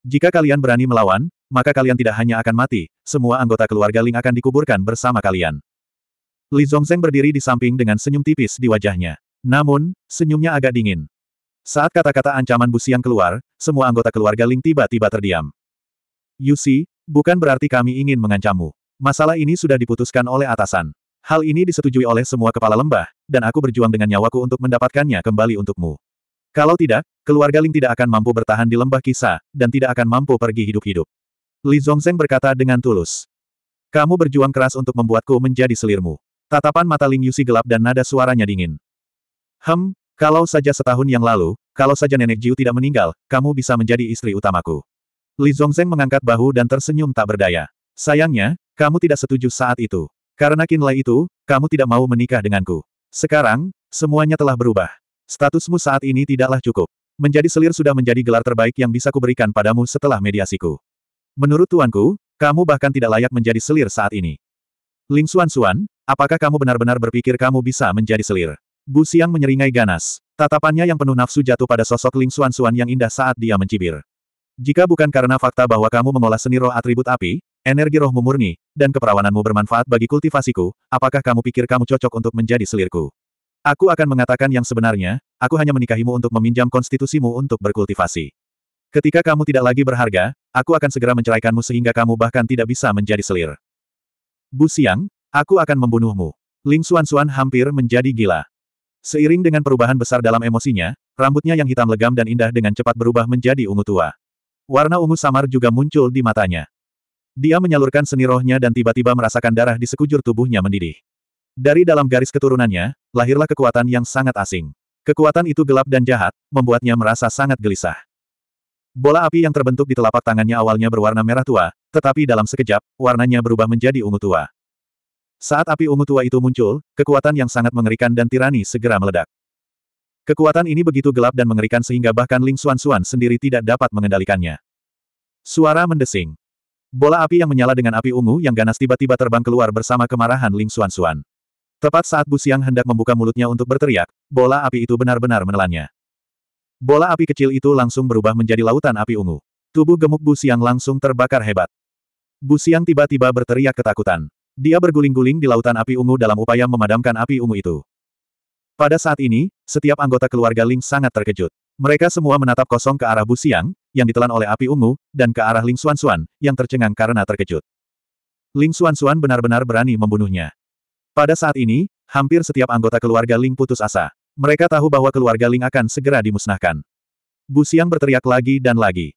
Jika kalian berani melawan, maka kalian tidak hanya akan mati, semua anggota keluarga Ling akan dikuburkan bersama kalian. Li Zongzeng berdiri di samping dengan senyum tipis di wajahnya. Namun, senyumnya agak dingin. Saat kata-kata ancaman Busiang yang keluar, semua anggota keluarga Ling tiba-tiba terdiam. Yusi, bukan berarti kami ingin mengancammu. Masalah ini sudah diputuskan oleh atasan. Hal ini disetujui oleh semua kepala lembah, dan aku berjuang dengan nyawaku untuk mendapatkannya kembali untukmu. Kalau tidak, keluarga Ling tidak akan mampu bertahan di lembah kisah, dan tidak akan mampu pergi hidup-hidup. Li Zongzeng berkata dengan tulus. Kamu berjuang keras untuk membuatku menjadi selirmu. Tatapan mata Ling Yusi gelap dan nada suaranya dingin. Hem, kalau saja setahun yang lalu, kalau saja nenek Jiu tidak meninggal, kamu bisa menjadi istri utamaku. Li Zhongzeng mengangkat bahu dan tersenyum tak berdaya. Sayangnya, kamu tidak setuju saat itu. Karena Kinlai itu, kamu tidak mau menikah denganku. Sekarang, semuanya telah berubah. Statusmu saat ini tidaklah cukup. Menjadi selir sudah menjadi gelar terbaik yang bisa kuberikan padamu setelah mediasiku. Menurut tuanku, kamu bahkan tidak layak menjadi selir saat ini. Ling Xuan Xuan. Apakah kamu benar-benar berpikir kamu bisa menjadi selir? Bu Siang menyeringai ganas. Tatapannya yang penuh nafsu jatuh pada sosok Ling Xuan-Xuan yang indah saat dia mencibir. Jika bukan karena fakta bahwa kamu mengolah seni roh atribut api, energi rohmu murni, dan keperawananmu bermanfaat bagi kultivasiku, apakah kamu pikir kamu cocok untuk menjadi selirku? Aku akan mengatakan yang sebenarnya, aku hanya menikahimu untuk meminjam konstitusimu untuk berkultivasi. Ketika kamu tidak lagi berharga, aku akan segera menceraikanmu sehingga kamu bahkan tidak bisa menjadi selir. Bu Siang. Aku akan membunuhmu. Ling Xuan Xuan hampir menjadi gila. Seiring dengan perubahan besar dalam emosinya, rambutnya yang hitam legam dan indah dengan cepat berubah menjadi ungu tua. Warna ungu samar juga muncul di matanya. Dia menyalurkan seni rohnya dan tiba-tiba merasakan darah di sekujur tubuhnya mendidih. Dari dalam garis keturunannya, lahirlah kekuatan yang sangat asing. Kekuatan itu gelap dan jahat, membuatnya merasa sangat gelisah. Bola api yang terbentuk di telapak tangannya awalnya berwarna merah tua, tetapi dalam sekejap, warnanya berubah menjadi ungu tua. Saat api ungu tua itu muncul, kekuatan yang sangat mengerikan dan tirani segera meledak. Kekuatan ini begitu gelap dan mengerikan sehingga bahkan Ling Xuan-Xuan sendiri tidak dapat mengendalikannya. Suara mendesing. Bola api yang menyala dengan api ungu yang ganas tiba-tiba terbang keluar bersama kemarahan Ling Xuan-Xuan. Tepat saat Bu Siang hendak membuka mulutnya untuk berteriak, bola api itu benar-benar menelannya. Bola api kecil itu langsung berubah menjadi lautan api ungu. Tubuh gemuk Bu Siang langsung terbakar hebat. Bu Siang tiba-tiba berteriak ketakutan. Dia berguling-guling di lautan api ungu dalam upaya memadamkan api ungu itu. Pada saat ini, setiap anggota keluarga Ling sangat terkejut. Mereka semua menatap kosong ke arah Bu Siang yang ditelan oleh api ungu, dan ke arah Ling Xuan Xuan yang tercengang karena terkejut. Ling Xuan Xuan benar-benar berani membunuhnya. Pada saat ini, hampir setiap anggota keluarga Ling putus asa. Mereka tahu bahwa keluarga Ling akan segera dimusnahkan. Bu Siang berteriak lagi dan lagi.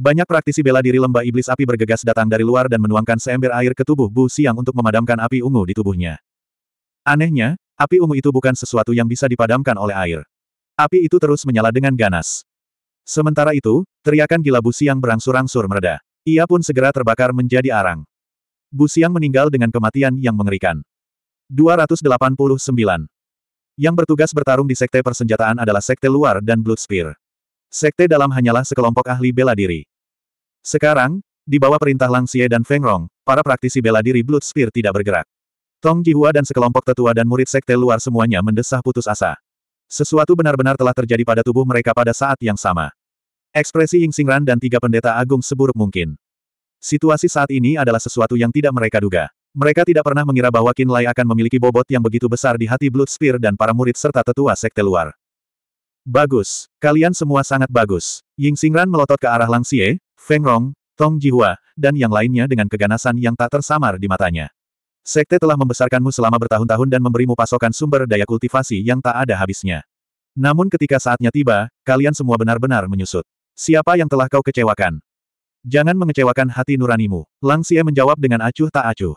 Banyak praktisi bela diri lembah iblis api bergegas datang dari luar dan menuangkan seember air ke tubuh Bu Siang untuk memadamkan api ungu di tubuhnya. Anehnya, api ungu itu bukan sesuatu yang bisa dipadamkan oleh air. Api itu terus menyala dengan ganas. Sementara itu, teriakan gila Bu Siang berangsur-angsur mereda. Ia pun segera terbakar menjadi arang. Bu Siang meninggal dengan kematian yang mengerikan. 289. Yang bertugas bertarung di sekte persenjataan adalah sekte luar dan Blood Spear. Sekte dalam hanyalah sekelompok ahli bela diri. Sekarang, di bawah perintah Lang Xie dan Feng Rong, para praktisi bela diri Blood Spear tidak bergerak. Tong Jihua dan sekelompok tetua dan murid sekte luar semuanya mendesah putus asa. Sesuatu benar-benar telah terjadi pada tubuh mereka pada saat yang sama. Ekspresi Ying Xingran dan tiga pendeta agung seburuk mungkin. Situasi saat ini adalah sesuatu yang tidak mereka duga. Mereka tidak pernah mengira bahwa Qin Lai akan memiliki bobot yang begitu besar di hati Blood Spear dan para murid serta tetua sekte luar. Bagus, kalian semua sangat bagus. Ying Xingran melotot ke arah Lang Xie, Feng Rong, Tong Jihua, dan yang lainnya dengan keganasan yang tak tersamar di matanya. Sekte telah membesarkanmu selama bertahun-tahun dan memberimu pasokan sumber daya kultivasi yang tak ada habisnya. Namun ketika saatnya tiba, kalian semua benar-benar menyusut. Siapa yang telah kau kecewakan? Jangan mengecewakan hati nuranimu. Lang Xie menjawab dengan acuh tak acuh.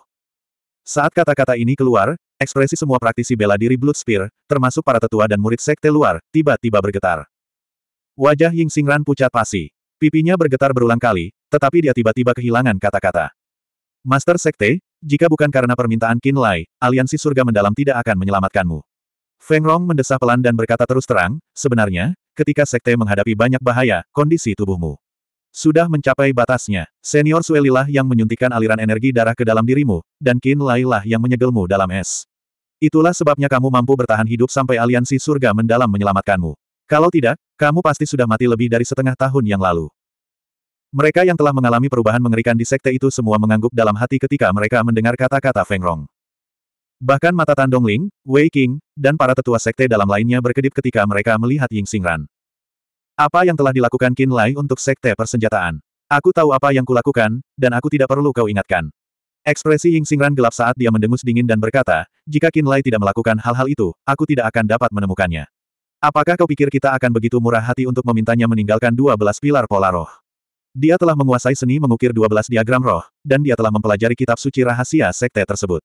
Saat kata-kata ini keluar, ekspresi semua praktisi bela diri Blood Spear, termasuk para tetua dan murid sekte luar, tiba-tiba bergetar. Wajah Ying Xingran pucat pasi. Pipinya bergetar berulang kali, tetapi dia tiba-tiba kehilangan kata-kata. Master Sekte, jika bukan karena permintaan Qin Lai, aliansi surga mendalam tidak akan menyelamatkanmu. Feng Rong mendesah pelan dan berkata terus terang, sebenarnya, ketika Sekte menghadapi banyak bahaya, kondisi tubuhmu sudah mencapai batasnya. Senior Suelilah yang menyuntikkan aliran energi darah ke dalam dirimu, dan Qin Lai lah yang menyegelmu dalam es. Itulah sebabnya kamu mampu bertahan hidup sampai aliansi surga mendalam menyelamatkanmu. Kalau tidak, kamu pasti sudah mati lebih dari setengah tahun yang lalu. Mereka yang telah mengalami perubahan mengerikan di sekte itu semua mengangguk dalam hati ketika mereka mendengar kata-kata Feng Rong. Bahkan mata Tandong Ling, Wei King, dan para tetua sekte dalam lainnya berkedip ketika mereka melihat Ying Xingran. Apa yang telah dilakukan Qin Lai untuk sekte persenjataan? Aku tahu apa yang kulakukan, dan aku tidak perlu kau ingatkan. Ekspresi Ying Xingran gelap saat dia mendengus dingin dan berkata, jika Qin Lai tidak melakukan hal-hal itu, aku tidak akan dapat menemukannya. Apakah kau pikir kita akan begitu murah hati untuk memintanya meninggalkan 12 pilar pola roh? Dia telah menguasai seni mengukir 12 diagram roh, dan dia telah mempelajari kitab suci rahasia sekte tersebut.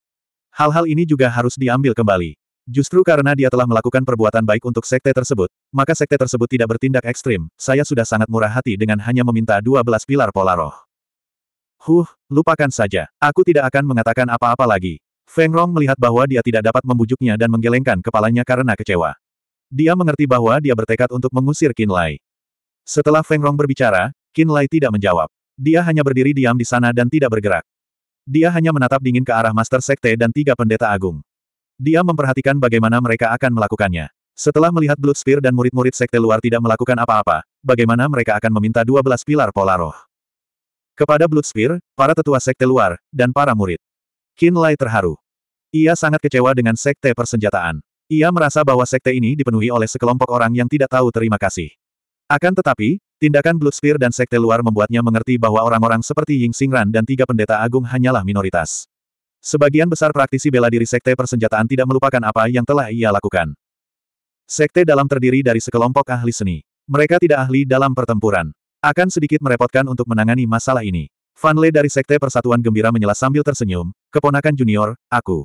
Hal-hal ini juga harus diambil kembali. Justru karena dia telah melakukan perbuatan baik untuk sekte tersebut, maka sekte tersebut tidak bertindak ekstrim, saya sudah sangat murah hati dengan hanya meminta 12 pilar pola roh. Huh, lupakan saja. Aku tidak akan mengatakan apa-apa lagi. Feng Rong melihat bahwa dia tidak dapat membujuknya dan menggelengkan kepalanya karena kecewa. Dia mengerti bahwa dia bertekad untuk mengusir Qin Lai. Setelah Feng Rong berbicara, Qin Lai tidak menjawab. Dia hanya berdiri diam di sana dan tidak bergerak. Dia hanya menatap dingin ke arah Master Sekte dan tiga pendeta agung. Dia memperhatikan bagaimana mereka akan melakukannya. Setelah melihat Blood Spear dan murid-murid Sekte luar tidak melakukan apa-apa, bagaimana mereka akan meminta 12 pilar pola roh. Kepada Blood Spear, para tetua Sekte luar, dan para murid. Qin Lai terharu. Ia sangat kecewa dengan Sekte persenjataan. Ia merasa bahwa sekte ini dipenuhi oleh sekelompok orang yang tidak tahu terima kasih. Akan tetapi, tindakan Blood Spear dan sekte luar membuatnya mengerti bahwa orang-orang seperti Ying Xingran dan tiga pendeta agung hanyalah minoritas. Sebagian besar praktisi bela diri sekte persenjataan tidak melupakan apa yang telah ia lakukan. Sekte dalam terdiri dari sekelompok ahli seni. Mereka tidak ahli dalam pertempuran. Akan sedikit merepotkan untuk menangani masalah ini. Fanle dari Sekte Persatuan Gembira menyela sambil tersenyum, keponakan junior, aku.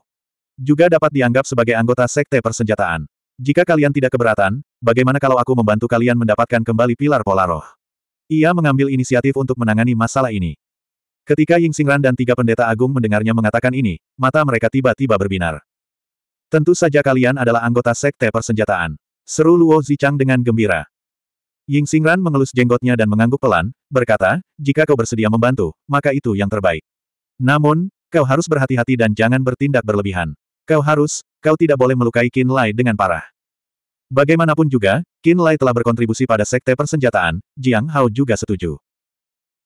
Juga dapat dianggap sebagai anggota sekte persenjataan. Jika kalian tidak keberatan, bagaimana kalau aku membantu kalian mendapatkan kembali pilar pola roh? Ia mengambil inisiatif untuk menangani masalah ini. Ketika Ying Xingran dan tiga pendeta agung mendengarnya mengatakan ini, mata mereka tiba-tiba berbinar. Tentu saja kalian adalah anggota sekte persenjataan. Seru Luo Zichang dengan gembira. Ying Xingran mengelus jenggotnya dan mengangguk pelan, berkata, jika kau bersedia membantu, maka itu yang terbaik. Namun, kau harus berhati-hati dan jangan bertindak berlebihan. Kau harus, kau tidak boleh melukai Qin Lai dengan parah. Bagaimanapun juga, Qin Lai telah berkontribusi pada sekte persenjataan, Jiang Hao juga setuju.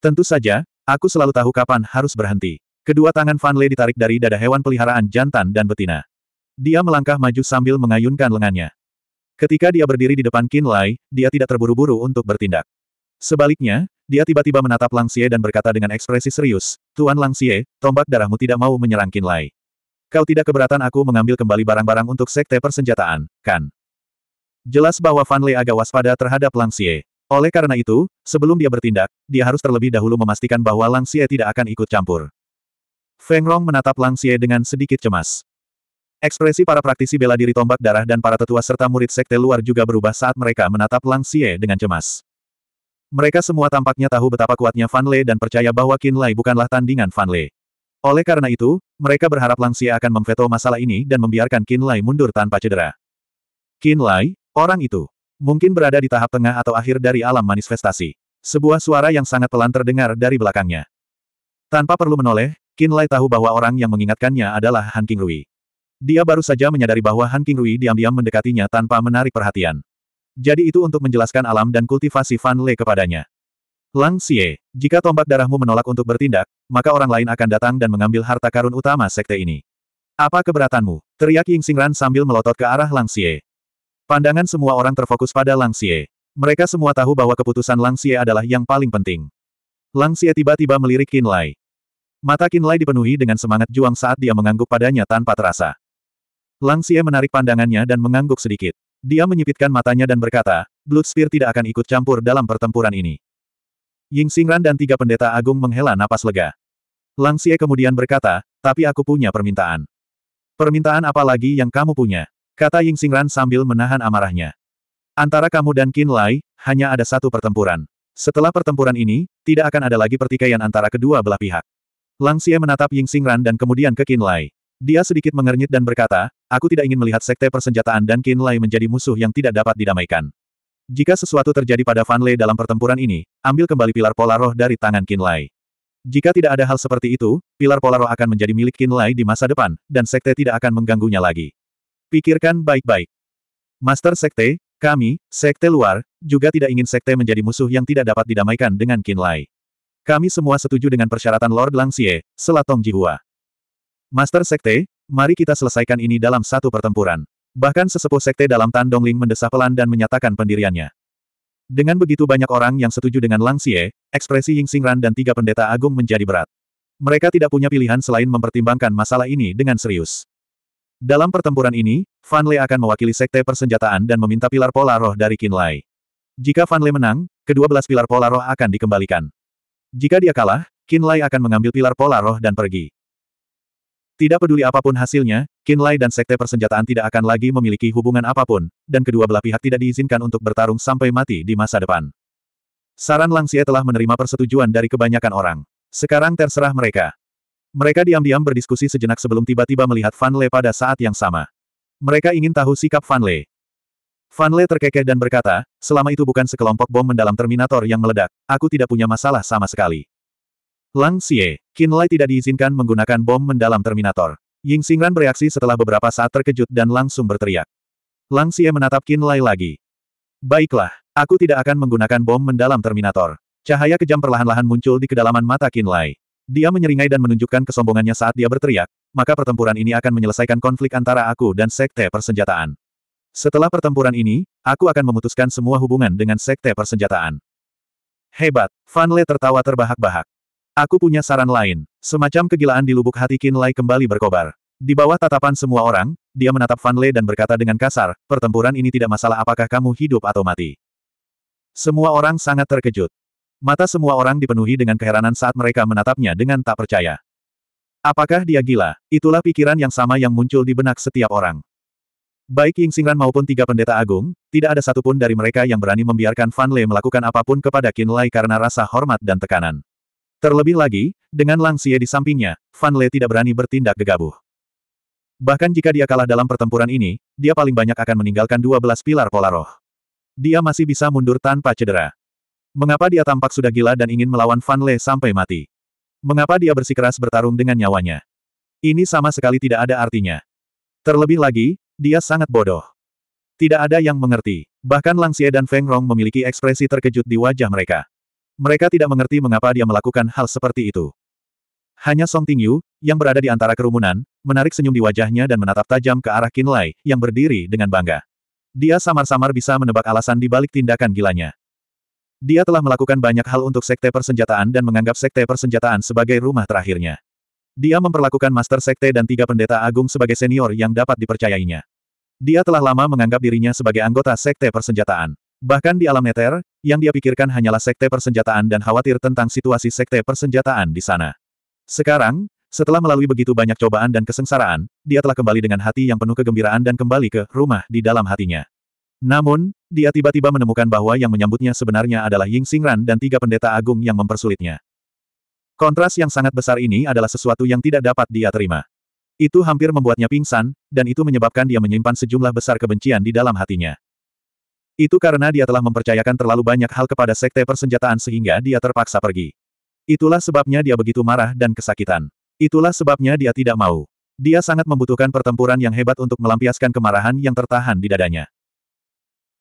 Tentu saja, aku selalu tahu kapan harus berhenti. Kedua tangan Fan Lei ditarik dari dada hewan peliharaan jantan dan betina. Dia melangkah maju sambil mengayunkan lengannya. Ketika dia berdiri di depan Qin Lai, dia tidak terburu-buru untuk bertindak. Sebaliknya, dia tiba-tiba menatap Lang Xie dan berkata dengan ekspresi serius, Tuan Lang Xie, tombak darahmu tidak mau menyerang Qin Lai. Kau tidak keberatan aku mengambil kembali barang-barang untuk sekte persenjataan, kan? Jelas bahwa Fan Lei agak waspada terhadap Lang Xie. Oleh karena itu, sebelum dia bertindak, dia harus terlebih dahulu memastikan bahwa Lang Xie tidak akan ikut campur. Feng Rong menatap Lang Xie dengan sedikit cemas. Ekspresi para praktisi bela diri tombak darah dan para tetua serta murid sekte luar juga berubah saat mereka menatap Lang Xie dengan cemas. Mereka semua tampaknya tahu betapa kuatnya Fan Lei dan percaya bahwa Qin Lai bukanlah tandingan Fan Lei. Oleh karena itu, mereka berharap Langsia akan memveto masalah ini dan membiarkan Qin Lai mundur tanpa cedera. Qin Lai, orang itu, mungkin berada di tahap tengah atau akhir dari alam manifestasi. Sebuah suara yang sangat pelan terdengar dari belakangnya. Tanpa perlu menoleh, Qin Lai tahu bahwa orang yang mengingatkannya adalah Han King Rui. Dia baru saja menyadari bahwa Han King Rui diam-diam mendekatinya tanpa menarik perhatian. Jadi itu untuk menjelaskan alam dan kultivasi Fan Le kepadanya. Lang Xie, jika tombak darahmu menolak untuk bertindak, maka orang lain akan datang dan mengambil harta karun utama sekte ini. Apa keberatanmu? Teriak Ying Xingran sambil melotot ke arah Lang Xie. Pandangan semua orang terfokus pada Lang Xie. Mereka semua tahu bahwa keputusan Lang Xie adalah yang paling penting. Lang Xie tiba-tiba melirik Qin Lai. Mata Qin Lai dipenuhi dengan semangat juang saat dia mengangguk padanya tanpa terasa. Lang Xie menarik pandangannya dan mengangguk sedikit. Dia menyipitkan matanya dan berkata, Blood Spear tidak akan ikut campur dalam pertempuran ini. Ying Xingran dan tiga pendeta agung menghela napas lega. Lang Xie kemudian berkata, tapi aku punya permintaan. Permintaan apa lagi yang kamu punya? Kata Ying Xingran sambil menahan amarahnya. Antara kamu dan Qin Lai, hanya ada satu pertempuran. Setelah pertempuran ini, tidak akan ada lagi pertikaian antara kedua belah pihak. Lang Xie menatap Ying Xingran dan kemudian ke Qin Lai. Dia sedikit mengernyit dan berkata, aku tidak ingin melihat sekte persenjataan dan Qin Lai menjadi musuh yang tidak dapat didamaikan. Jika sesuatu terjadi pada Fan Lei dalam pertempuran ini, ambil kembali pilar pola roh dari tangan Qin Lai. Jika tidak ada hal seperti itu, pilar pola roh akan menjadi milik Qin Lai di masa depan, dan sekte tidak akan mengganggunya lagi. Pikirkan baik-baik. Master Sekte, kami, Sekte luar, juga tidak ingin Sekte menjadi musuh yang tidak dapat didamaikan dengan Qin Lai. Kami semua setuju dengan persyaratan Lord Langsie, Selatong Jihua. Master Sekte, mari kita selesaikan ini dalam satu pertempuran. Bahkan sesepuh sekte dalam Tan Dongling mendesah pelan dan menyatakan pendiriannya. Dengan begitu banyak orang yang setuju dengan Lang Xie, ekspresi Ying Xingran dan tiga pendeta agung menjadi berat. Mereka tidak punya pilihan selain mempertimbangkan masalah ini dengan serius. Dalam pertempuran ini, Fan Le akan mewakili sekte persenjataan dan meminta pilar pola roh dari Qin Lai. Jika Fan Le menang, kedua belas pilar pola roh akan dikembalikan. Jika dia kalah, Qin Lai akan mengambil pilar pola roh dan pergi. Tidak peduli apapun hasilnya, Kinlay dan Sekte Persenjataan tidak akan lagi memiliki hubungan apapun, dan kedua belah pihak tidak diizinkan untuk bertarung sampai mati di masa depan. Saran Langsie telah menerima persetujuan dari kebanyakan orang. Sekarang terserah mereka. Mereka diam-diam berdiskusi sejenak sebelum tiba-tiba melihat Fan Le pada saat yang sama. Mereka ingin tahu sikap Fan Le. Fan Le terkekeh dan berkata, selama itu bukan sekelompok bom mendalam Terminator yang meledak, aku tidak punya masalah sama sekali. Lang Xie, Qin Lai tidak diizinkan menggunakan bom mendalam Terminator. Ying Xingran bereaksi setelah beberapa saat terkejut dan langsung berteriak. Lang Xie menatap Qin Lai lagi. Baiklah, aku tidak akan menggunakan bom mendalam Terminator. Cahaya kejam perlahan-lahan muncul di kedalaman mata Qin Lai. Dia menyeringai dan menunjukkan kesombongannya saat dia berteriak, maka pertempuran ini akan menyelesaikan konflik antara aku dan Sekte Persenjataan. Setelah pertempuran ini, aku akan memutuskan semua hubungan dengan Sekte Persenjataan. Hebat, Fan Le tertawa terbahak-bahak. Aku punya saran lain. Semacam kegilaan di lubuk hati Qin Lai kembali berkobar. Di bawah tatapan semua orang, dia menatap Fan Lei dan berkata dengan kasar, pertempuran ini tidak masalah apakah kamu hidup atau mati. Semua orang sangat terkejut. Mata semua orang dipenuhi dengan keheranan saat mereka menatapnya dengan tak percaya. Apakah dia gila? Itulah pikiran yang sama yang muncul di benak setiap orang. Baik Ying Xingran maupun tiga pendeta agung, tidak ada satupun dari mereka yang berani membiarkan Fan Lei melakukan apapun kepada Qin Lai karena rasa hormat dan tekanan. Terlebih lagi, dengan Langsie di sampingnya, Fan Le tidak berani bertindak gegabah. Bahkan jika dia kalah dalam pertempuran ini, dia paling banyak akan meninggalkan 12 pilar pola roh. Dia masih bisa mundur tanpa cedera. Mengapa dia tampak sudah gila dan ingin melawan Fan Le sampai mati? Mengapa dia bersikeras bertarung dengan nyawanya? Ini sama sekali tidak ada artinya. Terlebih lagi, dia sangat bodoh. Tidak ada yang mengerti. Bahkan Langsie dan Feng Rong memiliki ekspresi terkejut di wajah mereka. Mereka tidak mengerti mengapa dia melakukan hal seperti itu. Hanya Song Tingyu, yang berada di antara kerumunan, menarik senyum di wajahnya dan menatap tajam ke arah Qin Lai, yang berdiri dengan bangga. Dia samar-samar bisa menebak alasan di balik tindakan gilanya. Dia telah melakukan banyak hal untuk sekte persenjataan dan menganggap sekte persenjataan sebagai rumah terakhirnya. Dia memperlakukan master sekte dan tiga pendeta agung sebagai senior yang dapat dipercayainya. Dia telah lama menganggap dirinya sebagai anggota sekte persenjataan. Bahkan di alam neter, yang dia pikirkan hanyalah sekte persenjataan dan khawatir tentang situasi sekte persenjataan di sana. Sekarang, setelah melalui begitu banyak cobaan dan kesengsaraan, dia telah kembali dengan hati yang penuh kegembiraan dan kembali ke rumah di dalam hatinya. Namun, dia tiba-tiba menemukan bahwa yang menyambutnya sebenarnya adalah Ying Xingran dan tiga pendeta agung yang mempersulitnya. Kontras yang sangat besar ini adalah sesuatu yang tidak dapat dia terima. Itu hampir membuatnya pingsan, dan itu menyebabkan dia menyimpan sejumlah besar kebencian di dalam hatinya. Itu karena dia telah mempercayakan terlalu banyak hal kepada sekte persenjataan sehingga dia terpaksa pergi. Itulah sebabnya dia begitu marah dan kesakitan. Itulah sebabnya dia tidak mau. Dia sangat membutuhkan pertempuran yang hebat untuk melampiaskan kemarahan yang tertahan di dadanya.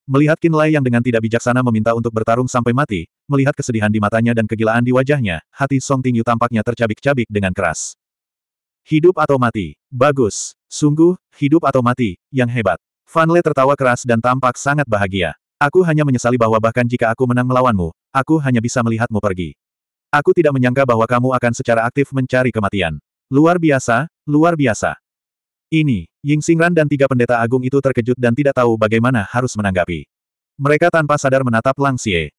Melihat Kinlay yang dengan tidak bijaksana meminta untuk bertarung sampai mati, melihat kesedihan di matanya dan kegilaan di wajahnya, hati Song Tingyu tampaknya tercabik-cabik dengan keras. Hidup atau mati, bagus, sungguh, hidup atau mati, yang hebat. Fanle tertawa keras dan tampak sangat bahagia. Aku hanya menyesali bahwa bahkan jika aku menang melawanmu, aku hanya bisa melihatmu pergi. Aku tidak menyangka bahwa kamu akan secara aktif mencari kematian. Luar biasa, luar biasa. Ini, Ying Xingran dan tiga pendeta agung itu terkejut dan tidak tahu bagaimana harus menanggapi. Mereka tanpa sadar menatap Lang Xie.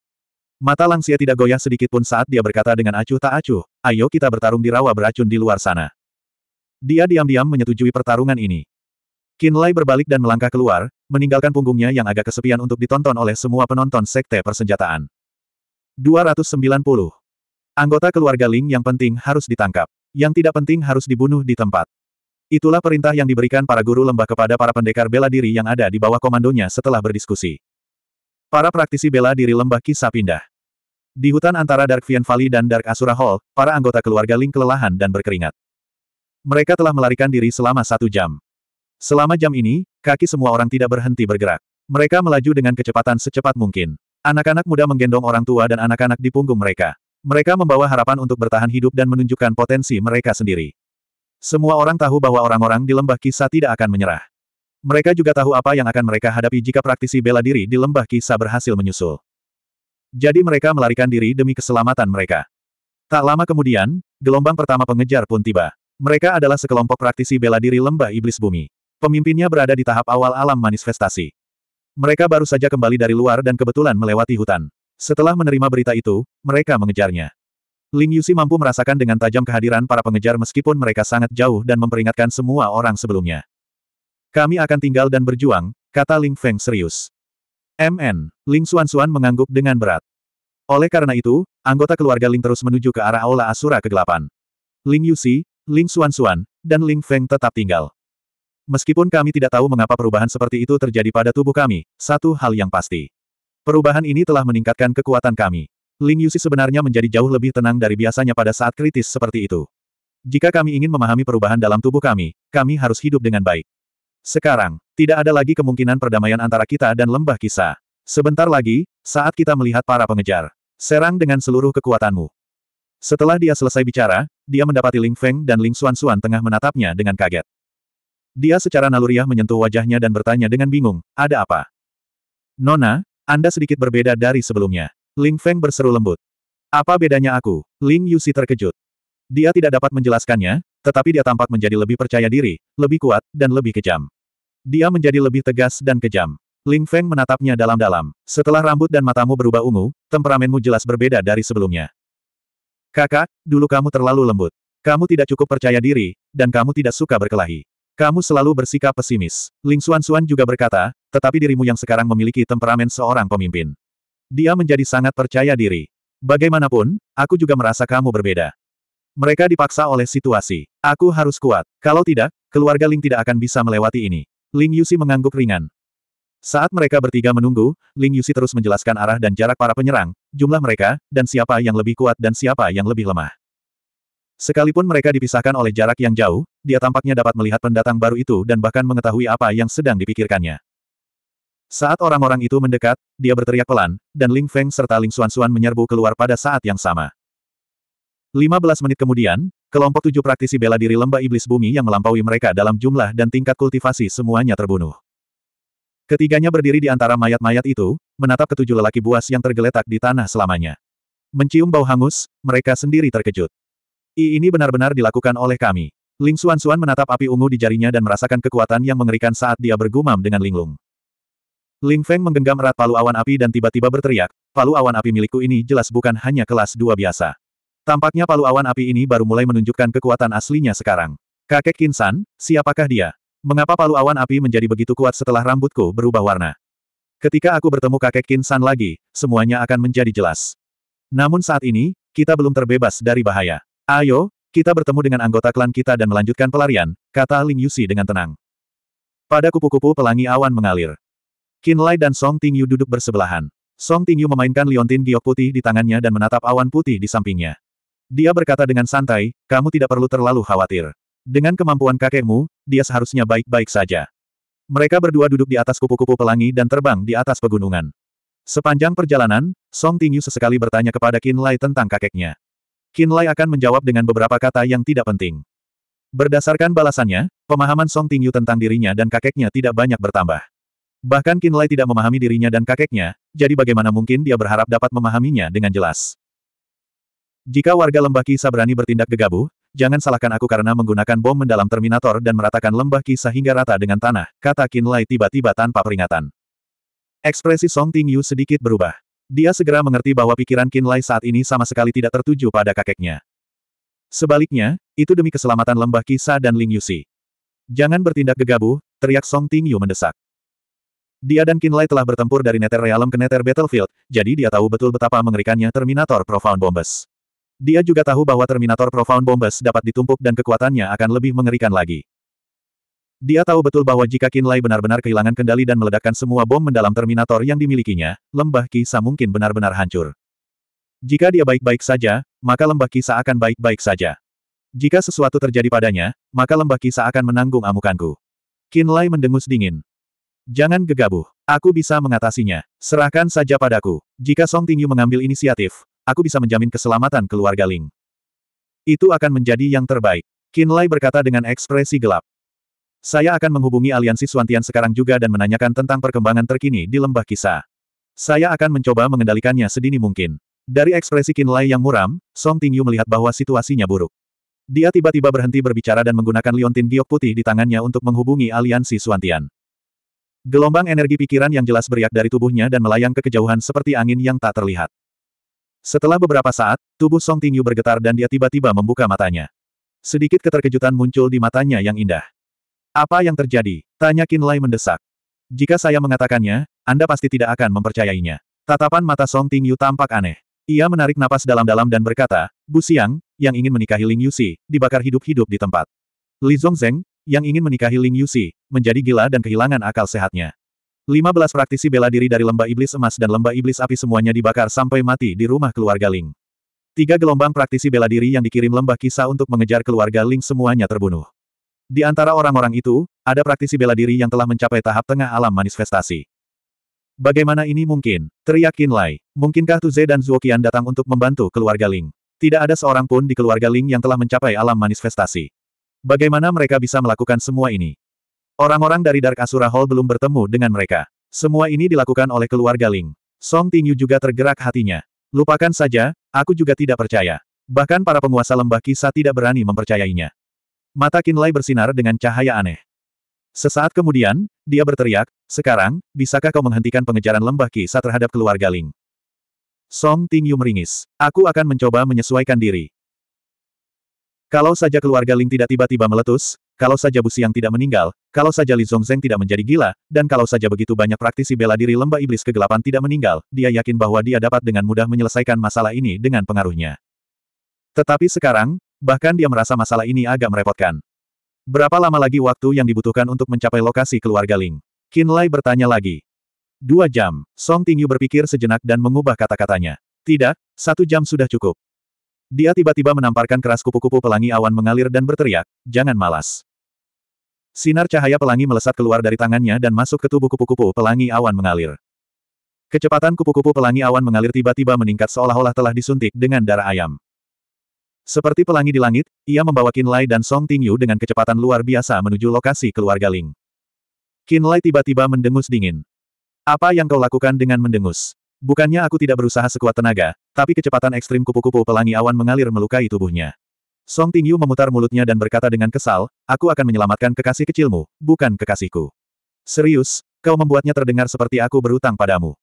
Mata Lang Xie tidak goyah sedikit pun saat dia berkata dengan acuh tak acuh, ayo kita bertarung di rawa beracun di luar sana. Dia diam-diam menyetujui pertarungan ini. Kinlay berbalik dan melangkah keluar, meninggalkan punggungnya yang agak kesepian untuk ditonton oleh semua penonton sekte persenjataan. 290. Anggota keluarga Ling yang penting harus ditangkap. Yang tidak penting harus dibunuh di tempat. Itulah perintah yang diberikan para guru lembah kepada para pendekar bela diri yang ada di bawah komandonya setelah berdiskusi. Para praktisi bela diri lembah kisah pindah. Di hutan antara Dark Vian Valley dan Dark Asura Hall, para anggota keluarga Ling kelelahan dan berkeringat. Mereka telah melarikan diri selama satu jam. Selama jam ini, kaki semua orang tidak berhenti bergerak. Mereka melaju dengan kecepatan secepat mungkin. Anak-anak muda menggendong orang tua dan anak-anak di punggung mereka. Mereka membawa harapan untuk bertahan hidup dan menunjukkan potensi mereka sendiri. Semua orang tahu bahwa orang-orang di lembah kisah tidak akan menyerah. Mereka juga tahu apa yang akan mereka hadapi jika praktisi bela diri di lembah kisah berhasil menyusul. Jadi mereka melarikan diri demi keselamatan mereka. Tak lama kemudian, gelombang pertama pengejar pun tiba. Mereka adalah sekelompok praktisi bela diri lembah iblis bumi. Pemimpinnya berada di tahap awal alam manifestasi. Mereka baru saja kembali dari luar dan kebetulan melewati hutan. Setelah menerima berita itu, mereka mengejarnya. Ling Yusi mampu merasakan dengan tajam kehadiran para pengejar meskipun mereka sangat jauh dan memperingatkan semua orang sebelumnya. Kami akan tinggal dan berjuang, kata Ling Feng serius. MN, Ling Xuanxuan mengangguk dengan berat. Oleh karena itu, anggota keluarga Ling terus menuju ke arah Aula Asura kegelapan. Ling Yusi, Ling Xuanxuan, dan Ling Feng tetap tinggal. Meskipun kami tidak tahu mengapa perubahan seperti itu terjadi pada tubuh kami, satu hal yang pasti. Perubahan ini telah meningkatkan kekuatan kami. Ling Yusi sebenarnya menjadi jauh lebih tenang dari biasanya pada saat kritis seperti itu. Jika kami ingin memahami perubahan dalam tubuh kami, kami harus hidup dengan baik. Sekarang, tidak ada lagi kemungkinan perdamaian antara kita dan lembah kisah. Sebentar lagi, saat kita melihat para pengejar. Serang dengan seluruh kekuatanmu. Setelah dia selesai bicara, dia mendapati Ling Feng dan Ling Xuan Xuan tengah menatapnya dengan kaget. Dia secara naluriah menyentuh wajahnya dan bertanya dengan bingung, ada apa? Nona, Anda sedikit berbeda dari sebelumnya. Ling Feng berseru lembut. Apa bedanya aku? Ling Yusi terkejut. Dia tidak dapat menjelaskannya, tetapi dia tampak menjadi lebih percaya diri, lebih kuat, dan lebih kejam. Dia menjadi lebih tegas dan kejam. Ling Feng menatapnya dalam-dalam. Setelah rambut dan matamu berubah ungu, temperamenmu jelas berbeda dari sebelumnya. Kakak, dulu kamu terlalu lembut. Kamu tidak cukup percaya diri, dan kamu tidak suka berkelahi. Kamu selalu bersikap pesimis. Ling Xuan juga berkata, tetapi dirimu yang sekarang memiliki temperamen seorang pemimpin. Dia menjadi sangat percaya diri. Bagaimanapun, aku juga merasa kamu berbeda. Mereka dipaksa oleh situasi. Aku harus kuat. Kalau tidak, keluarga Ling tidak akan bisa melewati ini. Ling Yusi mengangguk ringan. Saat mereka bertiga menunggu, Ling Yusi terus menjelaskan arah dan jarak para penyerang, jumlah mereka, dan siapa yang lebih kuat dan siapa yang lebih lemah. Sekalipun mereka dipisahkan oleh jarak yang jauh, dia tampaknya dapat melihat pendatang baru itu dan bahkan mengetahui apa yang sedang dipikirkannya. Saat orang-orang itu mendekat, dia berteriak pelan, dan Ling Feng serta Ling Xuan Xuan menyerbu keluar pada saat yang sama. 15 menit kemudian, kelompok tujuh praktisi bela diri lembah iblis bumi yang melampaui mereka dalam jumlah dan tingkat kultivasi semuanya terbunuh. Ketiganya berdiri di antara mayat-mayat itu, menatap ketujuh lelaki buas yang tergeletak di tanah selamanya. Mencium bau hangus, mereka sendiri terkejut. I ini benar-benar dilakukan oleh kami. Ling Xuan Xuan menatap api ungu di jarinya dan merasakan kekuatan yang mengerikan saat dia bergumam dengan Linglung. Ling Feng menggenggam erat palu awan api dan tiba-tiba berteriak, palu awan api milikku ini jelas bukan hanya kelas dua biasa. Tampaknya palu awan api ini baru mulai menunjukkan kekuatan aslinya sekarang. Kakek Kinsan, siapakah dia? Mengapa palu awan api menjadi begitu kuat setelah rambutku berubah warna? Ketika aku bertemu kakek Kinsan lagi, semuanya akan menjadi jelas. Namun saat ini, kita belum terbebas dari bahaya. Ayo, kita bertemu dengan anggota klan kita dan melanjutkan pelarian, kata Ling Yusi dengan tenang. Pada kupu-kupu pelangi awan mengalir. Qin Lai dan Song Tingyu duduk bersebelahan. Song Tingyu memainkan liontin giok putih di tangannya dan menatap awan putih di sampingnya. Dia berkata dengan santai, kamu tidak perlu terlalu khawatir. Dengan kemampuan kakekmu, dia seharusnya baik-baik saja. Mereka berdua duduk di atas kupu-kupu pelangi dan terbang di atas pegunungan. Sepanjang perjalanan, Song Tingyu sesekali bertanya kepada Qin Lai tentang kakeknya. Kinlay akan menjawab dengan beberapa kata yang tidak penting. Berdasarkan balasannya, pemahaman Song Tingyu tentang dirinya dan kakeknya tidak banyak bertambah. Bahkan Kinlay tidak memahami dirinya dan kakeknya, jadi bagaimana mungkin dia berharap dapat memahaminya dengan jelas. Jika warga lembah kisah berani bertindak gegabah, jangan salahkan aku karena menggunakan bom mendalam Terminator dan meratakan lembah kisah hingga rata dengan tanah, kata Kinlay tiba-tiba tanpa peringatan. Ekspresi Song Tingyu sedikit berubah. Dia segera mengerti bahwa pikiran Qin Lai saat ini sama sekali tidak tertuju pada kakeknya. Sebaliknya, itu demi keselamatan lembah Kisa dan Ling Yusi. Jangan bertindak gegabah, teriak Song Ting Yu mendesak. Dia dan Qin Lai telah bertempur dari Nether Realm ke Nether Battlefield, jadi dia tahu betul betapa mengerikannya Terminator Profound Bombes. Dia juga tahu bahwa Terminator Profound Bombes dapat ditumpuk dan kekuatannya akan lebih mengerikan lagi. Dia tahu betul bahwa jika Kinlay benar-benar kehilangan kendali dan meledakkan semua bom mendalam Terminator yang dimilikinya, lembah kisah mungkin benar-benar hancur. Jika dia baik-baik saja, maka lembah kisah akan baik-baik saja. Jika sesuatu terjadi padanya, maka lembah kisah akan menanggung amukanku. Kinlay mendengus dingin. Jangan gegabah. Aku bisa mengatasinya. Serahkan saja padaku. Jika Song Tingyu mengambil inisiatif, aku bisa menjamin keselamatan keluarga Ling. Itu akan menjadi yang terbaik. Kinlay berkata dengan ekspresi gelap. Saya akan menghubungi aliansi Suantian sekarang juga dan menanyakan tentang perkembangan terkini di lembah kisah. Saya akan mencoba mengendalikannya sedini mungkin. Dari ekspresi Kinlay yang muram, Song Tingyu melihat bahwa situasinya buruk. Dia tiba-tiba berhenti berbicara dan menggunakan liontin giok putih di tangannya untuk menghubungi aliansi Suantian. Gelombang energi pikiran yang jelas beriak dari tubuhnya dan melayang ke kejauhan seperti angin yang tak terlihat. Setelah beberapa saat, tubuh Song Tingyu bergetar dan dia tiba-tiba membuka matanya. Sedikit keterkejutan muncul di matanya yang indah. Apa yang terjadi? Tanya Lai mendesak. Jika saya mengatakannya, Anda pasti tidak akan mempercayainya. Tatapan mata Song Tingyu tampak aneh. Ia menarik napas dalam-dalam dan berkata, Bu Siang, yang ingin menikahi Ling Yusi, dibakar hidup-hidup di tempat. Li Zongzeng, yang ingin menikahi Ling Yusi, menjadi gila dan kehilangan akal sehatnya. 15 praktisi bela diri dari lembah iblis emas dan lembah iblis api semuanya dibakar sampai mati di rumah keluarga Ling. Tiga gelombang praktisi bela diri yang dikirim lembah kisah untuk mengejar keluarga Ling semuanya terbunuh. Di antara orang-orang itu, ada praktisi bela diri yang telah mencapai tahap tengah alam manifestasi. Bagaimana ini mungkin? Teriak Qin Lai. Mungkinkah Tuze dan Qian datang untuk membantu keluarga Ling? Tidak ada seorang pun di keluarga Ling yang telah mencapai alam manifestasi. Bagaimana mereka bisa melakukan semua ini? Orang-orang dari Dark Asura Hall belum bertemu dengan mereka. Semua ini dilakukan oleh keluarga Ling. Song Tingyu juga tergerak hatinya. Lupakan saja, aku juga tidak percaya. Bahkan para penguasa lembah kisah tidak berani mempercayainya. Mata Kinlay bersinar dengan cahaya aneh. Sesaat kemudian, dia berteriak, sekarang, bisakah kau menghentikan pengejaran lembah kisah terhadap keluarga Ling? Song Tingyu meringis. Aku akan mencoba menyesuaikan diri. Kalau saja keluarga Ling tidak tiba-tiba meletus, kalau saja Bu Siang tidak meninggal, kalau saja Li Zongzeng tidak menjadi gila, dan kalau saja begitu banyak praktisi bela diri lembah iblis kegelapan tidak meninggal, dia yakin bahwa dia dapat dengan mudah menyelesaikan masalah ini dengan pengaruhnya. Tetapi sekarang, Bahkan dia merasa masalah ini agak merepotkan. Berapa lama lagi waktu yang dibutuhkan untuk mencapai lokasi keluarga Ling? Qin Lai bertanya lagi. Dua jam, Song Tingyu berpikir sejenak dan mengubah kata-katanya. Tidak, satu jam sudah cukup. Dia tiba-tiba menamparkan keras kupu-kupu pelangi awan mengalir dan berteriak, jangan malas. Sinar cahaya pelangi melesat keluar dari tangannya dan masuk ke tubuh kupu-kupu pelangi awan mengalir. Kecepatan kupu-kupu pelangi awan mengalir tiba-tiba meningkat seolah-olah telah disuntik dengan darah ayam. Seperti pelangi di langit, ia membawa Qin Lai dan Song Tingyu dengan kecepatan luar biasa menuju lokasi keluarga Ling. Qin Lai tiba-tiba mendengus dingin. Apa yang kau lakukan dengan mendengus? Bukannya aku tidak berusaha sekuat tenaga, tapi kecepatan ekstrim kupu-kupu pelangi awan mengalir melukai tubuhnya. Song Tingyu memutar mulutnya dan berkata dengan kesal, aku akan menyelamatkan kekasih kecilmu, bukan kekasihku. Serius, kau membuatnya terdengar seperti aku berutang padamu.